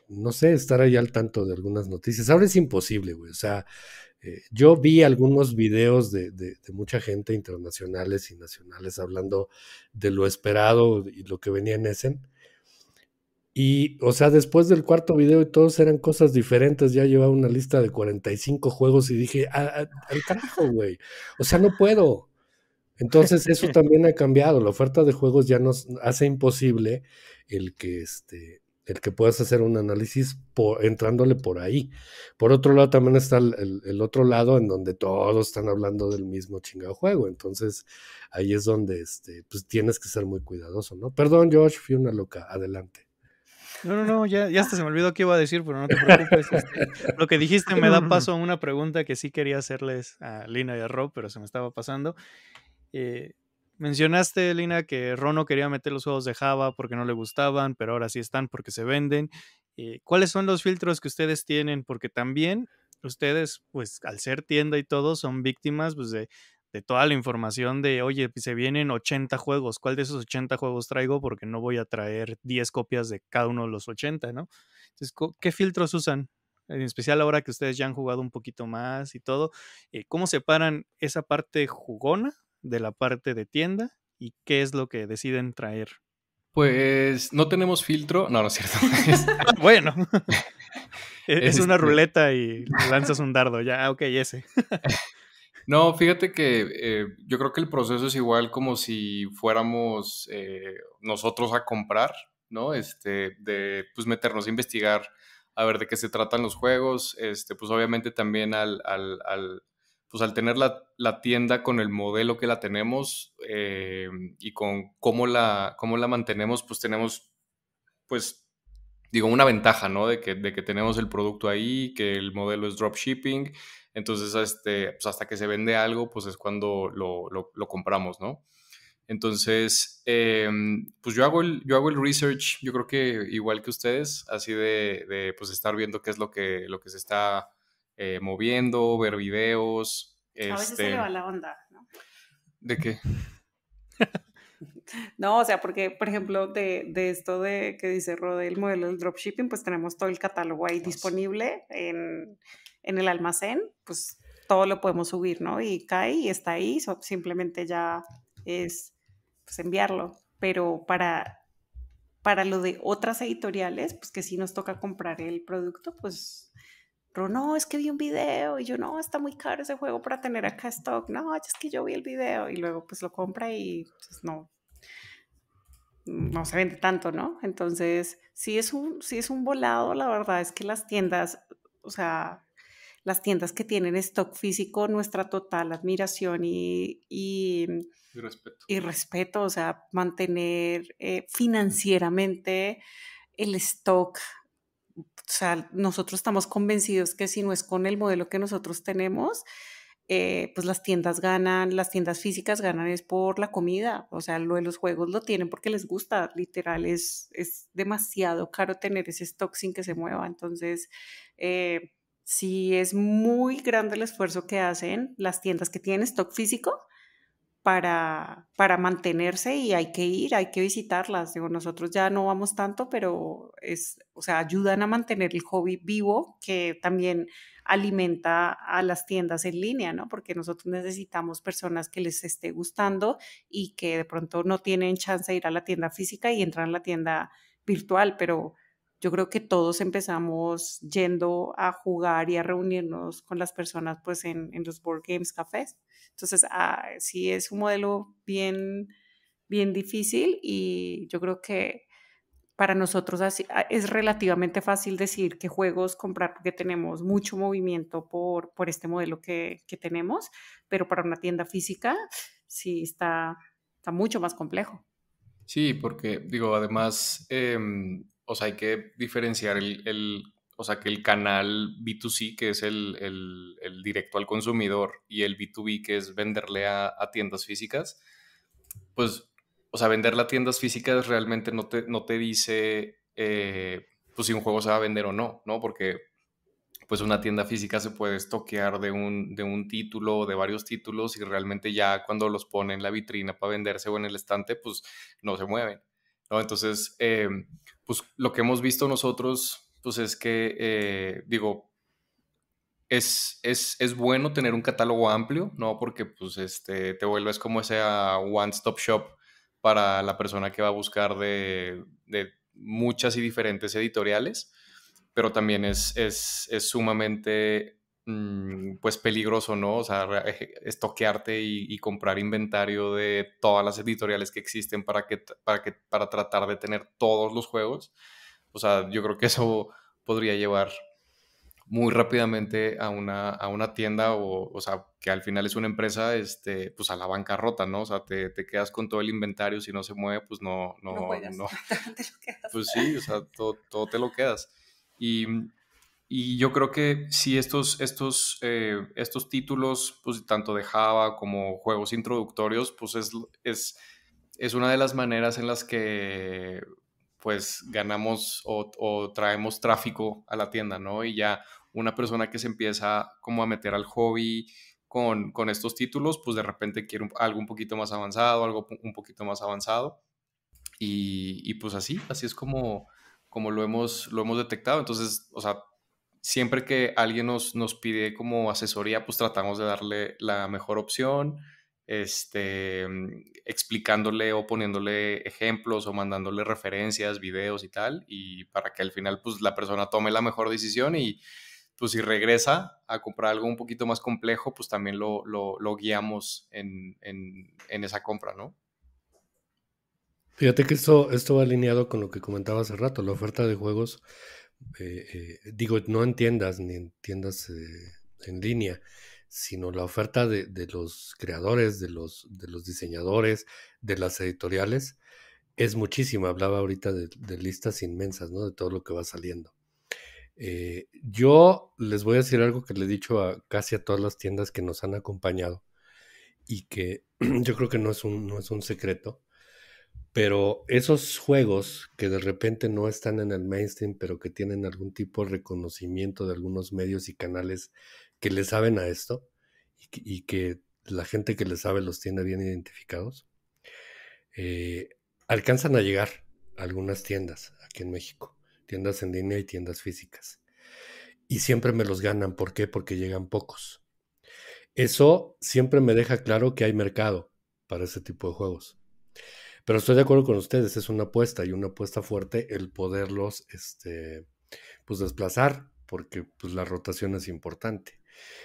no sé, estar ahí al tanto de algunas noticias. Ahora es imposible, güey. O sea, eh, yo vi algunos videos de, mucha gente internacionales y nacionales hablando de lo esperado y lo que venía en Essen. Y, o sea, después del cuarto video y todos eran cosas diferentes, ya llevaba una lista de 45 juegos y dije, al carajo, güey. O sea, no puedo. Entonces, eso *laughs* también ha cambiado. La oferta de juegos ya nos hace imposible el que este, el que puedas hacer un análisis entrándole por ahí. Por otro lado, también está el, otro lado en donde todos están hablando del mismo chingado juego. Entonces, ahí es donde este, pues, tienes que ser muy cuidadoso, ¿no? Perdón, Josh, fui una loca. Adelante. No, no, no, ya, hasta se me olvidó qué iba a decir, pero no te preocupes. Este, lo que dijiste me da paso a una pregunta que sí quería hacerles a Lina y a Rob, pero se me estaba pasando. Eh, Mencionaste, Lina, que Rono quería meter los juegos de Java porque no le gustaban, pero ahora sí están porque se venden. Eh, ¿Cuáles son los filtros que ustedes tienen? Porque también ustedes, pues al ser tienda y todo, son víctimas pues, de, de toda la información de, oye, pues, se vienen 80 juegos, ¿cuál de esos 80 juegos traigo? Porque no voy a traer 10 copias de cada uno de los 80, ¿no? Entonces, ¿qué filtros usan? En especial ahora que ustedes ya han jugado un poquito más y todo, eh, ¿cómo separan esa parte jugona de la parte de tienda y qué es lo que deciden traer? Pues no tenemos filtro. No, no es cierto. *laughs* bueno. *laughs* E-, es, una este ruleta y lanzas un dardo. Ya, ok, ese. *laughs* no, fíjate que eh, yo creo que el proceso es igual como si fuéramos eh, nosotros a comprar, ¿no? Este, de pues meternos a investigar, a ver de qué se tratan los juegos. Este, pues obviamente también al, al pues al tener la, tienda con el modelo que la tenemos eh, y con cómo la, la mantenemos, pues tenemos, pues, digo, una ventaja, ¿no? De que, tenemos el producto ahí, que el modelo es dropshipping, entonces este, pues hasta que se vende algo, pues es cuando lo, compramos, ¿no? Entonces, em, pues yo hago, el, yo hago el research, yo creo que igual que ustedes, así de, de pues estar viendo qué es lo que, lo que se está eh, moviendo, ver videos. A veces se le este va la onda, ¿no? ¿De qué? *laughs* No, o sea, porque, por ejemplo, de, esto de que dice Rode, el modelo del dropshipping, pues tenemos todo el catálogo ahí disponible en, el almacén, pues todo lo podemos subir, ¿no? Y cae y está ahí, simplemente ya es pues, enviarlo. Pero para, para lo de otras editoriales, pues que sí nos toca comprar el producto, pues pero no, es que vi un video y yo no, está muy caro ese juego para tener acá stock. No, es que yo vi el video y luego pues lo compra y pues no, no se vende tanto, ¿no? Entonces, sí es un, sí es un volado, la verdad es que las tiendas, o sea, las tiendas que tienen stock físico, nuestra total admiración y, y, respeto. y respeto. o sea, mantener eh, financieramente el stock o sea, nosotros estamos convencidos que si no es con el modelo que nosotros tenemos, eh, pues las tiendas ganan, las tiendas físicas ganan es por la comida, o sea, lo de los juegos lo tienen porque les gusta, literal, es, es demasiado caro tener ese stock sin que se mueva, entonces... si eh, sí es muy grande el esfuerzo que hacen las tiendas que tienen stock físico para, para mantenerse y hay que ir, hay que visitarlas. Digo, nosotros ya no vamos tanto, pero es, o sea, ayudan a mantener el hobby vivo, que también alimenta a las tiendas en línea, ¿no? Porque nosotros necesitamos personas que les esté gustando y que de pronto no tienen chance de ir a la tienda física y entran a la tienda virtual, pero yo creo que todos empezamos yendo a jugar y a reunirnos con las personas pues en, en los board games cafés. Entonces, ah, sí es un modelo bien, bien difícil y yo creo que para nosotros así, ah, es relativamente fácil decir qué juegos comprar porque tenemos mucho movimiento por, por este modelo que, que tenemos, pero para una tienda física sí está, está mucho más complejo. Sí, porque digo, además... Em, o sea, hay que diferenciar el, o sea, que el canal B2C, que es el, directo al consumidor, y el B2B, que es venderle a, tiendas físicas, pues, o sea, venderle a tiendas físicas realmente no te, no te dice, eh, pues, si un juego se va a vender o no, ¿no? Porque, pues, una tienda física se puede estoquear de un, de un título o de varios títulos y realmente ya cuando los pone en la vitrina para venderse o en el estante, pues, no se mueven. Entonces, em, pues lo que hemos visto nosotros, pues es que, eh, digo, es, es, bueno tener un catálogo amplio, ¿no? Porque pues este, te vuelves como ese ah, one-stop shop para la persona que va a buscar de, muchas y diferentes editoriales, pero también es, es, es sumamente Mm, pues peligroso, ¿no? O sea, estoquearte y, y, comprar inventario de todas las editoriales que existen para, que, para, que, para tratar de tener todos los juegos. O sea, yo creo que eso podría llevar muy rápidamente a una, a una tienda o, o sea, que al final es una empresa, este, pues a la bancarrota, ¿no? O sea, te, quedas con todo el inventario, si no se mueve, pues no, no, *laughs* pues sí, o sea, todo te lo quedas. Y y yo creo que si estos, estos, eh, estos títulos, pues tanto de Java como juegos introductorios, pues es, es, es una de las maneras en las que pues ganamos o, o, traemos tráfico a la tienda, ¿no? Y ya una persona que se empieza como a meter al hobby con, con estos títulos, pues de repente quiere algo un poquito más avanzado, algo un poquito más avanzado. Y, y pues así, así es como, como lo, hemos, lo hemos detectado. Entonces, o sea, siempre que alguien nos, nos pide como asesoría, pues tratamos de darle la mejor opción, este, mm, explicándole o poniéndole ejemplos o mandándole referencias, videos y tal, y para que al final pues la persona tome la mejor decisión y pues si regresa a comprar algo un poquito más complejo, pues también lo, lo, guiamos en, en, esa compra, ¿no? Fíjate que esto, esto va alineado con lo que comentaba hace rato, la oferta de juegos eh, eh, digo, no en tiendas ni en tiendas eh, en línea, sino la oferta de, los creadores, de los, de los diseñadores, de las editoriales, es muchísima. Hablaba ahorita de, de listas inmensas, ¿no? De todo lo que va saliendo. yo les voy a decir algo que le he dicho a casi a todas las tiendas que nos han acompañado y que *clears throat* yo creo que no es un, no es un secreto. Pero esos juegos que de repente no están en el mainstream, pero que tienen algún tipo de reconocimiento de algunos medios y canales que le saben a esto y que, la gente que le sabe los tiene bien identificados, eh, alcanzan a llegar a algunas tiendas aquí en México, tiendas en línea y tiendas físicas. Y siempre me los ganan. ¿Por qué? Porque llegan pocos. Eso siempre me deja claro que hay mercado para ese tipo de juegos. Pero estoy de acuerdo con ustedes, es una apuesta y una apuesta fuerte el poderlos este, pues desplazar, porque pues, la rotación es importante.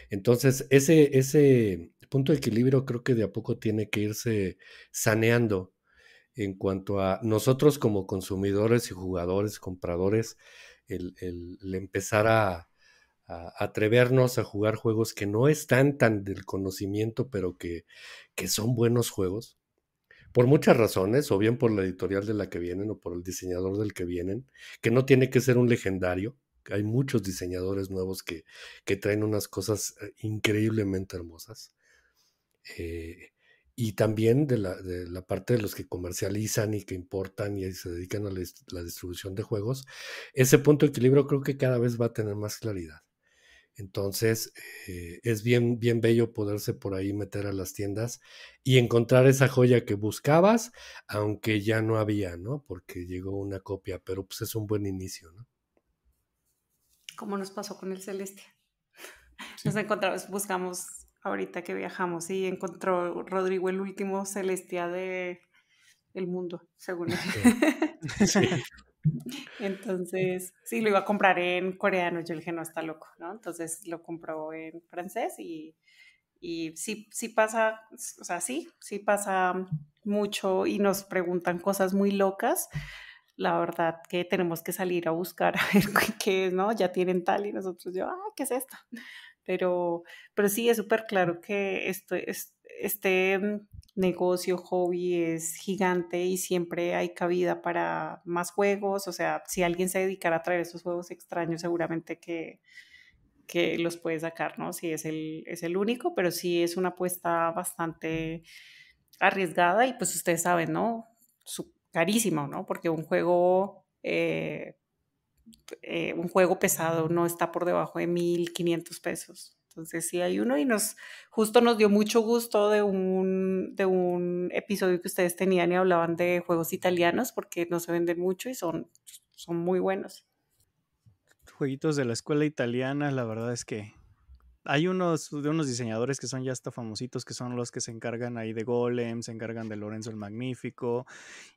Entonces, ese, ese punto de equilibrio creo que de a poco tiene que irse saneando en cuanto a nosotros como consumidores y jugadores, compradores, el, empezar a, a, atrevernos a jugar juegos que no están tan del conocimiento, pero que, que son buenos juegos por muchas razones, o bien por la editorial de la que vienen o por el diseñador del que vienen, que no tiene que ser un legendario. Hay muchos diseñadores nuevos que, traen unas cosas eh, increíblemente hermosas. Eh, y también de la, parte de los que comercializan y que importan y se dedican a la distribución de juegos, ese punto de equilibrio creo que cada vez va a tener más claridad. Entonces, eh, es bien, bien bello poderse por ahí meter a las tiendas y encontrar esa joya que buscabas, aunque ya no había, ¿no? Porque llegó una copia, pero pues es un buen inicio, ¿no? Como nos pasó con el Celestia? *laughs* Nos encontramos, buscamos ahorita que viajamos y encontró Rodrigo el último Celestia de el mundo, según él. Este, *laughs* sí. *laughs* Entonces, sí, lo iba a comprar en coreano, yo el dije, no, está loco, ¿no? Entonces lo compró en francés y, y sí, sí pasa, o sea, sí, sí pasa mucho y nos preguntan cosas muy locas. La verdad que tenemos que salir a buscar *laughs* a ver qué es, ¿no? Ya tienen tal y nosotros yo, ah, ¿qué es esto? Pero, pero sí, es súper claro que esto, es, este negocio, hobby es gigante y siempre hay cabida para más juegos. O sea, si alguien se dedicara a traer esos juegos extraños, seguramente que, los puede sacar, ¿no? Si es el, es el único, pero sí es una apuesta bastante arriesgada y pues ustedes saben, ¿no? Su, carísimo, ¿no? Porque un juego... Eh, eh, un juego pesado no está por debajo de 1.500 pesos. Entonces sí hay uno y nos justo nos dio mucho gusto de un, de un episodio que ustedes tenían y hablaban de juegos italianos porque no se venden mucho y son, son muy buenos. Jueguitos de la escuela italiana, la verdad es que hay unos, de unos diseñadores que son ya hasta famositos, que son los que se encargan ahí de Golem, se encargan de Lorenzo el Magnífico,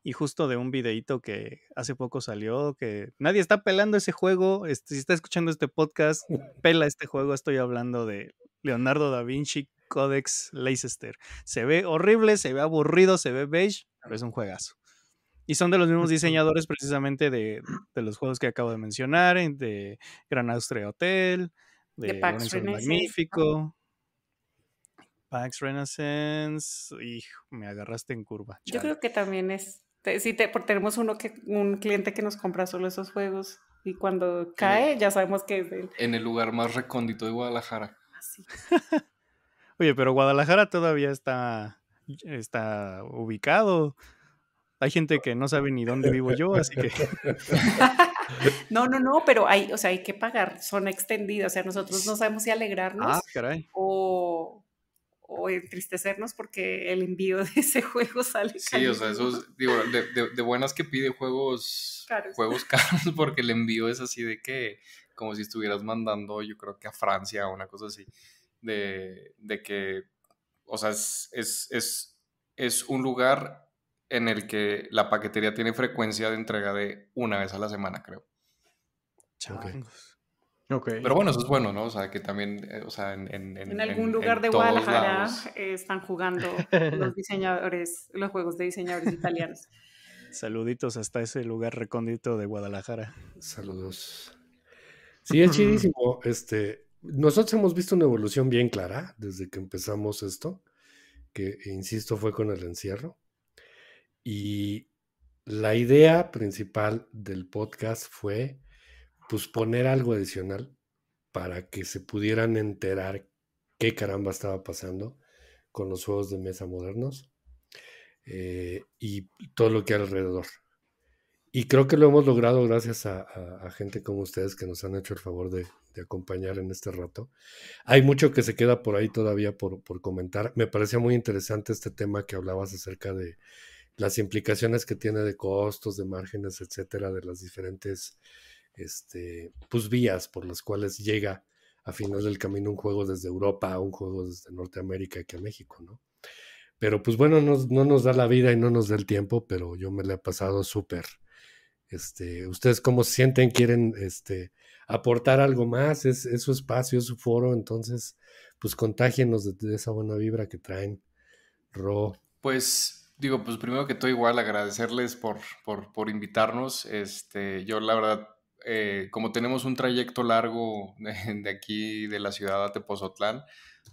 y justo de un videíto que hace poco salió, que nadie está pelando ese juego, este, si está escuchando este podcast, *laughs* pela este juego, estoy hablando de Leonardo da Vinci Codex Leicester. Se ve horrible, se ve aburrido, se ve beige, pero es un juegazo. Y son de los mismos diseñadores precisamente de, de los juegos que acabo de mencionar, de Gran Austria Hotel, de, Pax Renaissance. Magnífico. Pax Renaissance. Y me agarraste en curva. Yo creo que también es. porque tenemos uno que, un cliente que nos compra solo esos juegos. Y cuando cae, ya sabemos que es él. En el lugar más recóndito de Guadalajara. Ah, *laughs* Oye, pero Guadalajara todavía está, está ubicado. Hay gente que no sabe ni dónde vivo yo, así que. *laughs* No, no, no, pero hay, o sea, hay que pagar Son extendida, o sea, nosotros no sabemos si alegrarnos ah, O, entristecernos porque el envío de ese juego sale caro. Sí, o sea, de, buenas que pide juegos caros. juegos *laughs* caros porque el envío es así de que, como si estuvieras mandando, yo creo que a Francia o una cosa así, de, de que, o sea, es, es, es, es un lugar en el que la paquetería tiene frecuencia de entrega de una vez a la semana, creo. Okay. Pero bueno, eso es bueno, ¿no? O sea, que también, eh, o sea, en... en, algún lugar de Guadalajara eh, están jugando *laughs* los diseñadores, los juegos de diseñadores italianos. Saluditos hasta ese lugar recóndito de Guadalajara. Saludos. Sí, es *laughs* chidísimo. Este, nosotros hemos visto una evolución bien clara desde que empezamos esto, que, insisto, fue con el encierro. Y la idea principal del podcast fue pues poner algo adicional para que se pudieran enterar qué caramba estaba pasando con los juegos de mesa modernos eh, y todo lo que hay alrededor. Y creo que lo hemos logrado gracias a, gente como ustedes que nos han hecho el favor de, acompañar en este rato. Hay mucho que se queda por ahí todavía por, por comentar. Me parecía muy interesante este tema que hablabas acerca de, las implicaciones que tiene de costos, de márgenes, etcétera, de las diferentes este, pues, vías por las cuales llega a final del camino un juego desde Europa, un juego desde Norteamérica que a México, ¿no? Pero pues bueno, no, nos da la vida y no nos da el tiempo, pero yo me la he pasado súper. Este, ¿Ustedes cómo se sienten? ¿Quieren este, aportar algo más? Es, su espacio, es su foro, entonces pues contágenos de esa buena vibra que traen. Ro. Pues Digo, pues primero que todo igual agradecerles por, por, por invitarnos. Este, yo la verdad, eh, como tenemos un trayecto largo *laughs* de, aquí, de la ciudad de Tepozotlán,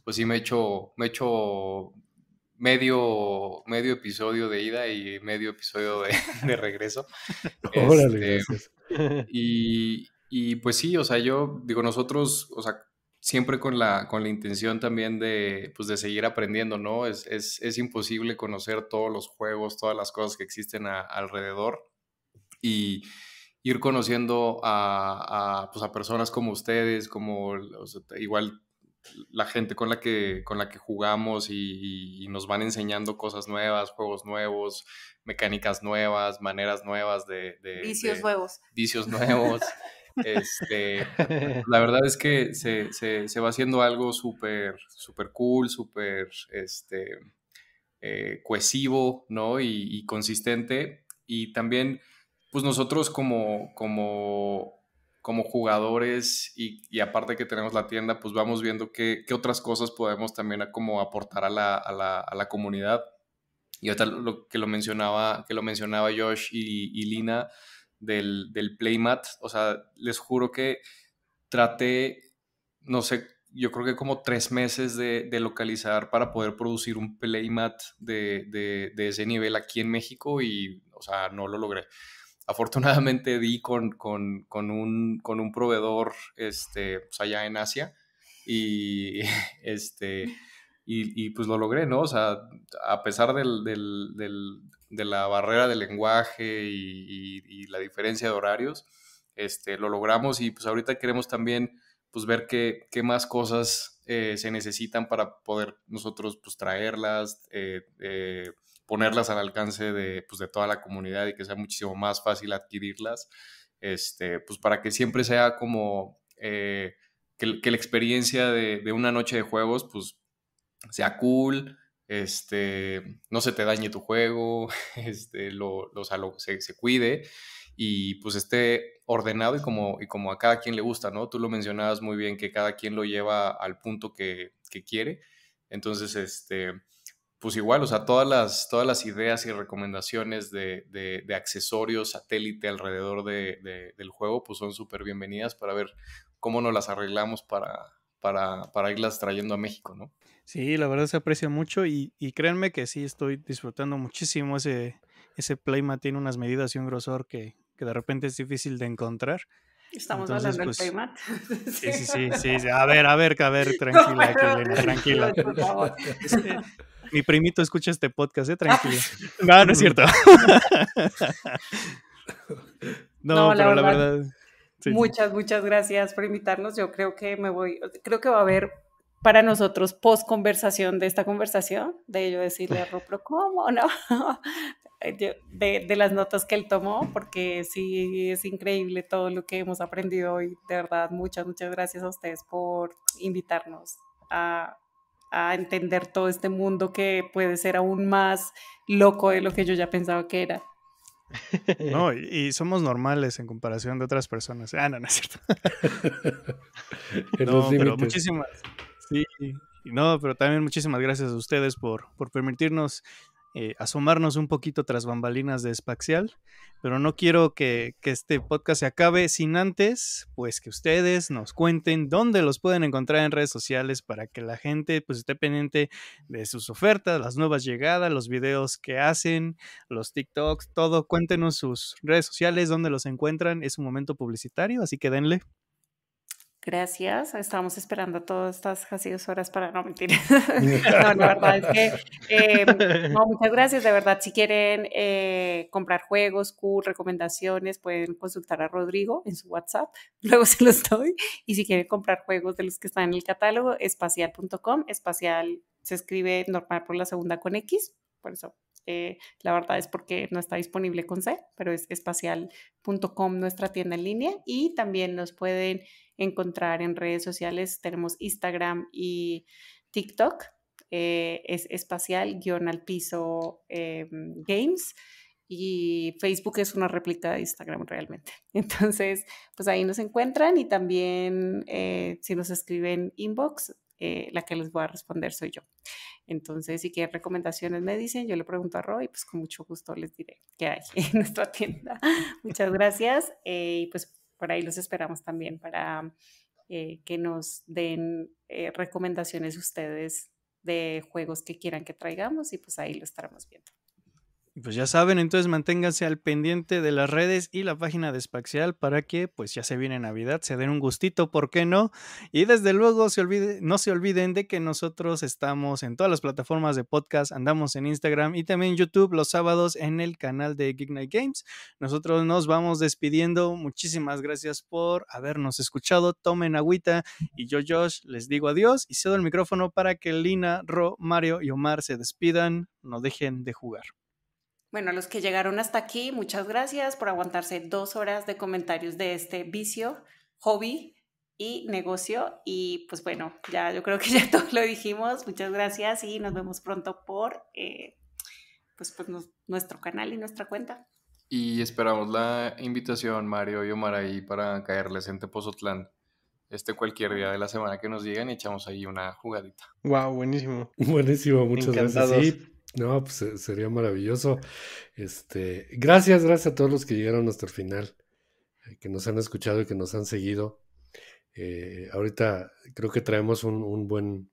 pues sí me he hecho, me hecho medio, medio episodio de ida y medio episodio de, *laughs* regreso. *laughs* Este, y, y pues sí, o sea, yo digo, nosotros, o sea, siempre con la, con la intención también de, pues, seguir aprendiendo, ¿no? Es, es, imposible conocer todos los juegos, todas las cosas que existen alrededor y ir conociendo a, a, pues, personas como ustedes, como igual la gente con la que, con la que jugamos y, nos van enseñando cosas nuevas, juegos nuevos, mecánicas nuevas, maneras nuevas de... vicios nuevos. Vicios *laughs* nuevos. Este, la verdad es que se, va haciendo algo súper, cool, súper este, eh, cohesivo, ¿no? Y, consistente. Y también, pues nosotros como, como, como jugadores y, aparte que tenemos la tienda, pues vamos viendo qué, otras cosas podemos también como aportar a la, comunidad. Y otra lo que lo mencionaba, que lo mencionaba Josh y, y Lina, del, playmat, o sea, les juro que traté, no sé, yo creo que como tres meses de, localizar para poder producir un playmat de, ese nivel aquí en México y, o sea, no lo logré. Afortunadamente di con, con, un, proveedor este, pues, allá en Asia y, *laughs* este, y, pues lo logré, ¿no? O sea, a pesar del de la barrera del lenguaje y, la diferencia de horarios, este, lo logramos y pues ahorita queremos también pues ver qué, más cosas eh, se necesitan para poder nosotros pues traerlas, eh, eh, ponerlas al alcance de, pues, de toda la comunidad y que sea muchísimo más fácil adquirirlas, este, pues para que siempre sea como que, la experiencia de, de una noche de juegos pues sea cool, este, no se te dañe tu juego, *laughs* este, lo, lo, se, cuide y pues esté ordenado y como, y como a cada quien le gusta, ¿no? Tú lo mencionabas muy bien, que cada quien lo lleva al punto que, quiere. Entonces, este, pues igual, o sea, todas las, todas las ideas y recomendaciones de, accesorios, satélite alrededor del juego, pues son súper bienvenidas para ver cómo nos las arreglamos para, para, para irlas trayendo a México, ¿no? Sí, la verdad se aprecia mucho y, créanme que sí, estoy disfrutando muchísimo ese, ese Playmat, tiene unas medidas y un grosor que, de repente es difícil de encontrar. Estamos hablando del pues Playmat. *laughs* Sí, sí, sí, A ver, a ver, a ver, *laughs* tranquila, tranquila. *laughs* mi primito escucha este podcast, ¿eh? Tranquila. No, no es cierto. No, pero la verdad. muchas, muchas gracias por invitarnos. Yo creo que me voy, creo que va a haber para nosotros post conversación de esta conversación, de yo decirle a Rupro, ¿cómo *laughs* no? De, las notas que él tomó, porque sí es increíble todo lo que hemos aprendido hoy. De verdad, muchas, muchas gracias a ustedes por invitarnos a, a entender todo este mundo que puede ser aún más loco de lo que yo ya pensaba que era. *laughs* No, y, somos normales en comparación de otras personas. Ah, no, no es cierto. *laughs* no, pero muchísimas, Sí, no, pero también muchísimas gracias a ustedes por, por permitirnos eh, asomarnos un poquito tras bambalinas de Espacial, pero no quiero que, que, este podcast se acabe sin antes, pues que ustedes nos cuenten dónde los pueden encontrar en redes sociales para que la gente pues esté pendiente de sus ofertas, las nuevas llegadas, los videos que hacen, los TikToks, todo. Cuéntenos sus redes sociales, dónde los encuentran. Es un momento publicitario, así que denle. Gracias, estábamos esperando todas estas horas para no mentir. *laughs* no, la verdad es que, em, no, muchas gracias, de verdad, si quieren eh, comprar juegos, Q, recomendaciones, pueden consultar a Rodrigo en su WhatsApp, *laughs* luego se los doy, y si quieren comprar juegos de los que están en el catálogo, espacial.com, espacial se escribe normal por la segunda con X, por eso este, la verdad es porque no está disponible con C, pero es espacial.com nuestra tienda en línea y también nos pueden encontrar en redes sociales, tenemos Instagram y TikTok, eh, es espacial alpiso piso eh, games y Facebook es una réplica de Instagram realmente. *laughs* Entonces, pues ahí nos encuentran y también eh, si nos escriben inbox, eh, la que les voy a responder soy yo. Entonces, si quieren recomendaciones, me dicen, yo le pregunto a Roy, pues con mucho gusto les diré qué hay *laughs* en nuestra tienda. Muchas gracias eh, y pues por ahí los esperamos también para eh, que nos den recomendaciones ustedes de juegos que quieran que traigamos y pues ahí lo estaremos viendo. Pues ya saben, entonces manténganse al pendiente de las redes y la página de Espacial para que pues ya se viene Navidad, se den un gustito, ¿por qué no? Y desde luego se no se olviden de que nosotros estamos en todas las plataformas de podcast, andamos en Instagram y también YouTube los sábados en el canal de Geek Night Games. Nosotros nos vamos despidiendo, muchísimas gracias por habernos escuchado, tomen agüita y yo Josh les digo adiós y cedo el micrófono para que Lina, Ro, Mario y Omar se despidan, no dejen de jugar. Bueno, a los que llegaron hasta aquí, muchas gracias por aguantarse dos horas de comentarios de este vicio, hobby y negocio. Y pues bueno, ya yo creo que ya *laughs* todo lo dijimos. Muchas gracias y nos vemos pronto por eh, pues, pues nuestro canal y nuestra cuenta. Y esperamos la invitación, Mario y Omar, ahí para caerles en Tepozotlán este cualquier día de la semana que nos lleguen y echamos ahí una jugadita. Wow, buenísimo. Buenísimo, muchas gracias. No, pues eh, sería maravilloso. Este, gracias, gracias a todos los que llegaron hasta el final, eh, que nos han escuchado y que nos han seguido. Eh, ahorita creo que traemos un, buen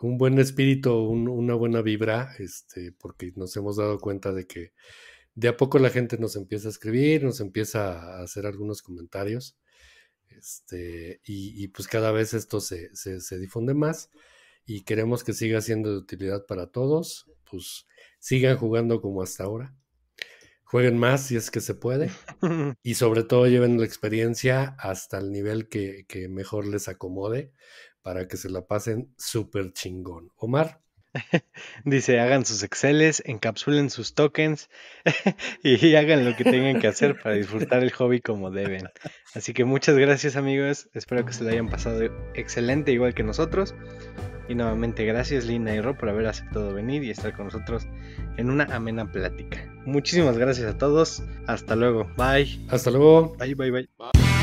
un buen espíritu, una buena vibra, este, porque nos hemos dado cuenta de que de a poco la gente nos empieza a escribir, nos empieza a hacer algunos comentarios, este, y, pues cada vez esto se, se difunde más y queremos que siga siendo de utilidad para todos, pues sigan jugando como hasta ahora. Jueguen más si es que se puede *laughs* y sobre todo lleven la experiencia hasta el nivel que, mejor les acomode para que se la pasen súper chingón. Omar. *laughs* Dice, hagan sus Exceles, encapsulen sus tokens *laughs* y hagan lo que tengan que hacer para disfrutar el hobby como deben. Así que muchas gracias amigos, espero que se lo hayan pasado excelente igual que nosotros. Y nuevamente gracias Lina y Ro por haber aceptado venir y estar con nosotros en una amena plática. Muchísimas gracias a todos. Hasta luego. Bye. Hasta luego. Bye, bye, bye. bye.